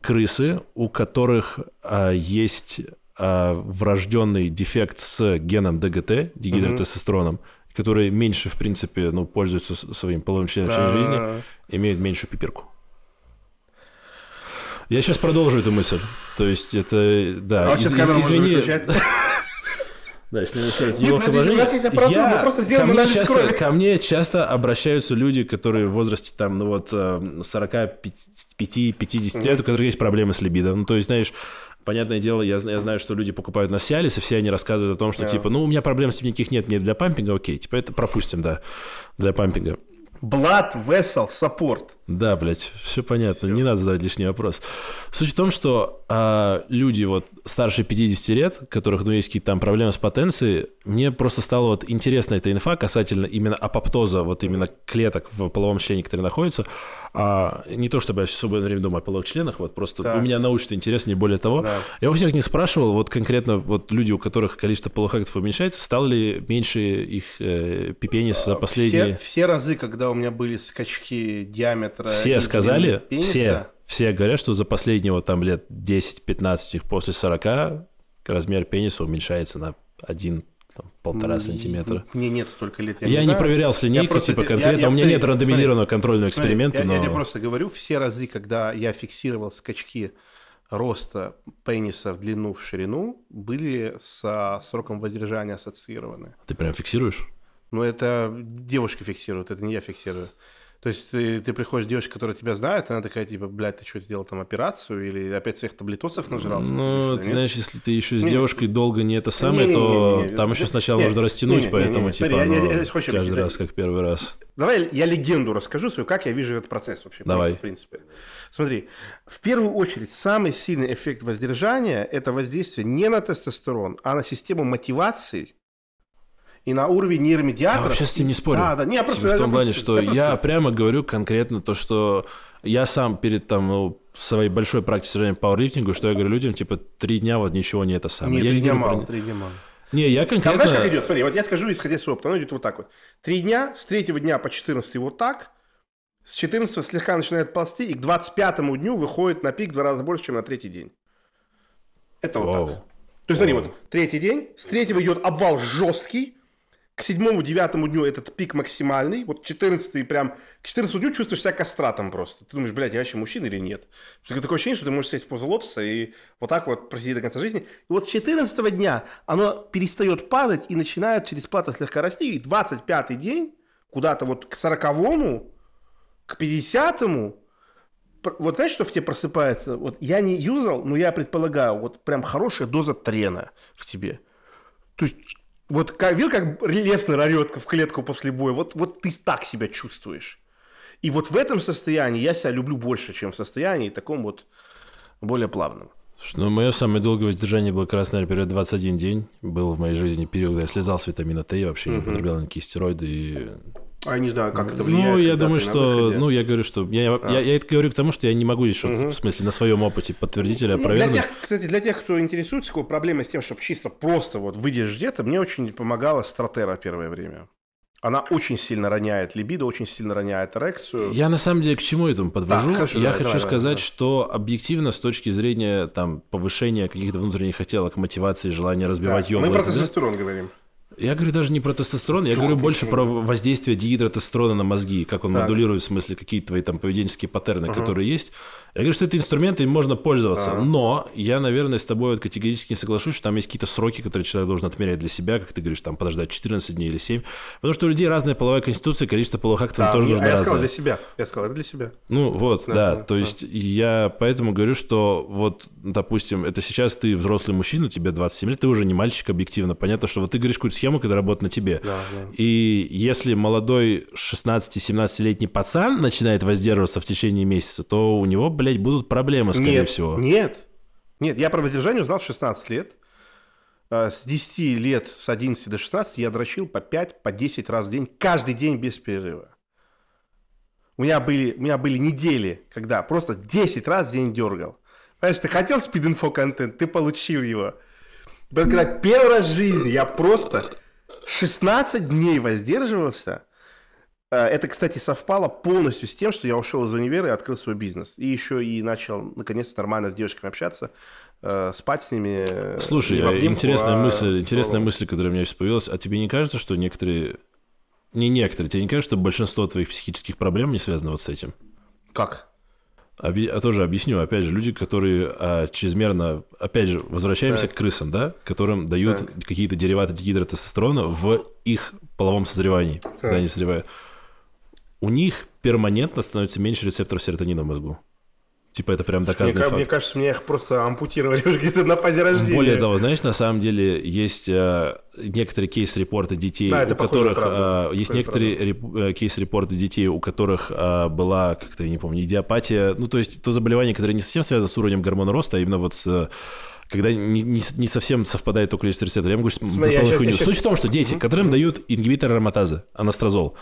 крысы, у которых а, есть а, врожденный дефект с геном ДГТ, дигидротестостероном, mm которые меньше, в принципе, ну, пользуются своим половым членом всей жизни, имеют меньшую пиперку. Я сейчас продолжу эту мысль. То есть это, да. Вообще, из, из, извини. Да, если нарисовать его Нет, положение... я... просто сделаем ко мне, часто, крови. часто обращаются люди, которые в возрасте там, ну вот, 45-50 эм, mm-hmm. лет, у которых есть проблемы с либидо. Ну, то есть, знаешь, Понятное дело, я, я знаю, что люди покупают на Сиалис, и все они рассказывают о том, что, yeah. типа, ну, у меня проблем с этим никаких нет, нет, для пампинга окей. Типа, это пропустим, да, для пампинга. Blood Vessel Support – да, блядь, все понятно, все. не надо задавать лишний вопрос. Суть в том, что а, люди вот старше 50 лет, которых, ну, есть какие-то там проблемы с потенцией, мне просто стало вот интересна эта инфа касательно именно апоптоза, вот именно клеток в половом члене, которые находятся. А, не то, чтобы я все свободное время думаю о половых членах, вот просто так. у меня научный интерес, не более того. Да. Я у всех не спрашивал, вот конкретно вот люди, у которых количество половых актов уменьшается, стало ли меньше их э, пипенис за э, последние... Все, все разы, когда у меня были скачки диаметра автора. Все сказали, пениса. все, все говорят, что за последние вот, там лет 10-15, их после 40 размер пениса уменьшается на 1 там, полтора сантиметра. Мне нет столько лет. Я, я не, не проверял с линейкой, просто, типа конкретно. Я, я, у меня смотри, нет рандомизированного смотри, контрольного эксперимента. Смотри, но... я, я тебе просто говорю, все разы, когда я фиксировал скачки роста пениса в длину, в ширину, были со сроком воздержания ассоциированы. Ты прям фиксируешь? Ну, это девушки фиксируют, это не я фиксирую. То есть ты, ты приходишь девочка, которая тебя знает, она такая, типа, блядь, ты что, сделал там операцию? Или опять всех таблетосов нажрался? Ну, ты знаешь, если ты еще с девушкой не, долго не это самое, то там еще сначала нужно растянуть, поэтому, типа, смотри, оно я, я, я, каждый объяснить. раз как первый раз. Давай я легенду расскажу свою, как я вижу этот процесс вообще. Давай. в принципе. Смотри, в первую очередь, самый сильный эффект воздержания – это воздействие не на тестостерон, а на систему мотивации – и на уровне нейромедиаторов... Я вообще с ним не спорю. Да, да. Не, я просто, в том я, плане, что я, просто... я прямо говорю конкретно то, что я сам перед там, ну, своей большой практикой пауэрлифтингу, что я говорю людям, типа, три дня вот ничего не это самое. Нет, я три не дня мало, про... три дня мало. Не, я конкретно... Там знаешь, как идет? Смотри, вот я скажу, исходя из своего опыта, оно идет вот так вот. Три дня, с третьего дня по 14 вот так, с 14 слегка начинает ползти, и к 25 дню выходит на пик в два раза больше, чем на третий день. Это вот Воу. так. То есть, Воу. смотри, вот третий день, с третьего идет обвал жесткий, к седьмому-девятому дню этот пик максимальный, вот 14 прям, к 14 дню чувствуешь себя кастратом просто. Ты думаешь, блядь, я вообще мужчина или нет? Такое ощущение, что ты можешь сесть в позу лотоса и вот так вот просидеть до конца жизни. И вот с 14 дня оно перестает падать и начинает через плата слегка расти. И 25 день, куда-то вот к 40 к 50 вот знаешь, что в тебе просыпается? Вот я не юзал, но я предполагаю, вот прям хорошая доза трена в тебе. То есть вот видел, как Леснер орет в клетку после боя? Вот, вот ты так себя чувствуешь. И вот в этом состоянии я себя люблю больше, чем в состоянии таком вот более плавном. Ну, мое самое долгое воздержание было красный период 21 день. Был в моей жизни период, когда я слезал с витамина Т, я вообще не употреблял никакие стероиды и а я не знаю, как это ну, влияет. Ну, я думаю, что... Ну, я говорю, что... Я, а. я, я это говорю к тому, что я не могу еще, угу. в смысле, на своем опыте подтвердить или опровергнуть. Ну, для тех, кстати, для тех, кто интересуется, какой проблема с тем, чтобы чисто просто вот выйдешь где-то, мне очень помогала стратера первое время. Она очень сильно роняет либидо, очень сильно роняет эрекцию. Я на самом деле к чему этому подвожу? Да, хорошо, я да, хочу давай, сказать, давай, что объективно с точки зрения там повышения каких-то внутренних хотелок, мотивации, желания разбивать да. ёбла. Мы про тестостерон говорим. Я говорю даже не про тестостерон, я Только говорю больше про воздействие диидротестостерона на мозги, как он так. модулирует, в смысле, какие твои там поведенческие паттерны, uh которые есть. Я говорю, что это инструменты, им можно пользоваться. Uh-huh. Но я, наверное, с тобой вот категорически не соглашусь, что там есть какие-то сроки, которые человек должен отмерять для себя, как ты говоришь, там подождать 14 дней или 7. Потому что у людей разная половая конституция, количество половых актов да, тоже нет, а нужно я разное. сказал для себя. Я сказал, это для себя. Ну вот, да. да. да. То есть да. я поэтому говорю, что вот, допустим, это сейчас ты взрослый мужчина, тебе 27 лет, ты уже не мальчик объективно. Понятно, что вот ты говоришь какую-то схему, съемок, это работа на тебе. Да, да. И если молодой 16-17-летний пацан начинает воздерживаться в течение месяца, то у него, блядь, будут проблемы, скорее нет, всего. Нет, нет, я про воздержание узнал в 16 а, лет. С 10 лет, с 11 до 16 я дрочил по 5, по 10 раз в день, каждый день без перерыва. У меня были, у меня были недели, когда просто 10 раз в день дергал. Понимаешь, ты хотел спид-инфо контент, ты получил его. Когда первый раз в жизни я просто 16 дней воздерживался. Э, это, кстати, совпало полностью с тем, что я ушел из универа и открыл свой бизнес. И еще и начал, наконец, нормально с девушками общаться, э, спать с ними. Э, Слушай, а обнимку, интересная, а... мысль, интересная мысль, которая у меня сейчас появилась. А тебе не кажется, что некоторые... Не некоторые, тебе не кажется, что большинство твоих психических проблем не связано вот с этим? Как? Я а тоже объясню. Опять же, люди, которые а, чрезмерно... Опять же, возвращаемся так. к крысам, да? Которым дают так. какие-то дериваты дигидротестостерона в их половом созревании, так. когда они созревают. У них перманентно становится меньше рецепторов серотонина в мозгу. Типа это прям доказанный мне, факт. Мне кажется, мне их просто ампутировали уже где-то на фазе рождения. Более того, знаешь, на самом деле есть э, некоторые кейс-репорты детей, да, у которых... Э, есть некоторые реп, э, кейс-репорты детей, у которых э, была, как-то, я не помню, идиопатия. Ну, то есть то заболевание, которое не совсем связано с уровнем гормона роста, а именно вот с когда не, не, не совсем совпадает то количество рецепторов. Я могу говорю, Смотри, я сейчас, я сейчас... Суть в том, что дети, которым дают ингибитор ароматазы, анастрозол,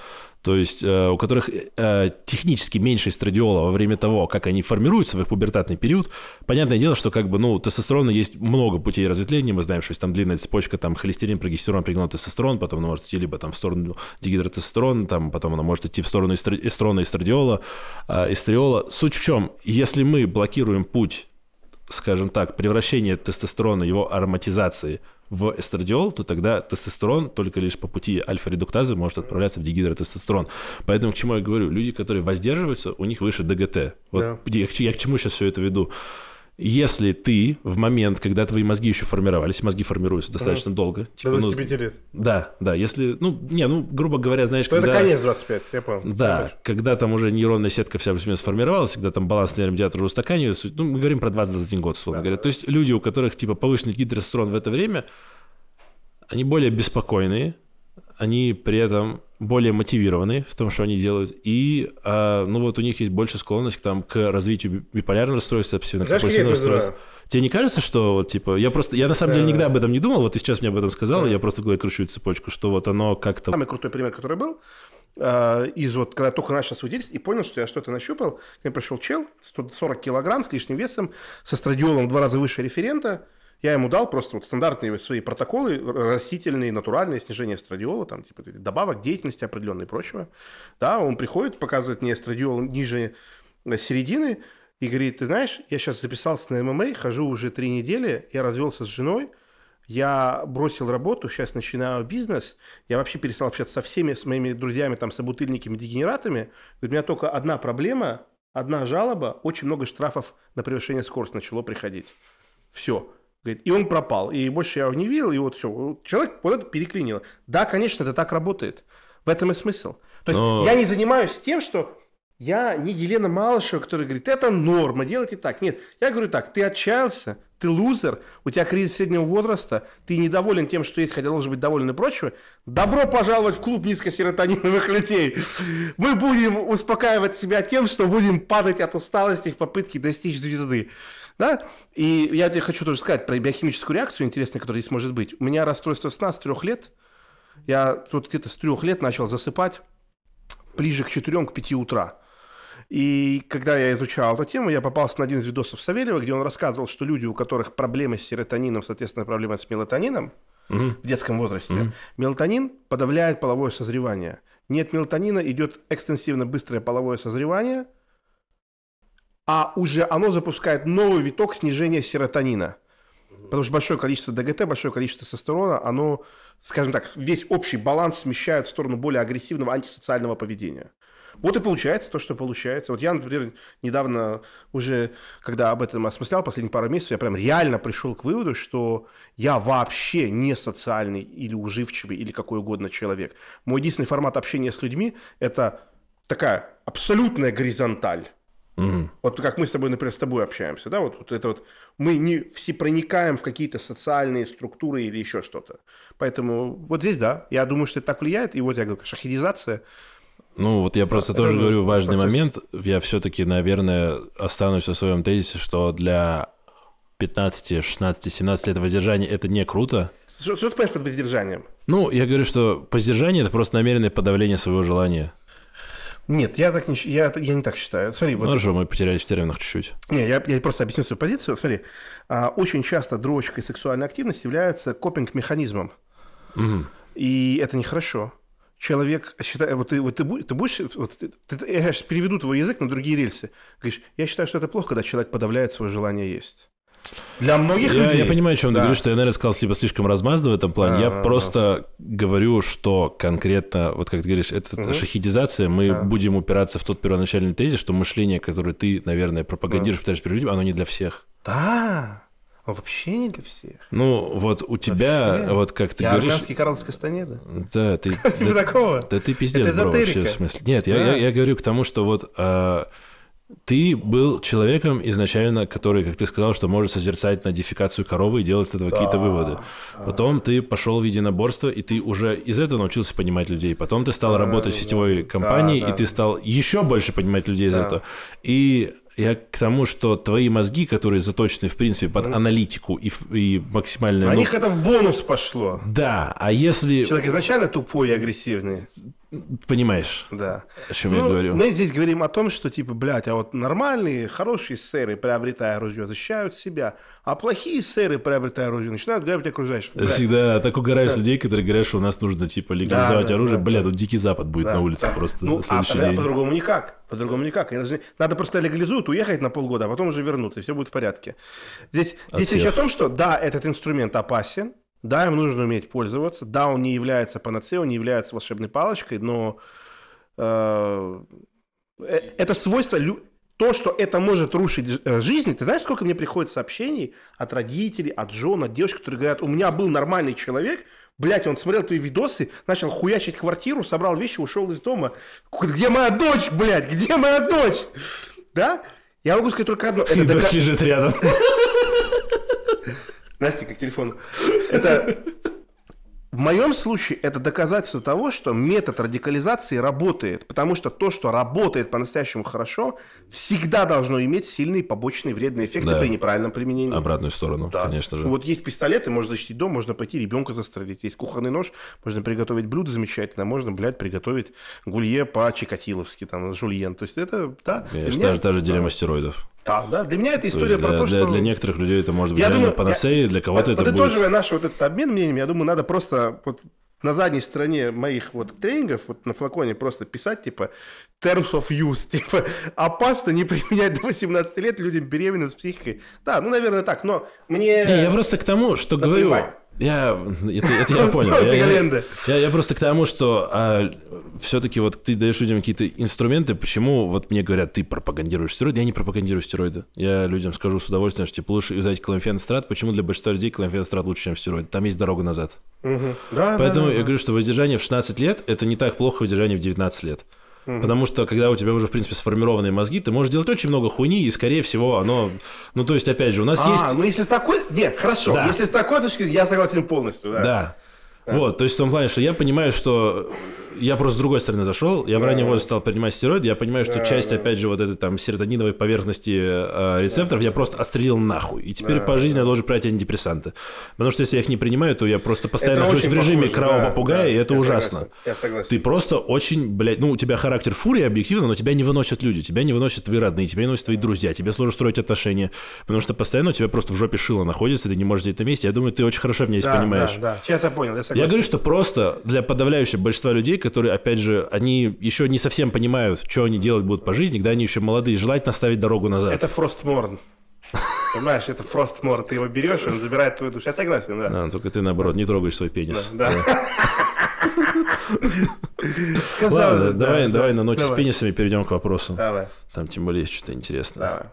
то есть э, у которых э, технически меньше эстрадиола во время того, как они формируются в их пубертатный период, понятное дело, что как бы, ну, тестостерона есть много путей разветвления, мы знаем, что есть там длинная цепочка, там, холестерин, прогестерон, пригнал тестостерон, потом она может идти либо там в сторону дегидротестостерона, там, потом она может идти в сторону эстр... эстрона, эстрадиола, э, эстриола. Суть в чем, если мы блокируем путь скажем так, превращения тестостерона, его ароматизации – в эстрадиол, то тогда тестостерон только лишь по пути альфа-редуктазы может отправляться в дигидротестостерон. Поэтому к чему я говорю? Люди, которые воздерживаются, у них выше ДГТ. Вот да. я, я к чему сейчас все это веду? если ты в момент, когда твои мозги еще формировались, мозги формируются достаточно mm. долго. Типа, До 25 ну, лет. Да, да. Если, ну, не, ну, грубо говоря, знаешь, Но ну, когда... Это конец 25, я понял. Да, я когда там уже нейронная сетка вся плюс-минус сформировалась, когда там баланс нейромедиатора устаканивается, ну, мы говорим про 21 год, условно да, говоря. Да. То есть люди, у которых, типа, повышенный гидростерон в это время, они более беспокойные, они при этом более мотивированы в том, что они делают, и, а, ну вот у них есть больше склонность там, к развитию биполярного расстройства, псевдокомпульсивного расстройства. Тебе не кажется, что вот типа я просто я на самом деле э. никогда об этом не думал, вот ты сейчас мне об этом сказал, э. я просто говорю кручу цепочку, что вот оно как-то. Самый крутой пример, который был, а, из вот, когда только начал свой и понял, что я что-то нащупал, мне пришел чел, 140 килограмм с лишним весом, со страдиолом в два раза выше референта, я ему дал просто вот стандартные свои протоколы, растительные, натуральные, снижение эстрадиола, там, типа, добавок деятельности определенной и прочего. Да, он приходит, показывает мне эстрадиол ниже э, середины и говорит, ты знаешь, я сейчас записался на ММА, хожу уже три недели, я развелся с женой, я бросил работу, сейчас начинаю бизнес, я вообще перестал общаться со всеми, с моими друзьями, там, собутыльниками, дегенератами. У меня только одна проблема, одна жалоба, очень много штрафов на превышение скорости начало приходить. Все. Говорит, и он пропал. И больше я его не видел, и вот все. Человек вот это переклинило. Да, конечно, это так работает. В этом и смысл. То есть Но... я не занимаюсь тем, что я не Елена Малышева, которая говорит, это норма, делайте так. Нет, я говорю так, ты отчаялся, ты лузер, у тебя кризис среднего возраста, ты недоволен тем, что есть, хотя должен быть доволен и прочего, добро пожаловать в клуб низкосеротониновых людей. Мы будем успокаивать себя тем, что будем падать от усталости в попытке достичь звезды. Да? И я тебе хочу тоже сказать про биохимическую реакцию интересную, которая здесь может быть. У меня расстройство сна с трех лет. Я тут где-то с трех лет начал засыпать ближе к четырем, к пяти утра. И когда я изучал эту тему, я попался на один из видосов Савельева, где он рассказывал, что люди, у которых проблемы с серотонином, соответственно, проблемы с мелатонином mm в детском возрасте, mm мелатонин подавляет половое созревание. Нет мелатонина, идет экстенсивно быстрое половое созревание – а уже оно запускает новый виток снижения серотонина. Потому что большое количество ДГТ, большое количество тестостерона, оно, скажем так, весь общий баланс смещает в сторону более агрессивного антисоциального поведения. Вот и получается то, что получается. Вот я, например, недавно уже, когда об этом осмыслял последние пару месяцев, я прям реально пришел к выводу, что я вообще не социальный или уживчивый или какой угодно человек. Мой единственный формат общения с людьми – это такая абсолютная горизонталь Угу. Вот как мы с тобой, например, с тобой общаемся, да, вот, вот это вот мы не все проникаем в какие-то социальные структуры или еще что-то. Поэтому вот здесь, да, я думаю, что это так влияет. И вот я говорю, шахидизация. Ну, вот я просто а, это тоже говорю важный процесс. момент. Я все-таки, наверное, останусь на своем тезисе, что для 15, 16, 17 лет воздержания это не круто. Что, что ты понимаешь под воздержанием? Ну, я говорю, что воздержание это просто намеренное подавление своего желания. Нет, я так не, я, я не так считаю. Смотри, ну, вот... Хорошо, мы потерялись в терминах чуть-чуть. Не, я, я просто объясню свою позицию. Смотри, а, очень часто дрочка и сексуальная активность являются копинг-механизмом. Угу. И это нехорошо. Человек считает, вот ты, вот ты, ты будешь, вот ты, ты, я сейчас переведу твой язык на другие рельсы. Говоришь, я считаю, что это плохо, когда человек подавляет свое желание есть. Для многих я, людей. Я понимаю, о чем да. ты говоришь, что я, наверное, сказал, типа, слишком размазанно в этом плане. Да, я да, просто да. говорю, что конкретно, вот как ты говоришь, это угу. шахидизация, мы да. будем упираться в тот первоначальный тезис, что мышление, которое ты, наверное, пропагандируешь, да. пытаешься перед людьми, оно не для всех. Да. Вообще не для всех. Ну, вот у тебя, вообще. вот как ты я говоришь... Я Карл с Кастанеда. Да, ты... Типа такого. Да ты пиздец, бро, вообще, в смысле. Нет, я говорю к тому, что вот а, ты был человеком изначально, который, как ты сказал, что может созерцать нодификацию коровы и делать из этого да. какие-то выводы. Потом ты пошел в единоборство, и ты уже из этого научился понимать людей. Потом ты стал работать в сетевой компании, и ты стал еще больше понимать людей из этого. И я к тому, что твои мозги, которые заточены, в принципе, под аналитику и, и максимальную... На ну... них это в бонус пошло. Да, а если... Человек изначально тупой и агрессивный. Понимаешь, да. о чем ну, я говорю. Мы здесь говорим о том, что типа, блядь, а вот нормальные, хорошие сэры, приобретая ружье, защищают себя, а плохие сэры, приобретая ружье, начинают грабить окружающих. Блядь. Всегда так угорают да. людей, которые говорят, что у нас нужно типа легализовать да, да, оружие. Да, блядь, тут дикий запад будет да, на улице да. просто ну, на а следующий а, день. по-другому никак. По-другому никак. Надо просто легализуют, уехать на полгода, а потом уже вернуться, и все будет в порядке. Здесь, здесь еще о том, что да, этот инструмент опасен, да, им нужно уметь пользоваться. Да, он не является панацеей, он не является волшебной палочкой, но э, э это свойство... То, что это может рушить э, жизнь, ты знаешь, сколько мне приходит сообщений от родителей, от жен, от девочек, которые говорят, у меня был нормальный человек, Блять, он смотрел твои видосы, начал хуячить квартиру, собрал вещи, ушел из дома. Где моя дочь, блядь? Где моя дочь? Да? Я могу сказать только одно. Это доказ... лежит рядом. Настя, как телефон. Это в моем случае это доказательство того, что метод радикализации работает, потому что то, что работает по-настоящему хорошо, всегда должно иметь сильные побочные вредные эффекты да. при неправильном применении. Обратную сторону, да. конечно же. Вот есть пистолет и можно защитить дом, можно пойти ребенка застрелить. Есть кухонный нож, можно приготовить блюдо замечательно, можно, блядь, приготовить гулье по-чикатиловски, там, жульен. То есть это, да. Конечно, меня... та, же, та же дилемма стероидов. Да, да. Для меня это история то про для, то, что... Для, некоторых людей это может быть я думаю, панацея, я... для кого-то это будет... Подытоживая наш вот этот обмен мнениями, я думаю, надо просто вот на задней стороне моих вот тренингов, вот на флаконе просто писать, типа, terms of use, типа, опасно не применять до 18 лет людям беременным с психикой. Да, ну, наверное, так, но мне... Не, я просто к тому, что Наплевать. говорю, я, это, это я понял. Я, я, я просто к тому, что а, все-таки вот ты даешь людям какие-то инструменты. Почему вот мне говорят, ты пропагандируешь стероиды? Я не пропагандирую стероиды. Я людям скажу с удовольствием, что типа лучше взять клонфенстрат. Почему для большинства людей клонфенстрат лучше, чем стероид? Там есть дорога назад. Угу. Да, Поэтому да, да, я да. говорю, что воздержание в 16 лет это не так плохо, как воздержание в 19 лет. Угу. Потому что, когда у тебя уже, в принципе, сформированные мозги, ты можешь делать очень много хуйни, и, скорее всего, оно... Ну, то есть, опять же, у нас а, есть... ну, если с такой... Нет, хорошо. Да. Если с такой точки, я согласен полностью, да. Да. да. Вот, то есть в том плане, что я понимаю, что я просто с другой стороны зашел. Я да. в раннем возрасте стал принимать стероиды. Я понимаю, что да, часть, да. опять же, вот этой там серотониновой поверхности э, рецепторов да. я просто отстрелил нахуй. И теперь да, по жизни да. я должен принять антидепрессанты. Потому что если я их не принимаю, то я просто постоянно это нахожусь в режиме крава-попугая, да, и это я ужасно. Согласен. Я согласен. Ты просто очень, блядь, ну, у тебя характер фурии объективно, но тебя не выносят люди, тебя не выносят твои родные, тебя не выносят твои друзья, тебе сложно строить отношения, потому что постоянно у тебя просто в жопе шило находится, ты не можешь сидеть на месте. Я думаю, ты очень хорошо меня здесь да, понимаешь. Да, да, сейчас я понял, я согласен. Я говорю, что просто для подавляющего большинства людей, которые, опять же, они еще не совсем понимают, что они делать будут по жизни, когда они еще молодые, желательно ставить дорогу назад. Это Фростморн. Понимаешь, это Фростмор, ты его берешь, он забирает твою душу. Я согласен, да. Да, ну, только ты, наоборот, не трогаешь свой пенис. Да. Ладно, давай, давай на ночь с пенисами перейдем к вопросу. Давай. Там тем более есть что-то интересное. Давай.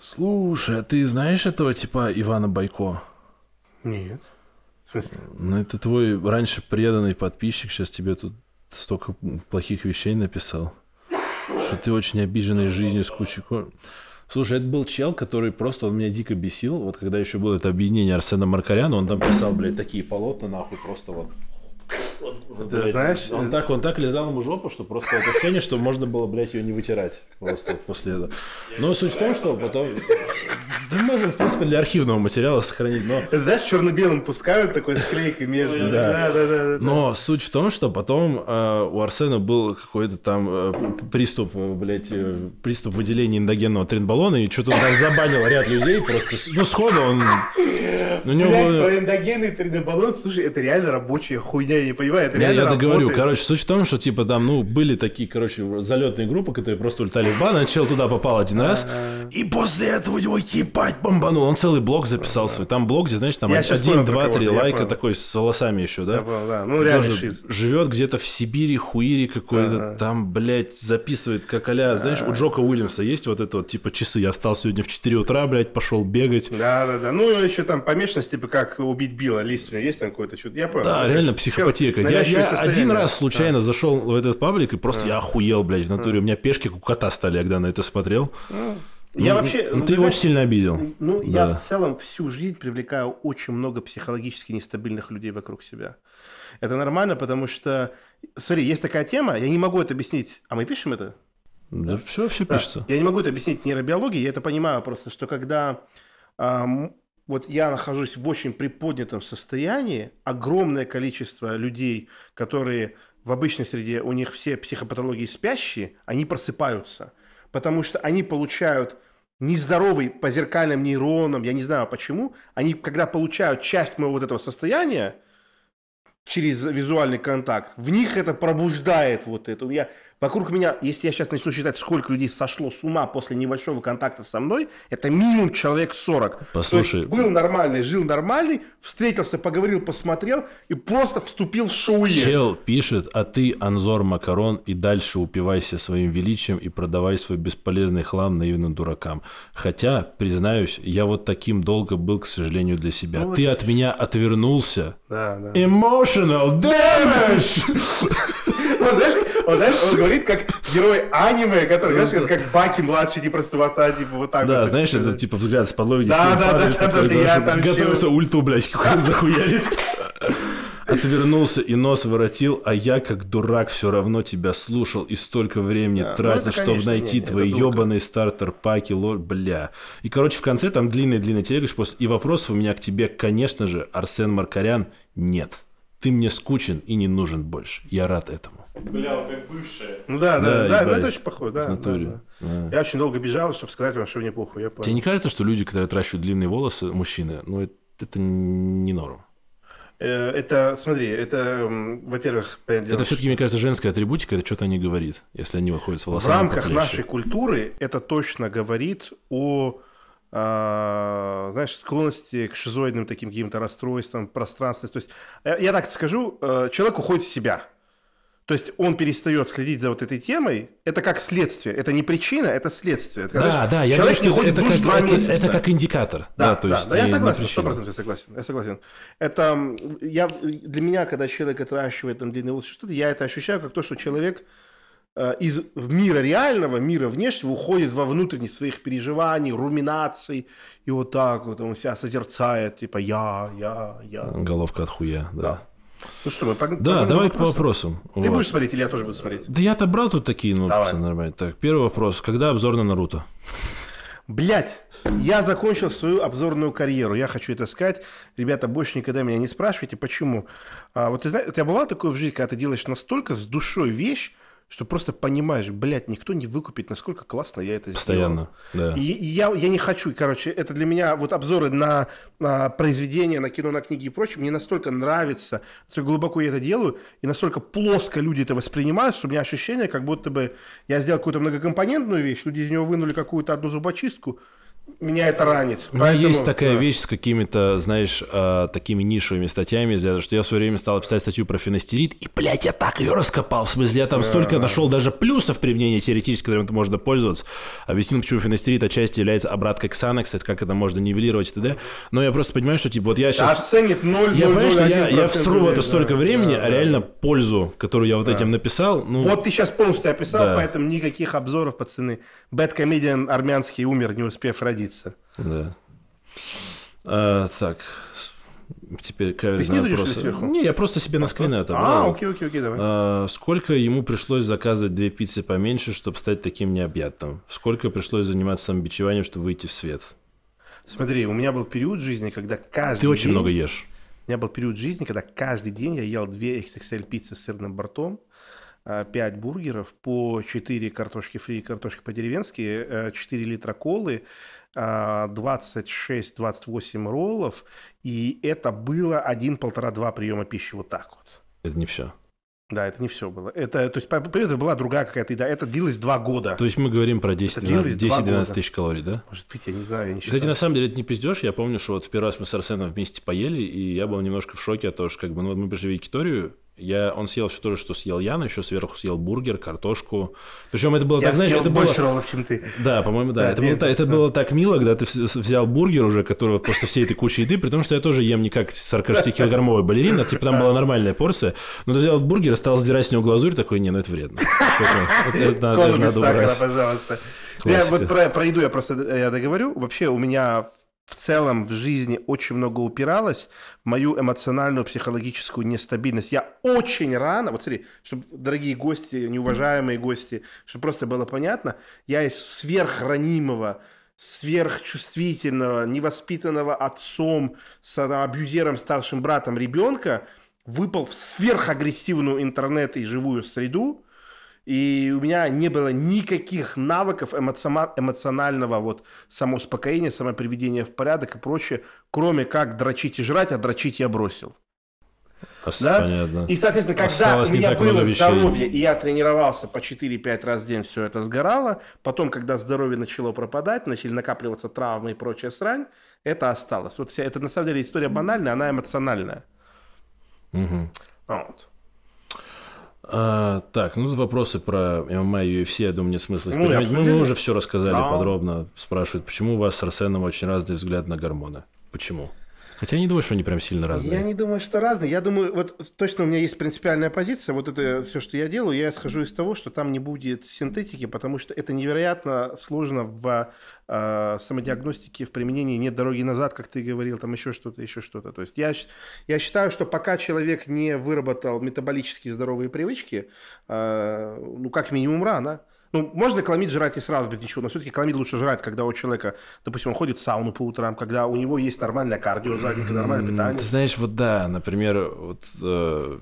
Слушай, а ты знаешь этого типа Ивана Байко? Нет смысле? Ну, это твой раньше преданный подписчик, сейчас тебе тут столько плохих вещей написал, что ты очень обиженный жизнью с кучей... Слушай, это был чел, который просто он меня дико бесил. Вот когда еще было это объединение Арсена Маркаряна, он там писал, блядь, такие полотна, нахуй, просто вот он, он, блядь, знаешь, он э, так, он так лизал ему жопу, что просто ощущение, что можно было, блядь, ее не вытирать просто после этого. Но суть в том, что потом... Да можем в принципе, для архивного материала сохранить, но... Знаешь, черно-белым пускают такой склейкой между. Да. Да, да, Но суть в том, что потом э, у Арсена был какой-то там э, приступ, блядь, приступ выделения эндогенного тренбалона, и что-то он забанил ряд людей просто. Ну, сходу он... У Блядь, про эндогенный тренбалон, слушай, это реально рабочая хуйня, я не понимаю боевая, я Не, я договорю. Короче, суть в том, что типа там, ну, были такие, короче, залетные группы, которые просто улетали в бан, а чел туда попал один раз, и после этого его ебать бомбанул. Он целый блок записал свой. Там блок, где, знаешь, там один, два, три лайка такой с волосами еще, да? да. Ну, реально Живет где-то в Сибири, хуири какой-то, там, блядь, записывает как а Знаешь, у Джока Уильямса есть вот это вот, типа, часы. Я встал сегодня в 4 утра, блядь, пошел бегать. Да-да-да. Ну, еще там помешанность, типа, как убить Билла, лист у него есть там какой-то чудо. Я понял. Да, реально психопатия сказать. Я, я один раз случайно а. зашел в этот паблик, и просто а. я охуел, блядь, в натуре. А. У меня пешки как у кота стали, когда на это смотрел. А. Я ну, вообще, ну, ну ты, его очень сильно обидел. Ну, да. я в целом всю жизнь привлекаю очень много психологически нестабильных людей вокруг себя. Это нормально, потому что, смотри, есть такая тема, я не могу это объяснить. А мы пишем это? Да, да. все, все да. пишется. Я не могу это объяснить нейробиологии, я это понимаю просто, что когда вот я нахожусь в очень приподнятом состоянии, огромное количество людей, которые в обычной среде, у них все психопатологии спящие, они просыпаются, потому что они получают нездоровый по зеркальным нейронам, я не знаю почему, они, когда получают часть моего вот этого состояния через визуальный контакт, в них это пробуждает вот это. Я Вокруг меня, если я сейчас начну считать, сколько людей сошло с ума после небольшого контакта со мной, это минимум человек 40. Послушай. есть был нормальный, жил нормальный, встретился, поговорил, посмотрел и просто вступил в шоу. Чел пишет, а ты, Анзор Макарон, и дальше упивайся своим величием и продавай свой бесполезный хлам наивным дуракам. Хотя, признаюсь, я вот таким долго был, к сожалению, для себя. Ну, ты вот... от меня отвернулся. Да, да. Emotional damage! Вот знаешь, он, знаешь, он говорит как герой аниме, который, знаешь, как, как Баки младший, типа простоваться, типа вот так. Да, вот, знаешь, это типа взгляд с подлоги. Да, типа, да, падает, да, да, да, я там Готовился ульту, блядь, захуярить. А ты и нос воротил, а я, как дурак, все равно тебя слушал и столько времени да, ну тратил, ну, чтобы найти нет, твои ебаные стартер-паки, лор, бля. И, короче, в конце там длинный-длинный телегач после... И вопрос у меня к тебе, конечно же, Арсен Маркарян, нет. Ты мне скучен и не нужен больше. Я рад этому. Бля, как бывшая. Ну да, да, да, да, ну это очень похоже, да. В натуре. Да, да. Да. Я очень долго бежал, чтобы сказать вам, что мне похуй. Я понял. Тебе не кажется, что люди, которые тращут длинные волосы, мужчины, ну это, это не норм? Э, это, смотри, это, во-первых, это все-таки, мне кажется, женская атрибутика, это что-то они говорит, если они выходят с волосами. В рамках поплечи. нашей культуры это точно говорит о, э, знаешь, склонности к шизоидным таким каким-то расстройствам, пространственности. То есть, э, я так скажу, э, человек уходит в себя. То есть он перестает следить за вот этой темой. Это как следствие. Это не причина, это следствие. Это, да, знаешь, да, я человек говорю, что не это, как, два это, это как индикатор. Да, да, то да, есть да, я согласен, сто процентов согласен. Я согласен. Это я, для меня, когда человек отращивает там длинные волосы, что-то, я это ощущаю как то, что человек э, из мира реального, мира внешнего уходит во внутренние своих переживаний, руминаций, и вот так вот он себя созерцает, типа я, я, я. Головка от хуя, да. да. Ну что, мы погнали Да, давай вопросы. по вопросам. Ты вот. будешь смотреть или я тоже буду смотреть? Да я-то брал тут такие, ну, давай. все нормально. Так, первый вопрос. Когда обзор на Наруто? Блять, я закончил свою обзорную карьеру. Я хочу это сказать. Ребята, больше никогда меня не спрашивайте, почему. А, вот ты знаешь, у тебя бывало такое в жизни, когда ты делаешь настолько с душой вещь, что просто понимаешь, блядь, никто не выкупит, насколько классно я это Постоянно, сделал. Постоянно, да. И, и я, я не хочу, короче, это для меня вот обзоры на, на произведения, на кино, на книги и прочее, мне настолько нравится, настолько глубоко я это делаю, и настолько плоско люди это воспринимают, что у меня ощущение, как будто бы я сделал какую-то многокомпонентную вещь, люди из него вынули какую-то одну зубочистку, меня это ранит. У меня есть такая да. вещь с какими-то, знаешь, э, такими нишевыми статьями, что я в свое время стал писать статью про фенастерид, и, блядь, я так ее раскопал. В смысле, я там да, столько да. нашел даже плюсов применения теоретически, которым это можно пользоваться. Объяснил, почему фенастерид отчасти является обраткой кстати, как это можно нивелировать и т.д. Но я просто понимаю, что, типа, вот я сейчас... Оценит 0, Я 0, понимаю, 0, что я, я всру в это столько да, времени, да, а реально пользу, которую я вот да. этим написал... Ну... Вот ты сейчас полностью описал, да. поэтому никаких обзоров, пацаны. Бэткомедиан армянский умер, не успев родить годится. Да. А, так, теперь каверзные Ты вопросы. сверху? Не, я просто себе а, на скрине просто... А, окей, окей, окей, давай. А, сколько ему пришлось заказывать две пиццы поменьше, чтобы стать таким необъятным? Сколько пришлось заниматься самобичеванием, чтобы выйти в свет? Смотри, у меня был период жизни, когда каждый Ты очень день... много ешь. У меня был период жизни, когда каждый день я ел две XXL пиццы с сырным бортом, 5 а, бургеров, по 4 картошки фри картошки по-деревенски, 4 э, литра колы, 26-28 а, роллов, и это было 1,5-2 приема пищи вот так вот. Это не все. Да, это не все было. Это, то есть, при этом была другая какая-то еда. Это длилось два года. То есть, мы говорим про 10-12 тысяч калорий, да? Может быть, я не знаю, я не считаю. Кстати, на самом деле, это не пиздешь. Я помню, что вот в первый раз мы с Арсеном вместе поели, и я был немножко в шоке от того, что как бы, ну, вот мы пришли в Викторию я, он съел все то же, что съел я, но еще сверху съел бургер, картошку. Причем это было я так, знаешь, это больше было... роллов, чем ты. Да, по-моему, да. да это, было, это, это было так мило, когда ты взял бургер уже, которого просто всей этой кучи еды, при том, что я тоже ем не как 46-килограммовый балерин, а типа там была нормальная порция. Но ты взял бургер, стал сдирать с него глазурь, такой, не, ну это вредно. Колу без пожалуйста. Я вот про, про еду я просто э, я договорю. Вообще у меня в целом в жизни очень много упиралось в мою эмоциональную, психологическую нестабильность. Я очень рано, вот смотри, чтобы дорогие гости, неуважаемые гости, чтобы просто было понятно, я из сверхранимого, сверхчувствительного, невоспитанного отцом, с а, абьюзером, старшим братом ребенка выпал в сверхагрессивную интернет и живую среду, и у меня не было никаких навыков эмоционального вот самоуспокоения, самоприведения в порядок и прочее, кроме как дрочить и жрать, а дрочить я бросил. Да? Понятно. И, соответственно, когда Осталось у меня было здоровье, и я тренировался по 4-5 раз в день, все это сгорало. Потом, когда здоровье начало пропадать, начали накапливаться травмы и прочая срань, это осталось. Вот вся, это на самом деле история банальная, она эмоциональная. Угу. Вот. А, так, ну вопросы про ММА и UFC, я думаю, нет смысла их ну, поднимать. Ну, мы, мы уже все рассказали а. подробно. Спрашивают, почему у вас с Арсеном очень разный взгляд на гормоны? Почему? Хотя я не думаю, что они прям сильно разные. Я не думаю, что разные. Я думаю, вот точно у меня есть принципиальная позиция. Вот это все, что я делаю, я схожу из того, что там не будет синтетики, потому что это невероятно сложно в э, самодиагностике, в применении. Нет дороги назад, как ты говорил, там еще что-то, еще что-то. То есть я, я считаю, что пока человек не выработал метаболически здоровые привычки, э, ну, как минимум рано, ну, можно каламид жрать и сразу без ничего, но все-таки каламид лучше жрать, когда у человека, допустим, он ходит в сауну по утрам, когда у него есть нормальное кардио, задника, нормальное питание. Ты знаешь, вот да, например, вот э,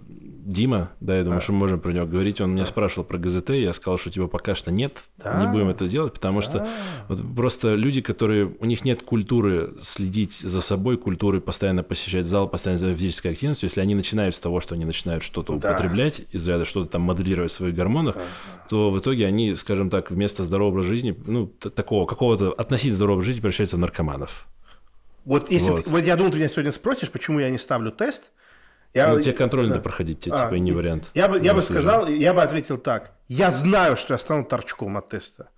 Дима, да, я думаю, а. что мы можем про него говорить. Он меня спрашивал про ГЗТ, я сказал, что типа пока что нет, да. не будем это делать, потому да. что вот просто люди, которые у них нет культуры следить за собой, культуры постоянно посещать зал, постоянно заниматься физической активностью, если они начинают с того, что они начинают что-то да. употреблять, из за ряда что-то там моделировать в своих гормонах, да. то в итоге они, скажем так, вместо здорового образа жизни, ну такого какого-то относительно здорового жизни превращаются в наркоманов. Вот если вот. Ты, вот я думал, ты меня сегодня спросишь, почему я не ставлю тест. Я... Ну, тебе контроль надо проходить, тебе а, типа и не вариант. Я бы, я ну, бы сказал, я бы ответил так. Я знаю, что я стану торчком от теста.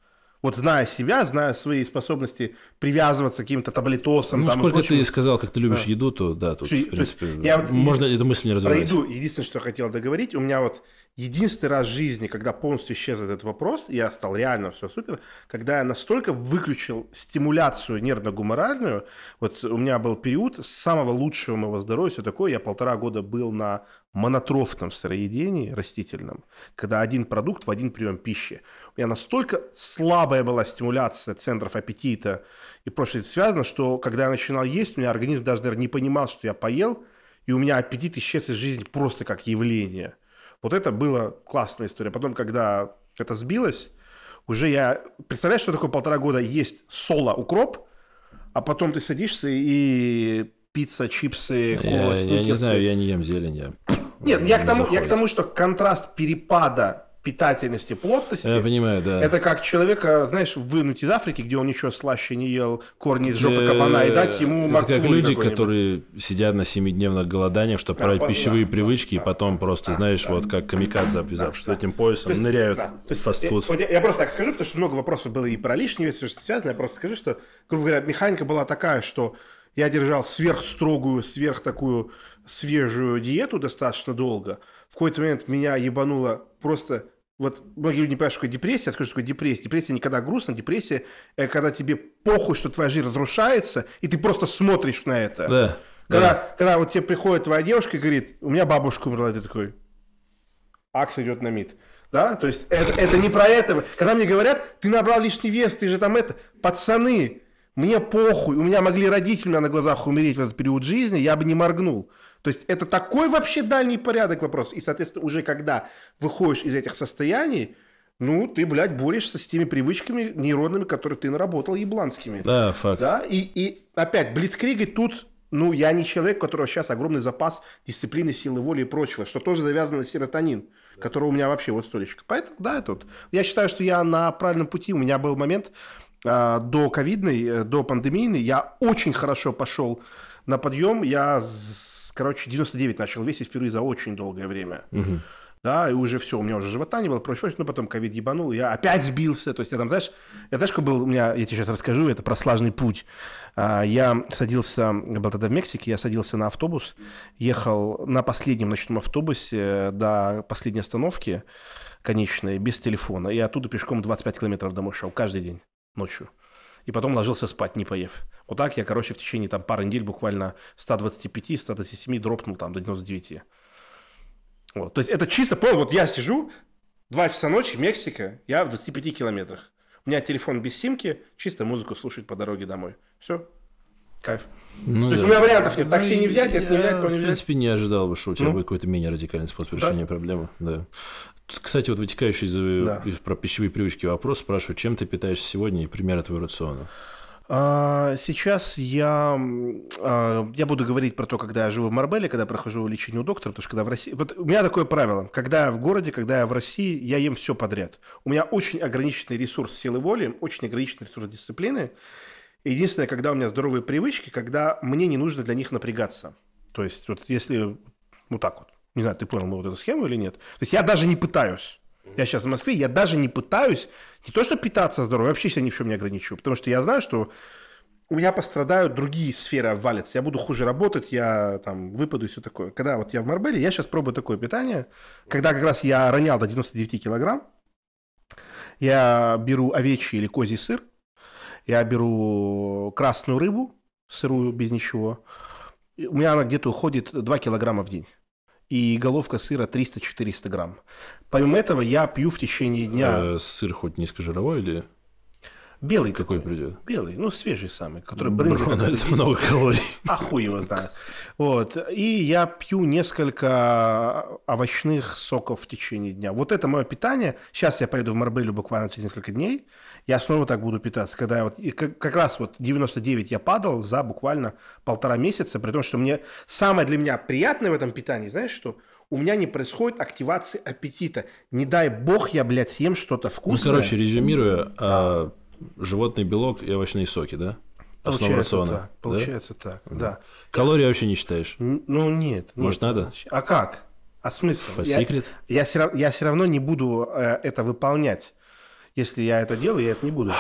Вот зная себя, зная свои способности привязываться к каким-то таблетосам. Ну, там, сколько ты сказал, как ты любишь да. еду, то да, тут, Все, в принципе, я, можно я, эту мысль не развивать. Про еду, единственное, что я хотел договорить, у меня вот единственный раз в жизни, когда полностью исчез этот вопрос, я стал реально все супер, когда я настолько выключил стимуляцию нервно-гуморальную, вот у меня был период с самого лучшего моего здоровья, все такое, я полтора года был на монотрофном сыроедении растительном, когда один продукт в один прием пищи. У меня настолько слабая была стимуляция центров аппетита и прочее связано, что когда я начинал есть, у меня организм даже наверное, не понимал, что я поел, и у меня аппетит исчез из жизни просто как явление – вот это была классная история. Потом, когда это сбилось, уже я... Представляешь, что такое полтора года есть соло укроп, а потом ты садишься и пицца, чипсы, кола, я, я не знаю, я не ем зелень, я... Нет, я, я к, тому, я к тому, что контраст перепада питательности, плотности. Я понимаю, да. Это как человека, знаешь, вынуть из Африки, где он ничего слаще не ел, корни из жопы кабана, и дать ему Это как люди, которые сидят на семидневных голоданиях, чтобы да, править пищевые привычки, и потом просто, знаешь, вот как камикадзе, обвязавшись с этим поясом, есть, ныряют в фастфуд. Я, я просто так скажу, потому что много вопросов было и про лишний вес, что связано. Я просто скажу, что, грубо говоря, механика была такая, что я держал сверхстрогую, сверх такую свежую диету достаточно долго. В какой-то момент меня ебануло просто вот многие люди не понимают, что такое депрессия. Я скажу, что такое депрессия. Депрессия никогда грустно. Депрессия э, – это когда тебе похуй, что твоя жизнь разрушается, и ты просто смотришь на это. Да. Когда, да. когда вот тебе приходит твоя девушка и говорит, у меня бабушка умерла, ты такой, Акс идет на мид. Да? То есть это, это не про это. Когда мне говорят, ты набрал лишний вес, ты же там это. Пацаны, мне похуй, у меня могли родители у меня на глазах умереть в этот период жизни, я бы не моргнул. То есть это такой вообще дальний порядок вопрос. И, соответственно, уже когда выходишь из этих состояний, ну, ты, блядь, борешься с теми привычками нейронными, которые ты наработал, ебланскими. Да, факт. Да? И, и опять, блицкриги тут ну, я не человек, у которого сейчас огромный запас дисциплины, силы воли и прочего, что тоже завязано на серотонин, да. который у меня вообще вот столечко. Поэтому, да, это вот. Я считаю, что я на правильном пути. У меня был момент э, до ковидной, э, до пандемийной. Я очень хорошо пошел на подъем. Я короче, 99 начал весить впервые за очень долгое время. Угу. Да, и уже все, у меня уже живота не было, прочее, но потом ковид ебанул, я опять сбился, то есть я там, знаешь, я знаешь, как был, у меня, я тебе сейчас расскажу, это про слажный путь. А, я садился, я был тогда в Мексике, я садился на автобус, ехал на последнем ночном автобусе э, до последней остановки конечной, без телефона, и оттуда пешком 25 километров домой шел каждый день ночью. И потом ложился спать, не поев. Вот так я, короче, в течение там пары недель буквально 125-127 дропнул там до 99. Вот. То есть это чисто, понял, вот я сижу, 2 часа ночи, Мексика, я в 25 километрах. У меня телефон без симки, чисто музыку слушать по дороге домой. Все, Кайф. Ну, То да. есть у меня вариантов нет. Такси ну, не взять, это не взять, то не В принципе, не ожидал бы, что у тебя ну? будет какой-то менее радикальный способ решения да? проблемы. Да. кстати, вот вытекающий из, э, да. про пищевые привычки вопрос спрашивают, чем ты питаешься сегодня и примеры твоего рациона. А, сейчас я, а, я буду говорить про то, когда я живу в Марбеле, когда прохожу лечение у доктора, потому что когда в России... Вот у меня такое правило. Когда я в городе, когда я в России, я ем все подряд. У меня очень ограниченный ресурс силы воли, очень ограниченный ресурс дисциплины. Единственное, когда у меня здоровые привычки, когда мне не нужно для них напрягаться. То есть вот если... Ну так вот. Не знаю, ты понял мы вот эту схему или нет. То есть я даже не пытаюсь. Я сейчас в Москве, я даже не пытаюсь не то что питаться здорово, я вообще себя ни в чем не ограничиваю, потому что я знаю, что у меня пострадают другие сферы обвалятся, я буду хуже работать, я там выпаду и все такое. Когда вот я в Марбеле, я сейчас пробую такое питание, когда как раз я ронял до 99 килограмм, я беру овечий или козий сыр, я беру красную рыбу, сырую, без ничего. У меня она где-то уходит 2 килограмма в день и головка сыра 300-400 грамм. Помимо этого, я пью в течение дня... Э, сыр хоть низкожировой или... Белый какой придет? Белый, ну свежий самый, который брынза. Бро, который это много калорий. А хуй его знает. Вот. И я пью несколько овощных соков в течение дня. Вот это мое питание. Сейчас я поеду в Марбелю буквально через несколько дней. Я снова так буду питаться. Когда я вот, и как, как раз вот 99 я падал за буквально полтора месяца, при том, что мне самое для меня приятное в этом питании, знаешь, что у меня не происходит активации аппетита. Не дай бог я, блядь, съем что-то ну, вкусное. Ну, короче, резюмируя, а, животный белок и овощные соки, да? Основа получается рациона. Так, получается да? так, да. Калории вообще не считаешь? Ну нет. Может, нет, надо? А как? А смысл? For я, Я, я, все, я все равно не буду э, это выполнять если я это делаю, я это не буду.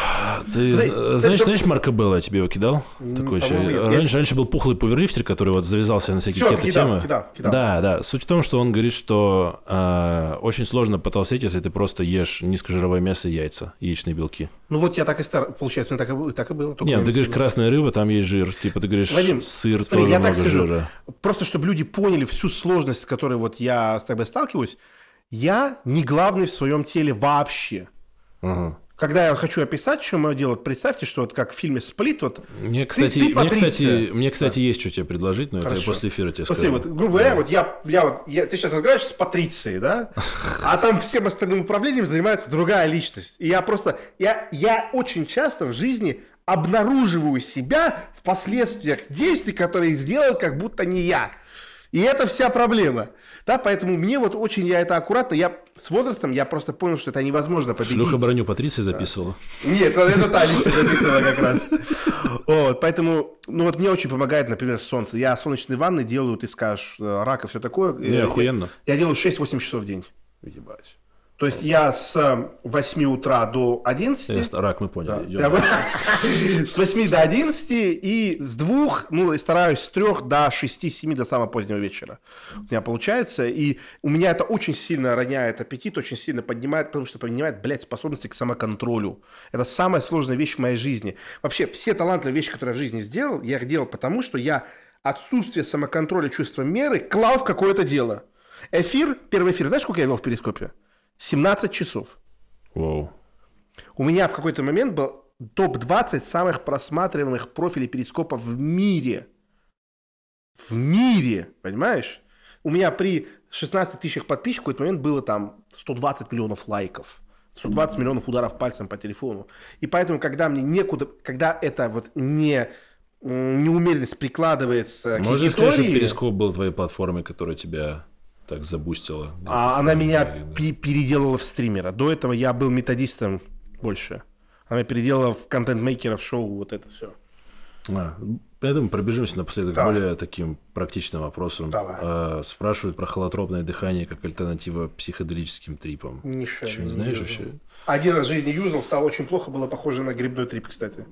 Ты ну, Зай, знаешь, знаешь, Марка Белла, я тебе его кидал? Такой еще. Раньше, раньше был пухлый пуверрифтер, который вот завязался на всякие какие-то темы. Кидал, кидал. Да, да. Суть в том, что он говорит, что э, очень сложно потолстеть, если ты просто ешь низкожировое мясо и яйца, яичные белки. Ну вот я так и стар... Получается, так и, так и было. Нет, ты говоришь, красная рыба, там есть жир. Типа ты говоришь, Вадим, сыр смотри, тоже я много так скажу, жира. Просто чтобы люди поняли всю сложность, с которой вот я с тобой сталкиваюсь, я не главный в своем теле вообще. Ага. Когда я хочу описать, что мое дело, представьте, что вот как в фильме «Сплит», вот мне, кстати, ты, ты мне, кстати, мне, кстати, да. есть что тебе предложить, но Хорошо. это я после эфира тебе после, скажу. Вот, грубо говоря, да. вот я, я вот, я, ты сейчас играешь с Патрицией, да, а там всем остальным управлением занимается другая личность. И я просто, я, я очень часто в жизни обнаруживаю себя в последствиях действий, которые сделал как будто не я. И это вся проблема. Да, поэтому мне вот очень я это аккуратно, я с возрастом я просто понял, что это невозможно победить. Шлюха броню Патриция записывала. Нет, это Талиса записывала как раз. Вот, поэтому, ну вот мне очень помогает, например, солнце. Я солнечные ванны делаю, ты скажешь, э, рак и все такое. Не, охуенно. Я делаю 6-8 часов в день. Ебать. То есть я с 8 э, утра до 11. Есть, э, рак, мы поняли. Да. С 8 до 11 и с 2, ну, и стараюсь с 3 до 6-7 до самого позднего вечера. У меня получается. И у меня это очень сильно роняет аппетит, очень сильно поднимает, потому что поднимает, блядь, способности к самоконтролю. Это самая сложная вещь в моей жизни. Вообще, все талантливые вещи, которые я в жизни сделал, я их делал потому, что я отсутствие самоконтроля, чувства меры клал в какое-то дело. Эфир, первый эфир, знаешь, сколько я вел в перископе? 17 часов. Вау. У меня в какой-то момент был топ-20 самых просматриваемых профилей перископа в мире. В мире, понимаешь? У меня при 16 тысячах подписчиков в этот момент было там 120 миллионов лайков. 120 миллионов ударов пальцем по телефону. И поэтому, когда мне некуда, когда это вот не неумеренность прикладывается Можешь к истории... Можешь сказать, что Перископ был твоей платформой, которая тебя так забустила. А она меня переделала в стримера. До этого я был методистом больше. Она переделала в контент-мейкера, в шоу, вот это все. А, я думаю, пробежимся напоследок да. более таким практичным вопросом. Давай. А, спрашивают про холотропное дыхание как альтернатива психоделическим трипам. Ничего. Чего не, не знаешь вообще? Один раз в жизни юзал, стало очень плохо, было похоже на грибной трип, кстати.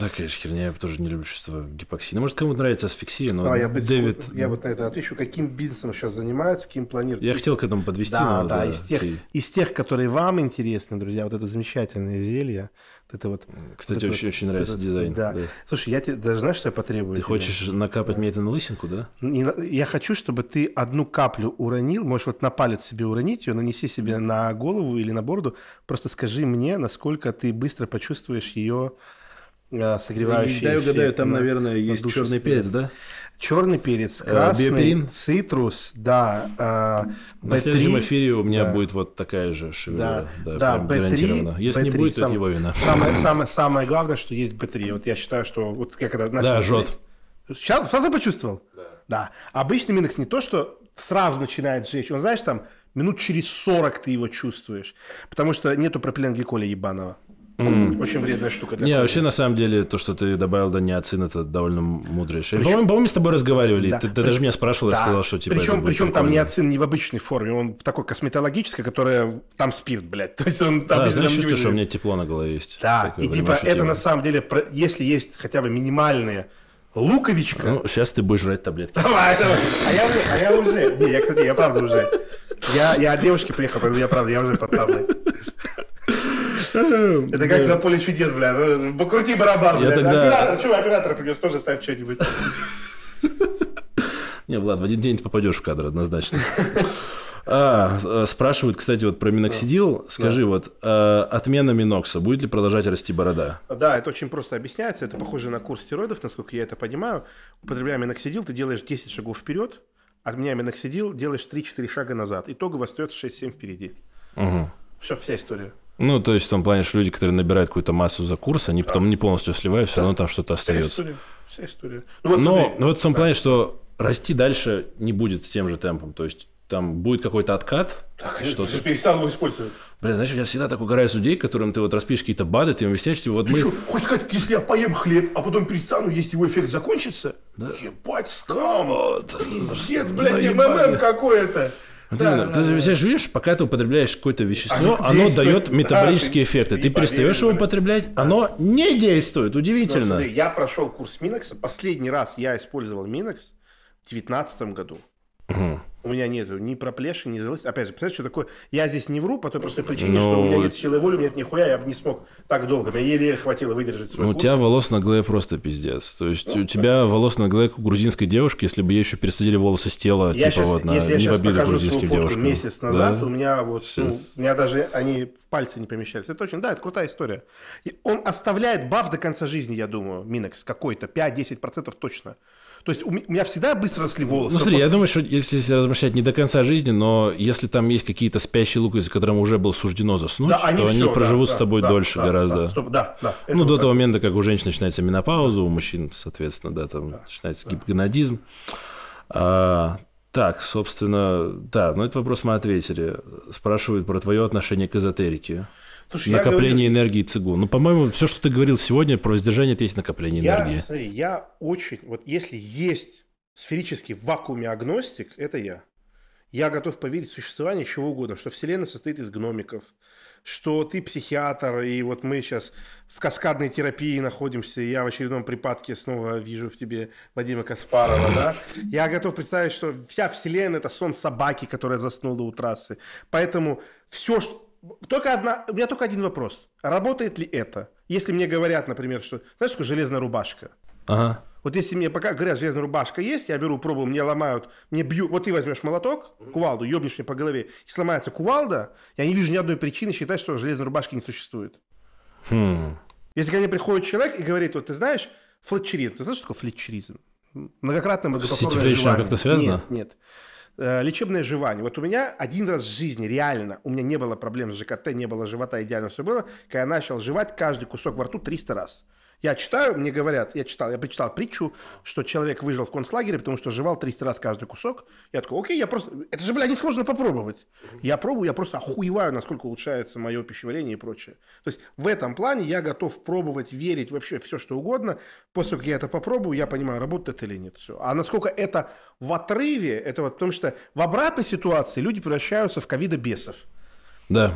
Да, конечно, херня, я тоже не люблю чувство гипоксии. Ну, может, кому-то нравится асфиксия, но а, я бы, Дэвид... Я вот на это отвечу, каким бизнесом сейчас занимается, каким планирует. Я хотел к этому подвести, да, но... Да, да, из тех, ты... из тех, которые вам интересны, друзья, вот это замечательное зелье, это вот. Кстати, вот очень, вот, очень нравится этот, дизайн. Да. да. Слушай, я тебе даже знаешь, что я потребую? Ты тебе? хочешь накапать да. мне это на лысинку, да? Не, я хочу, чтобы ты одну каплю уронил, можешь вот на палец себе уронить ее, нанеси себе на голову или на бороду, просто Просто скажи мне, насколько ты быстро почувствуешь ее а, согревающий. Да, я угадаю, там, на, наверное, есть на черный перец, да? Черный перец, э, красный, Биопирин? цитрус, да. Э, на B3, следующем эфире у меня да. будет вот такая же шевелюра. Да, да, да B3, Если B3, не будет, сам, это его вина. Самое, самое, самое главное, что есть B3. Вот я считаю, что вот как это начал... Да, жжет. Сейчас, сразу почувствовал? Да. да. Обычный Минекс не то, что сразу начинает жечь. Он, знаешь, там минут через 40 ты его чувствуешь, потому что нету пропиленгликоля ебаного. Mm. Очень вредная штука. Для не, вообще, на самом деле, то, что ты добавил до неоцин, это довольно мудрое Причем... По-моему, по-моему, мы с тобой разговаривали, да. ты, ты причем... даже меня спрашивал, да. сказал, что типа Причем, причем там неоцин не в обычной форме, он такой косметологической, которая там спирт, блядь. То есть он а, там... Да, знаешь, чувствую, что у меня тепло на голове есть. Да, и типа это тема. на самом деле, если есть хотя бы минимальные луковичка... Ну, сейчас ты будешь жрать таблетки. Давай, давай. А я уже, а я уже... Не, я, кстати, я правда уже. Я, я от девушки приехал, поэтому я правда, я уже подставный. Это как на поле чудес, бля. Покрути барабан, бля. Оператор, чего оператора придется тоже ставь что-нибудь. Не, Влад, в один день ты попадешь в кадр однозначно. А, а, спрашивают, кстати, вот про миноксидил. Да. Скажи, да. вот э, отмена минокса, будет ли продолжать расти борода? Да, это очень просто объясняется. Это похоже на курс стероидов, насколько я это понимаю. Употребляя миноксидил, ты делаешь 10 шагов вперед, от меня миноксидил, делаешь 3-4 шага назад. Итогово остается 6-7 впереди. Угу. Все, вся история. Ну, то есть в том плане, что люди, которые набирают какую-то массу за курс, они да. потом не полностью сливают, все да. равно там что-то остается. Вся история. Вся история. Ну, вот Но смотри. вот в том плане, что расти дальше не будет с тем же темпом. То есть там будет какой-то откат. Да, конечно, что ты перестал его использовать. Блин, знаешь, у меня всегда так угорает людей, которым ты вот распишешь какие-то БАДы, ты им объясняешь, что типа, вот ты мы... Что, хочешь сказать, если я поем хлеб, а потом перестану есть, его эффект закончится? Да. Ебать, скам! Вот. Пиздец, ну, блядь, МММ какое то Вот да, именно. Да, ты да, видишь, видишь, пока ты употребляешь какое-то а вещество, а оно дает метаболические а, эффекты. Ты, ты перестаешь его употреблять, да. оно не действует. Удивительно. Но, смотри, я прошел курс Минокса. Последний раз я использовал Минокс в 2019 году. Угу. У меня нету ни проплеши, ни злости. Опять же, представляешь, что такое? Я здесь не вру по той простой причине, ну, что у меня ну, нет силы воли, у меня нет нихуя, я бы не смог так долго. Мне еле-еле хватило выдержать свой Ну, у тебя волос на голове просто пиздец. То есть ну, у тебя волос на голове грузинской девушки, если бы ей еще пересадили волосы с тела, я типа сейчас, вот на если не я в покажу грузинских свою фотку месяц назад, да? у меня вот, ну, у меня даже они в пальцы не помещались. Это точно, да, это крутая история. И он оставляет баф до конца жизни, я думаю, Минекс какой-то, 5-10% точно. То есть у меня всегда быстро росли волосы. Ну, смотри, я думаю, что если, размышлять не до конца жизни, но если там есть какие-то спящие луковицы, которым уже было суждено заснуть, да, то они, все, они проживут да, с тобой да, дольше да, гораздо. Да, чтобы, да, да, ну, до так. того момента, как у женщин начинается менопауза, у мужчин, соответственно, да, там да, начинается да. гипнодизм. А, так, собственно, да, ну этот вопрос мы ответили. Спрашивают про твое отношение к эзотерике. Слушай, накопление говорю... энергии цигун. Ну, по-моему, все, что ты говорил сегодня про воздержание, это есть накопление я, энергии. Смотри, я очень... Вот если есть сферический в вакууме агностик, это я. Я готов поверить в существование чего угодно, что Вселенная состоит из гномиков, что ты психиатр, и вот мы сейчас в каскадной терапии находимся, и я в очередном припадке снова вижу в тебе Вадима Каспарова, да? Я готов представить, что вся Вселенная – это сон собаки, которая заснула у трассы. Поэтому все, что только одна, у меня только один вопрос. Работает ли это? Если мне говорят, например, что, знаешь, что железная рубашка? Ага. Вот если мне пока говорят, железная рубашка есть, я беру, пробую, мне ломают, мне бьют. Вот ты возьмешь молоток, кувалду, ебнешь мне по голове, и сломается кувалда, я не вижу ни одной причины считать, что железной рубашки не существует. Хм. Если ко мне приходит человек и говорит, вот ты знаешь, флетчеризм, ты знаешь, что такое флетчеризм? Многократно мы С как-то связано? Нет, нет. Э, лечебное жевание. Вот у меня один раз в жизни реально, у меня не было проблем с ЖКТ, не было живота, идеально все было, когда я начал жевать каждый кусок во рту 300 раз. Я читаю, мне говорят, я читал, я прочитал притчу, что человек выжил в концлагере, потому что жевал 300 раз каждый кусок. Я такой, окей, я просто... Это же, бля, несложно попробовать. Я пробую, я просто охуеваю, насколько улучшается мое пищеварение и прочее. То есть в этом плане я готов пробовать, верить вообще все, что угодно. После того, как я это попробую, я понимаю, работает это или нет. Все. А насколько это в отрыве, это вот потому что в обратной ситуации люди превращаются в ковида-бесов. Да.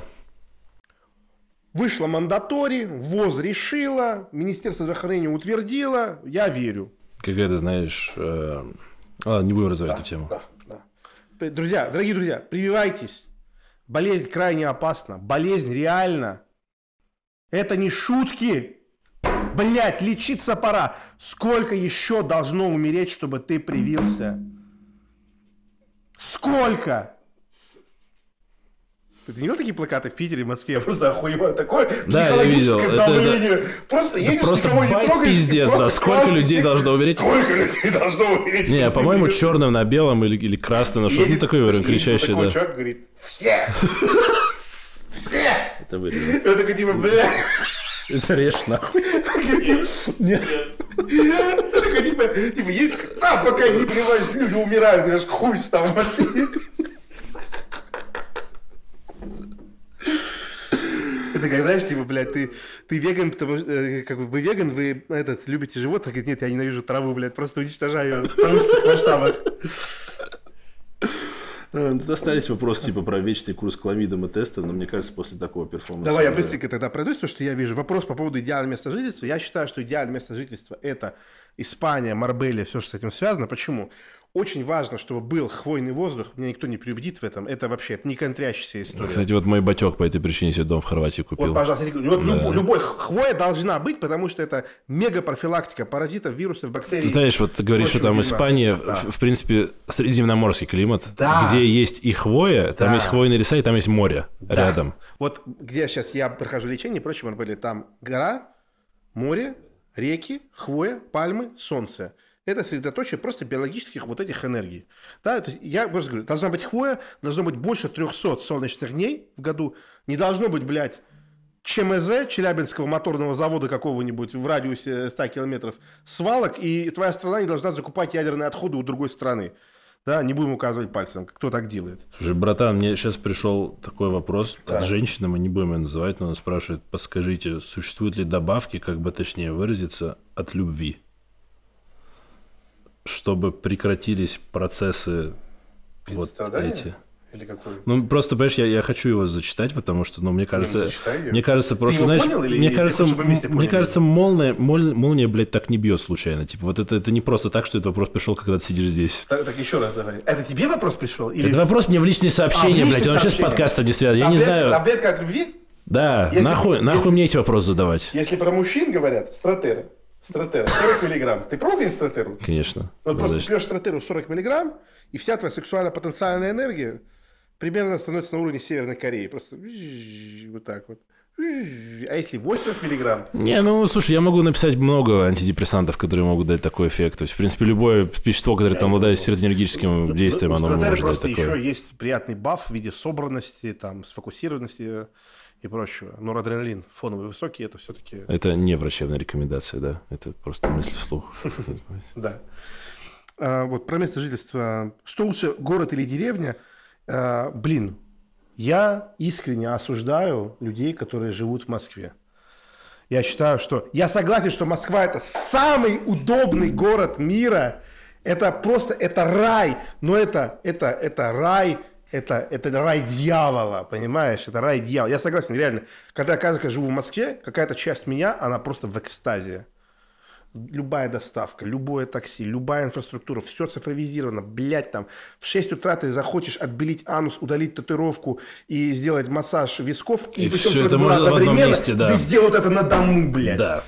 Вышла мандатори, ВОЗ решила, Министерство здравоохранения утвердило, я верю. Какая ты знаешь... Э... А, не будем развивать да, эту тему. Да, да. Друзья, дорогие друзья, прививайтесь. Болезнь крайне опасна. Болезнь реально. Это не шутки. Блять, лечиться пора. Сколько еще должно умереть, чтобы ты привился? Сколько? Ты не видел такие плакаты в Питере, в Москве? Я просто охуеваю. Такое да, психологическое я видел. давление. Это, Просто едешь, да просто никого не трогаешь. пиздец, просто да. Сколько красный... людей должно умереть? Сколько людей должно умереть? Не, по-моему, черным на белом или, или красным на что-то ну, такое, наверное, кричащее, да. человек говорит, все! Все! Это выделено. Я такой, типа, бля... Это режь нахуй. Нет. Я такой, типа, типа, едет, да, пока не привозят, люди умирают, я ж хуй там в машине. ты как, знаешь, типа, блядь, ты, ты веган, потому что, э, как бы, вы веган, вы, этот, любите животных? Говорит, нет, я ненавижу траву, блядь, просто уничтожаю ее в масштабах. Э, ну, тут остались вопросы типа про вечный курс хламидом и теста, но мне кажется, после такого перформанса... Давай я быстренько тогда пройдусь, то, что я вижу. Вопрос по поводу идеального места жительства. Я считаю, что идеальное место жительства – это Испания, Марбелия, все, что с этим связано. Почему? Очень важно, чтобы был хвойный воздух. Меня никто не приубедит в этом. Это вообще это не контрящаяся история. Кстати, вот мой батек по этой причине себе дом в Хорватии купил. Вот, пожалуйста. Вот да. любой, любой хвоя должна быть, потому что это мега профилактика паразитов, вирусов, бактерий. Ты знаешь, вот ты говоришь, что там Испания, да. в, в принципе, средиземноморский климат. Да. Где есть и хвоя, там да. есть хвойные леса, и там есть море да. рядом. Вот где сейчас я прохожу лечение и прочее, были там гора, море, реки, хвоя, пальмы, солнце это средоточие просто биологических вот этих энергий. Да, то есть я просто говорю, должна быть хвоя, должно быть больше 300 солнечных дней в году, не должно быть, блядь, ЧМЗ, Челябинского моторного завода какого-нибудь в радиусе 100 километров, свалок, и твоя страна не должна закупать ядерные отходы у другой страны. Да, не будем указывать пальцем, кто так делает. Слушай, братан, мне сейчас пришел такой вопрос да. от женщины, мы не будем ее называть, но она спрашивает, подскажите, существуют ли добавки, как бы точнее выразиться, от любви? чтобы прекратились процессы вот эти. Или Ну, просто, понимаешь, я, я хочу его зачитать, потому что, ну, мне кажется... Не, мне кажется, просто, ты знаешь... Понял, или мне кажется, ты мне кажется молния, молния, молния, блядь, так не бьет случайно. Типа, вот это, это не просто так, что этот вопрос пришел, когда ты сидишь здесь. Так, так еще раз давай. Это тебе вопрос пришел? Или... Это вопрос мне в личные сообщения, а, в блядь. Он вообще с подкастом не связан. Я не знаю... Таблетка от любви? Да, если, нахуй, если, нахуй мне эти вопросы задавать. Если про мужчин говорят, стратеры. Стротеру 40 миллиграмм. Ты пробовал стротеру? Конечно. Ну, вот просто пьешь стротеру 40 миллиграмм, и вся твоя сексуальная потенциальная энергия примерно становится на уровне Северной Кореи. Просто вот так вот. А если 80 миллиграмм? Не, ну, слушай, я могу написать много антидепрессантов, которые могут дать такой эффект. То есть, в принципе, любое вещество, которое там обладает серотонергическим ну, ну, действием, оно может дать такое. еще есть приятный баф в виде собранности, там, сфокусированности и прочего. адреналин фоновый высокий, это все-таки... Это не врачебная рекомендация, да? Это просто мысли вслух. Да. А, вот про место жительства. Что лучше, город или деревня? А, блин, я искренне осуждаю людей, которые живут в Москве. Я считаю, что... Я согласен, что Москва – это самый удобный город мира. Это просто... Это рай. Но это, это, это рай – это, это рай дьявола, понимаешь? Это рай дьявола. Я согласен, реально. Когда, кажется, я живу в Москве, какая-то часть меня, она просто в экстазе. Любая доставка, любое такси, любая инфраструктура, все цифровизировано, Блять, там, в 6 утра ты захочешь отбелить анус, удалить татуировку и сделать массаж висков, и, и все это можно в одном месте, да. Ты сделают это на дому, блядь. Да.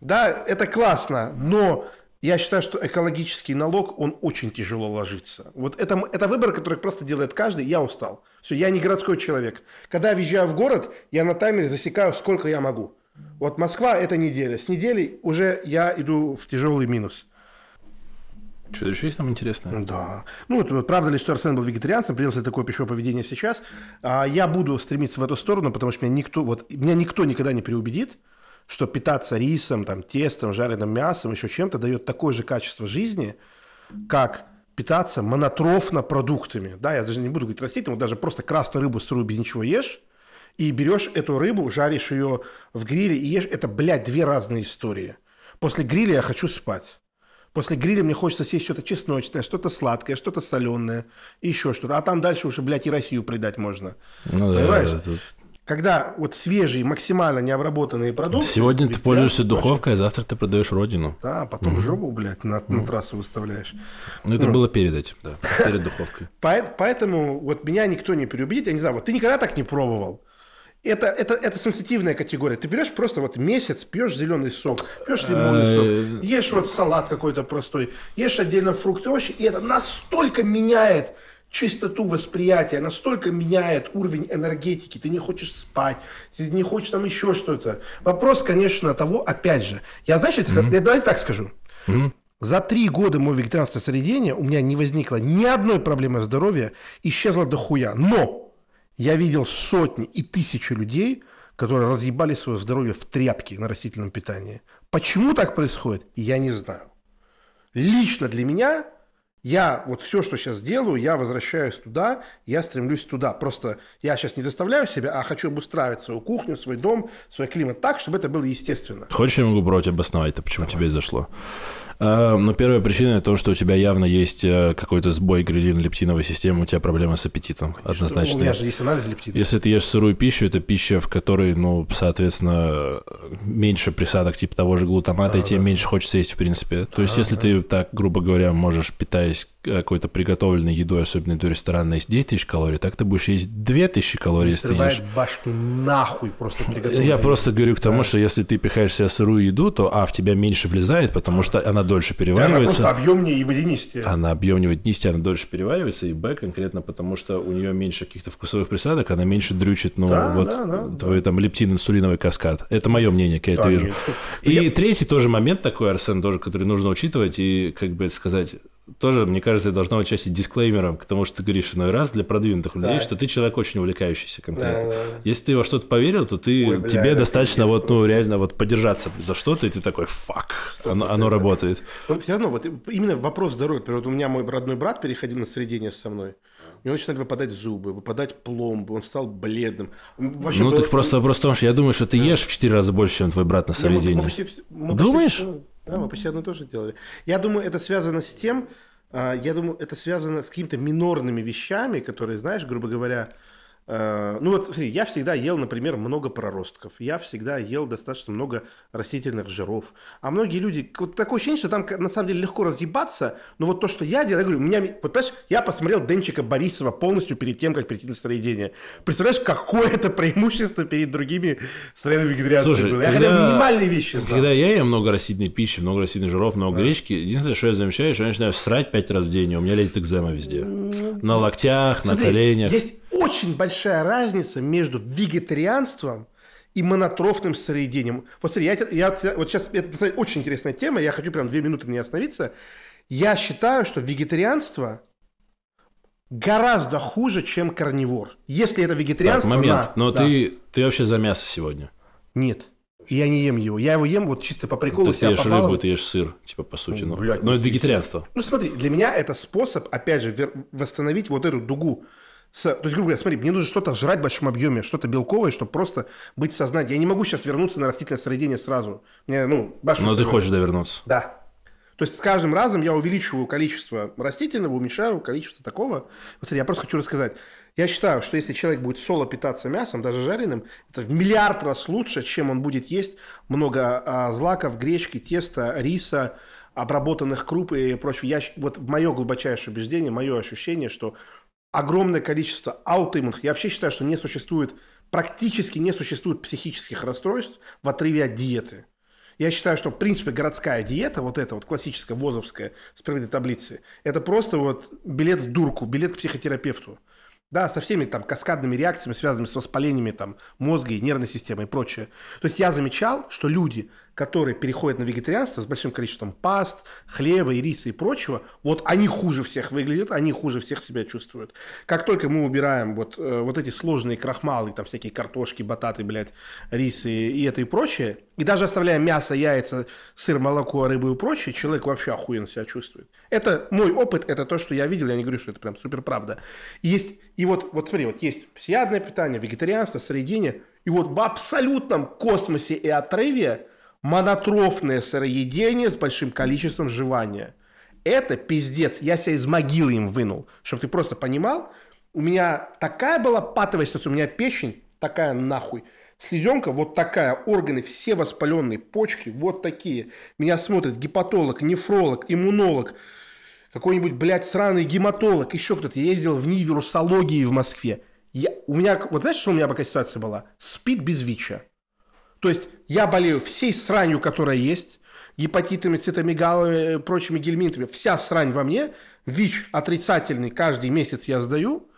Да, это классно, но я считаю, что экологический налог, он очень тяжело ложится. Вот это, это выбор, который просто делает каждый. Я устал. Все, я не городской человек. Когда я въезжаю в город, я на таймере засекаю, сколько я могу. Вот Москва – это неделя. С недели уже я иду в тяжелый минус. Что-то еще есть там интересное? Да. Ну, это, правда ли, что Арсен был вегетарианцем, принялся такое пищевое поведение сейчас? А, я буду стремиться в эту сторону, потому что меня никто, вот, меня никто никогда не переубедит – что питаться рисом, там, тестом, жареным мясом, еще чем-то дает такое же качество жизни, как питаться монотрофно продуктами. Да, я даже не буду говорить растительным, вот даже просто красную рыбу сырую без ничего ешь, и берешь эту рыбу, жаришь ее в гриле и ешь. Это, блядь, две разные истории. После гриля я хочу спать. После гриля мне хочется съесть что-то чесночное, что-то сладкое, что-то соленое, еще что-то. А там дальше уже, блядь, и Россию предать можно. Ну, Понимаешь? Да, да, тут когда вот свежие, максимально необработанные продукты... Сегодня ты пользуешься я, духовкой, а завтра ты продаешь родину. Да, потом угу. жопу, блядь, на, угу. на трассу выставляешь. Ну, это ну. было перед этим, да, перед духовкой. Поэтому вот меня никто не переубедит. Я не знаю, вот ты никогда так не пробовал. Это, это, это сенситивная категория. Ты берешь просто вот месяц, пьешь зеленый сок, пьешь э, лимонный сок, ешь э, вот салат какой-то простой, ешь отдельно фрукты, овощи, и это настолько меняет чистоту восприятия, настолько меняет уровень энергетики, ты не хочешь спать, ты не хочешь там еще что-то. Вопрос, конечно, того, опять же, я, значит, mm-hmm. я, давайте так скажу. Mm-hmm. За три года моего вегетарианства средения у меня не возникло ни одной проблемы здоровья, исчезла дохуя. Но я видел сотни и тысячи людей, которые разъебали свое здоровье в тряпки на растительном питании. Почему так происходит, я не знаю. Лично для меня я вот все, что сейчас делаю, я возвращаюсь туда, я стремлюсь туда. Просто я сейчас не заставляю себя, а хочу обустраивать свою кухню, свой дом, свой климат так, чтобы это было естественно. Хочешь, я могу против обосновать-то, почему Давай. тебе зашло? Ну, первая причина это то, что у тебя явно есть э, какой-то сбой грилин-лептиновой системы, у тебя проблемы с аппетитом, Конечно. однозначно. У меня же есть анализ лептина. Если ты ешь сырую пищу, это пища, в которой, ну, соответственно, меньше присадок типа того же глутамата, а, и тебе да. меньше хочется есть, в принципе. То а, есть, если да. ты так, грубо говоря, можешь, питаясь какой-то приготовленной едой, особенно до ресторана, есть 9000 калорий, так ты будешь есть тысячи калорий, если ты ешь. башку нахуй просто приготовленной. Я просто говорю к тому, да. что если ты пихаешь себе сырую еду, то, а, в тебя меньше влезает, потому а. что она дольше переваривается. она просто объемнее и водянистее. Она объемнее и водянистее, она дольше переваривается, и Б конкретно потому, что у нее меньше каких-то вкусовых присадок, она меньше дрючит, ну, да, вот да, да, твой да. там лептин-инсулиновый каскад. Это мое мнение, как я да, это вижу. Нет, и я... третий тоже момент такой, Арсен, тоже, который нужно учитывать и, как бы сказать, тоже, мне кажется, должно участить дисклеймером к тому, что ты говоришь ну, иной раз для продвинутых да. людей, что ты человек очень увлекающийся конкретно. Да, да, да. Если ты во что-то поверил, то ты, Ой, бля, тебе достаточно вот, ну, реально вот подержаться за что-то, и ты такой, фак, оно, оно работает. Но ну, все равно, вот именно вопрос здоровья. Например, у меня мой родной брат переходил на средение со мной. У него начинают выпадать зубы, выпадать пломбы, он стал бледным. Вообще ну, было... так просто вопрос в том, что я думаю, что ты да. ешь в 4 раза больше, чем твой брат на средине. Думаешь? Почти... Да, мы почти одно тоже делали. Я думаю, это связано с тем, а, я думаю, это связано с какими-то минорными вещами, которые, знаешь, грубо говоря, Э, ну вот, смотри, я всегда ел, например, много проростков. Я всегда ел достаточно много растительных жиров. А многие люди... Вот такое ощущение, что там на самом деле легко разъебаться. Но вот то, что я делаю, я говорю, у меня... Вот, понимаешь, я посмотрел Денчика Борисова полностью перед тем, как перейти на строение. Представляешь, какое это преимущество перед другими строенными вегетарианцами было. Я когда, хотя минимальные вещи знал. Когда я ем много растительной пищи, много растительных жиров, много да. гречки, единственное, что я замечаю, что я начинаю срать пять раз в день, и у меня лезет экзема везде. На локтях, Смотри, на коленях. Есть очень большая разница между вегетарианством и монотрофным сыроедением. Вот смотри, я, я, вот сейчас, это кстати, очень интересная тема, я хочу прям две минуты не остановиться. Я считаю, что вегетарианство гораздо хуже, чем карнивор. Если это вегетарианство... Так, момент, на, но да. ты, ты вообще за мясо сегодня? Нет. Я не ем его. Я его ем вот чисто по приколу. Ты ешь попало. рыбу, ты ешь сыр, типа по сути. Ну, ну. Блядь, Но это вегетарианство. Ну смотри, для меня это способ, опять же, вер- восстановить вот эту дугу с, то есть, грубо говоря, смотри, мне нужно что-то жрать в большом объеме, что-то белковое, чтобы просто быть в сознании. Я не могу сейчас вернуться на растительное сыроедение сразу. Мне, ну, Но сыроедение. ты хочешь довернуться. Да. То есть с каждым разом я увеличиваю количество растительного, уменьшаю количество такого. Смотри, я просто хочу рассказать. Я считаю, что если человек будет соло питаться мясом, даже жареным, это в миллиард раз лучше, чем он будет есть много а, злаков, гречки, теста, риса, обработанных круп и прочего. Я, вот мое глубочайшее убеждение, мое ощущение, что огромное количество аутоиммунных. Я вообще считаю, что не существует, практически не существует психических расстройств в отрыве от диеты. Я считаю, что, в принципе, городская диета, вот эта вот классическая ВОЗовская с первой таблицы, это просто вот билет в дурку, билет к психотерапевту. Да, со всеми там каскадными реакциями, связанными с воспалениями там мозга и нервной системы и прочее. То есть я замечал, что люди которые переходят на вегетарианство с большим количеством паст, хлеба, и риса и прочего, вот они хуже всех выглядят, они хуже всех себя чувствуют. Как только мы убираем вот, э, вот эти сложные крахмалы, там всякие картошки, бататы, блядь, рисы и это и прочее, и даже оставляя мясо, яйца, сыр, молоко, рыбу и прочее, человек вообще охуенно себя чувствует. Это мой опыт, это то, что я видел, я не говорю, что это прям супер правда. есть, и вот, вот смотри, вот есть всеядное питание, вегетарианство, средине, и вот в абсолютном космосе и отрыве – монотрофное сыроедение с большим количеством жевания. Это пиздец. Я себя из могилы им вынул. Чтобы ты просто понимал, у меня такая была патовая ситуация, у меня печень такая нахуй. Слезенка вот такая, органы все воспаленные, почки вот такие. Меня смотрит гепатолог, нефролог, иммунолог, какой-нибудь, блядь, сраный гематолог, еще кто-то. Я ездил в НИИ вирусологии в Москве. Я, у меня, вот знаешь, что у меня пока ситуация была? Спит без ВИЧа. То есть я болею всей сранью, которая есть, гепатитами, цитомегалами, э, прочими гельминтами, вся срань во мне, ВИЧ отрицательный каждый месяц я сдаю,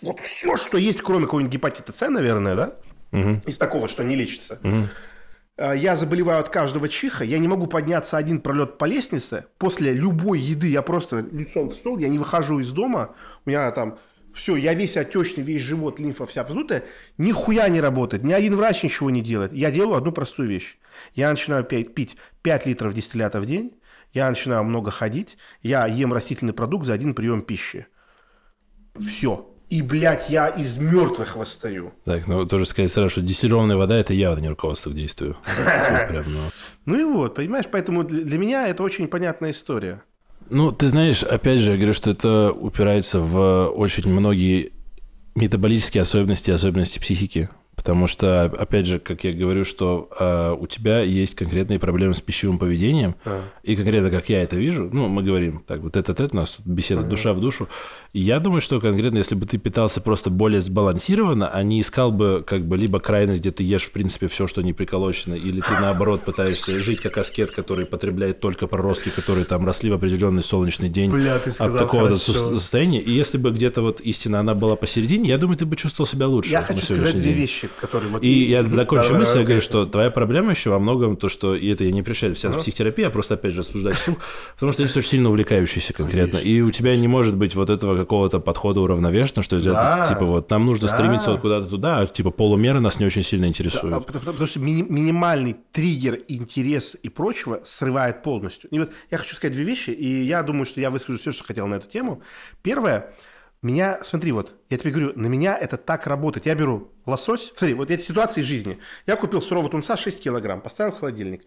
вот все, что есть, кроме какого-нибудь гепатита С, наверное, да? Угу. Из такого, что не лечится. Угу. Я заболеваю от каждого чиха, я не могу подняться один пролет по лестнице, после любой еды я просто лицом в стол, я не выхожу из дома, у меня там все, я весь отечный, весь живот, лимфа вся вздутая, нихуя не работает, ни один врач ничего не делает. Я делаю одну простую вещь. Я начинаю пить, пить 5 литров дистиллята в день, я начинаю много ходить, я ем растительный продукт за один прием пищи. Все. И, блядь, я из мертвых восстаю. Так, ну тоже сказать сразу, что дистиллированная вода – это явно не руководство к действию. Ну. ну и вот, понимаешь, поэтому для меня это очень понятная история. Ну, ты знаешь, опять же, я говорю, что это упирается в очень многие метаболические особенности, особенности психики. Потому что, опять же, как я говорю, что э, у тебя есть конкретные проблемы с пищевым поведением, а. и конкретно, как я это вижу, ну, мы говорим так, вот этот тет у нас тут беседа Понятно. душа в душу. И я думаю, что конкретно, если бы ты питался просто более сбалансированно, а не искал бы как бы либо крайность, где ты ешь, в принципе, все, что не приколочено, или ты, наоборот, пытаешься жить как аскет, который потребляет только проростки, которые там росли в определенный солнечный день Бля, ты сказал, от такого состояния. И если бы где-то вот истина, она была посередине, я думаю, ты бы чувствовал себя лучше. Я хочу сказать две вещи мальчик, который... Вот... И я закончу да, мысль, я говорю, что твоя проблема еще во многом то, что... И это я не пришел вся ага. психотерапии, а просто, опять же, рассуждать вслух, потому что ты очень сильно увлекающийся конкретно. И у тебя не может быть вот этого какого-то подхода уравновешенно, что это, типа, вот нам нужно стремиться вот куда-то туда, а, типа, полумеры нас не очень сильно интересуют. А, потому, что минимальный триггер, интерес и прочего срывает полностью. И вот я хочу сказать две вещи, и я думаю, что я выскажу все, что хотел на эту тему. Первое, меня, смотри, вот, я тебе говорю, на меня это так работает. Я беру лосось. Смотри, вот эти ситуации жизни. Я купил сырого тунца 6 килограмм, поставил в холодильник.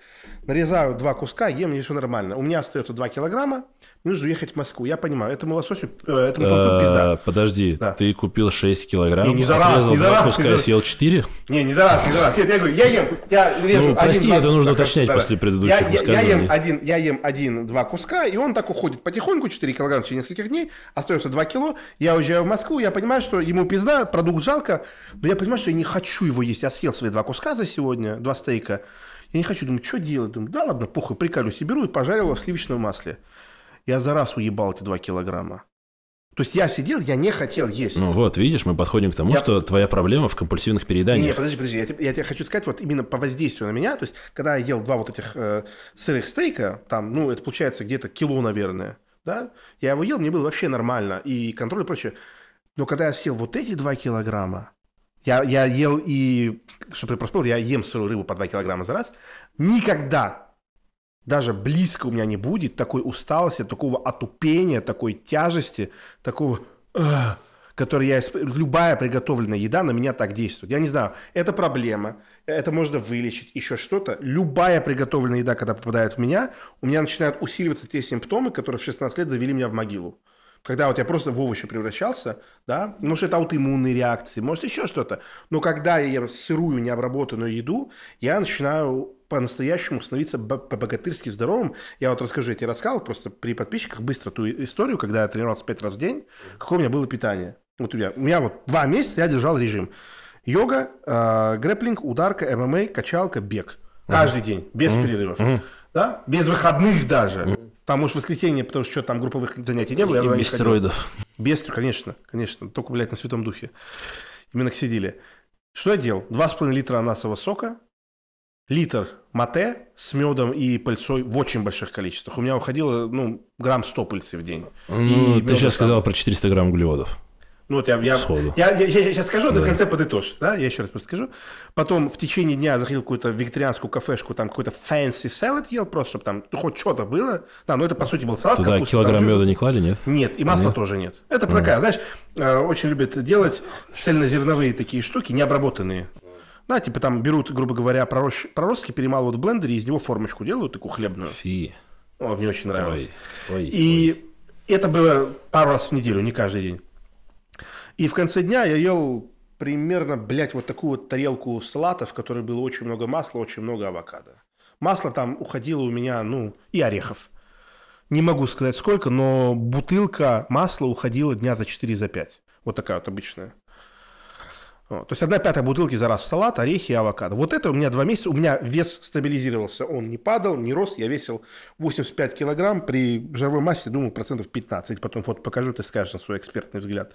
Нарезаю два куска, ем, мне все нормально. У меня остается 2 килограмма, мне нужно ехать в Москву. Я понимаю, этому лососю, э, этому тунцу э, пизда. Подожди, ты купил 6 килограмм, не, не за раз, не за раз, куска, не съел 4? Не, не за раз, не за раз. Нет, я говорю, я ем, я режу ну, прости, это нужно уточнять после предыдущих я, я, ем один, Я ем один-два куска, и он так уходит потихоньку, 4 килограмма в течение нескольких дней, остается 2 кило, я уезжаю в Москву, я понимаю, что ему пизда, продукт жалко, но я понимаю, понимаю, что я не хочу его есть. Я съел свои два куска за сегодня, два стейка. Я не хочу. Думаю, что делать? Думаю, да ладно, похуй, приколюсь. И беру и пожарил его в сливочном масле. Я за раз уебал эти два килограмма. То есть я сидел, я не хотел есть. Ну вот, видишь, мы подходим к тому, я... что твоя проблема в компульсивных перееданиях. Нет, не, подожди, подожди, я, тебе, я тебе хочу сказать, вот именно по воздействию на меня, то есть когда я ел два вот этих э, сырых стейка, там, ну, это получается где-то кило, наверное, да, я его ел, мне было вообще нормально, и контроль и прочее. Но когда я съел вот эти два килограмма, я, я ел и, чтобы ты проспал, я ем сырую рыбу по 2 килограмма за раз. Никогда даже близко у меня не будет такой усталости, такого отупения, такой тяжести, такого... Э, который я... Любая приготовленная еда на меня так действует. Я не знаю, это проблема, это можно вылечить, еще что-то. Любая приготовленная еда, когда попадает в меня, у меня начинают усиливаться те симптомы, которые в 16 лет завели меня в могилу. Когда вот я просто в овощи превращался, да, может, ну, это аутоиммунные реакции, может, еще что-то. Но когда я ем сырую необработанную еду, я начинаю по-настоящему становиться по-богатырски здоровым. Я вот расскажу, я тебе рассказал просто при подписчиках быстро ту историю, когда я тренировался пять раз в день, какое у меня было питание. Вот у меня, у меня вот два месяца я держал режим. Йога, э, грэплинг, ударка, ММА, качалка, бег. Каждый день, без uh-huh. перерывов. Uh-huh. Да? Без выходных даже. Там уж воскресенье, потому что, там групповых занятий не было. И, и без стероидов. Без, конечно, конечно. Только, блядь, на святом духе. Именно сидели. Что я делал? Два 2,5 литра анасового сока, литр мате с медом и пыльцой в очень больших количествах. У меня уходило, ну, грамм сто пыльцы в день. Ну, и ты сейчас там... сказал про 400 грамм углеводов. Ну вот я, я, я, я, я сейчас скажу, да. до конца подытожь. Да? Я еще раз подскажу. Потом в течение дня заходил в какую-то вегетарианскую кафешку, там какой-то fancy salad ел просто, чтобы там ну, хоть что-то было. Да, но это по сути был салат. Туда капуста, килограмм меда не клали, нет? Нет, и масла нет? тоже нет. Это ага. такая, знаешь, э, очень любят делать цельнозерновые такие штуки, необработанные. Да, типа там берут, грубо говоря, пророщ... проростки, перемалывают в блендере, и из него формочку делают, такую хлебную. Фи. О, мне очень нравилось. Ой, ой, и ой. это было пару раз в неделю, не каждый день. И в конце дня я ел примерно, блядь, вот такую вот тарелку салата, в которой было очень много масла, очень много авокадо. Масло там уходило у меня, ну, и орехов. Не могу сказать сколько, но бутылка масла уходила дня за 4 за 5. Вот такая вот обычная. То есть одна пятая бутылки за раз в салат, орехи и авокадо. Вот это у меня два месяца, у меня вес стабилизировался, он не падал, не рос, я весил 85 килограмм при жировой массе, думаю, процентов 15. Потом вот покажу, ты скажешь на свой экспертный взгляд.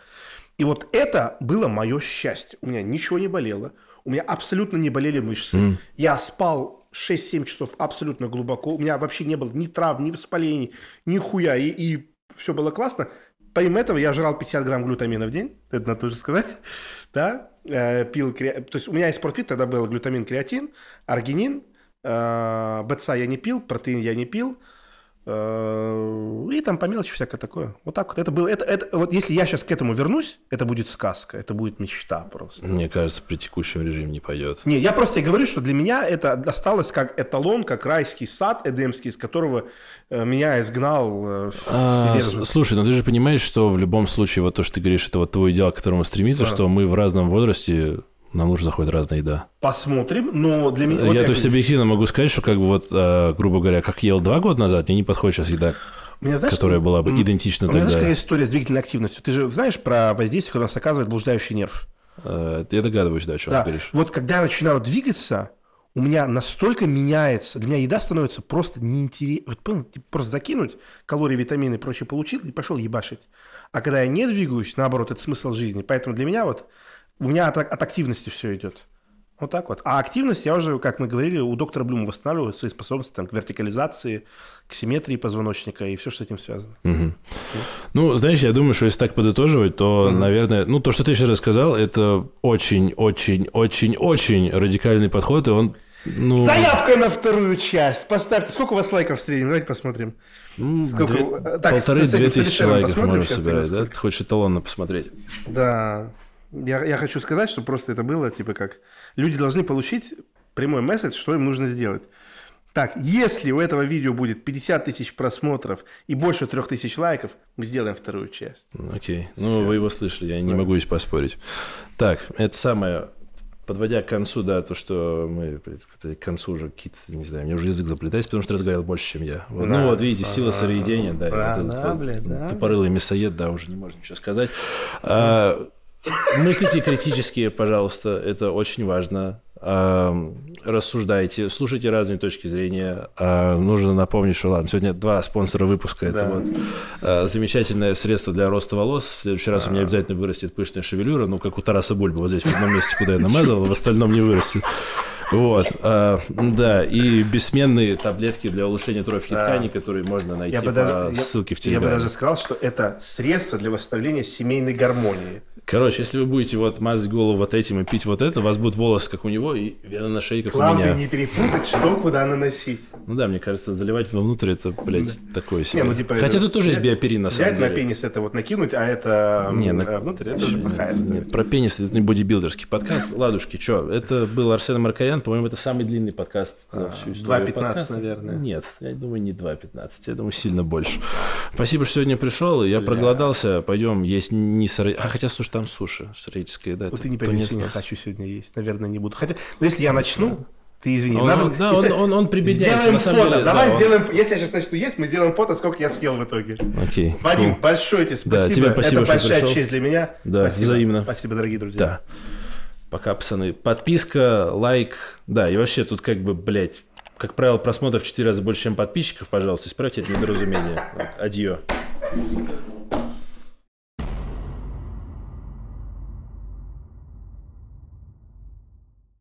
И вот это было мое счастье. У меня ничего не болело, у меня абсолютно не болели мышцы. Mm. Я спал 6-7 часов абсолютно глубоко, у меня вообще не было ни травм, ни воспалений, ни хуя, и, и все было классно. Помимо этого, я жрал 50 грамм глютамина в день, это надо тоже сказать, да, Э, пил... Кре... То есть у меня из спортпит тогда был глютамин, креатин, аргинин, э, БЦА я не пил, протеин я не пил, Э, и там по мелочи всякое такое. Вот так вот. Это было. Это, это, вот если я сейчас к этому вернусь, это будет сказка, это будет мечта просто. Мне кажется, при текущем режиме не пойдет. Не, я просто говорю, что для меня это осталось как эталон, как райский сад эдемский, из которого э, меня изгнал. Э, а, слушай, но ну ты же понимаешь, что в любом случае вот то, что ты говоришь, это вот твое дело, к которому стремиться, да. что мы в разном возрасте на лучше заходит разная еда. Посмотрим, но для меня... Вот я, я, то есть, объективно могу сказать, что, как бы, вот, э, грубо говоря, как ел два года назад, мне не подходит сейчас еда, меня, знаешь, которая была бы идентична тогда. У меня, знаешь, какая история с двигательной активностью? Ты же знаешь про воздействие, которое оказывает блуждающий нерв? Э, я догадываюсь, да, о чем да. ты говоришь. Вот когда я начинаю двигаться, у меня настолько меняется, для меня еда становится просто неинтересной. Вот типа, просто закинуть калории, витамины и прочее получил и пошел ебашить. А когда я не двигаюсь, наоборот, это смысл жизни. Поэтому для меня вот у меня от, от активности все идет. Вот так вот. А активность, я уже, как мы говорили, у доктора Блюма восстанавливаю свои способности там, к вертикализации, к симметрии позвоночника и все, что с этим связано. Угу. Ну, знаешь, я думаю, что если так подытоживать, то, угу. наверное, ну, то, что ты сейчас рассказал, это очень-очень-очень-очень радикальный подход, и он ну... Заявка на вторую часть. Поставьте. Сколько у вас лайков в среднем? Давайте посмотрим. Ну, сколько... Две... Так, Полторы-две тысячи лайков можно собирать, да? Ты хочешь эталонно посмотреть? Да. Я, я хочу сказать, что просто это было, типа как... Люди должны получить прямой месседж, что им нужно сделать. Так, если у этого видео будет 50 тысяч просмотров и больше 3 тысяч лайков, мы сделаем вторую часть. Окей. Okay. Ну, вы его слышали, я не да. могу здесь поспорить. Так, это самое... Подводя к концу, да, то, что мы к концу уже какие-то, не знаю, мне уже язык заплетается, потому что разговаривал больше, чем я. Вот, ну, да, ну вот видите, сила ага, соединения, да, да, вот да, вот, блядь, да. тупорылый мясоед, да, уже не можно ничего сказать. А, Мыслите критически, пожалуйста, это очень важно. Рассуждайте, слушайте разные точки зрения. А, нужно напомнить, что ладно, сегодня два спонсора выпуска. Да. Это вот а, замечательное средство для роста волос. В следующий раз а -а -а. у меня а. обязательно вырастет пышная шевелюра, ну как у Тараса Бульба, вот здесь в одном месте, куда я намазал, в остальном не вырастет. Вот, а, да, и бессменные таблетки для улучшения трофики да. тканей, которые можно найти я по даже, ссылке я, в Телеграме. Я бы даже сказал, что это средство для восстановления семейной гармонии. Короче, если вы будете вот мазать голову вот этим и пить вот это, у вас будут волосы, как у него, и вена на шее, как Главное, у меня. Главное не перепутать, что куда наносить. Ну да, мне кажется, заливать внутрь это, блядь, такое себе. Не, ну, типа, Хотя это... тут тоже есть биоперин, на самом деле. на пенис это вот накинуть, а это не, на... А внутрь, это уже плохая история. Про пенис это не бодибилдерский подкаст. Ладушки, что, это был Арсен Маркарян, вариант. По-моему, это самый длинный подкаст за а, всю историю 2.15, наверное. Нет, я думаю, не 2.15, я думаю, сильно больше. Спасибо, что сегодня пришел. Я проголодался. Пойдем есть не сыр... А хотя, слушай, там суши сырическая, да. Вот ты не поверишь, не хочу сегодня есть. Наверное, не буду. Хотя, ну если я начну, ты извини. Он, надо... он, да, он, он, он прибедняется. Сделаем на самом фото. Деле, Давай да, сделаем. Он... Я тебя сейчас начну есть, мы сделаем фото, сколько я съел в итоге. Окей. Okay, Вадим, большое тебе спасибо. Да, тебе спасибо Это большая пришел. честь для меня. Да, спасибо. взаимно. Спасибо, дорогие друзья. Да. Пока, пацаны. Подписка, лайк. Да, и вообще тут как бы, блядь, как правило, просмотров в 4 раза больше, чем подписчиков, пожалуйста, исправьте это недоразумение. Адье.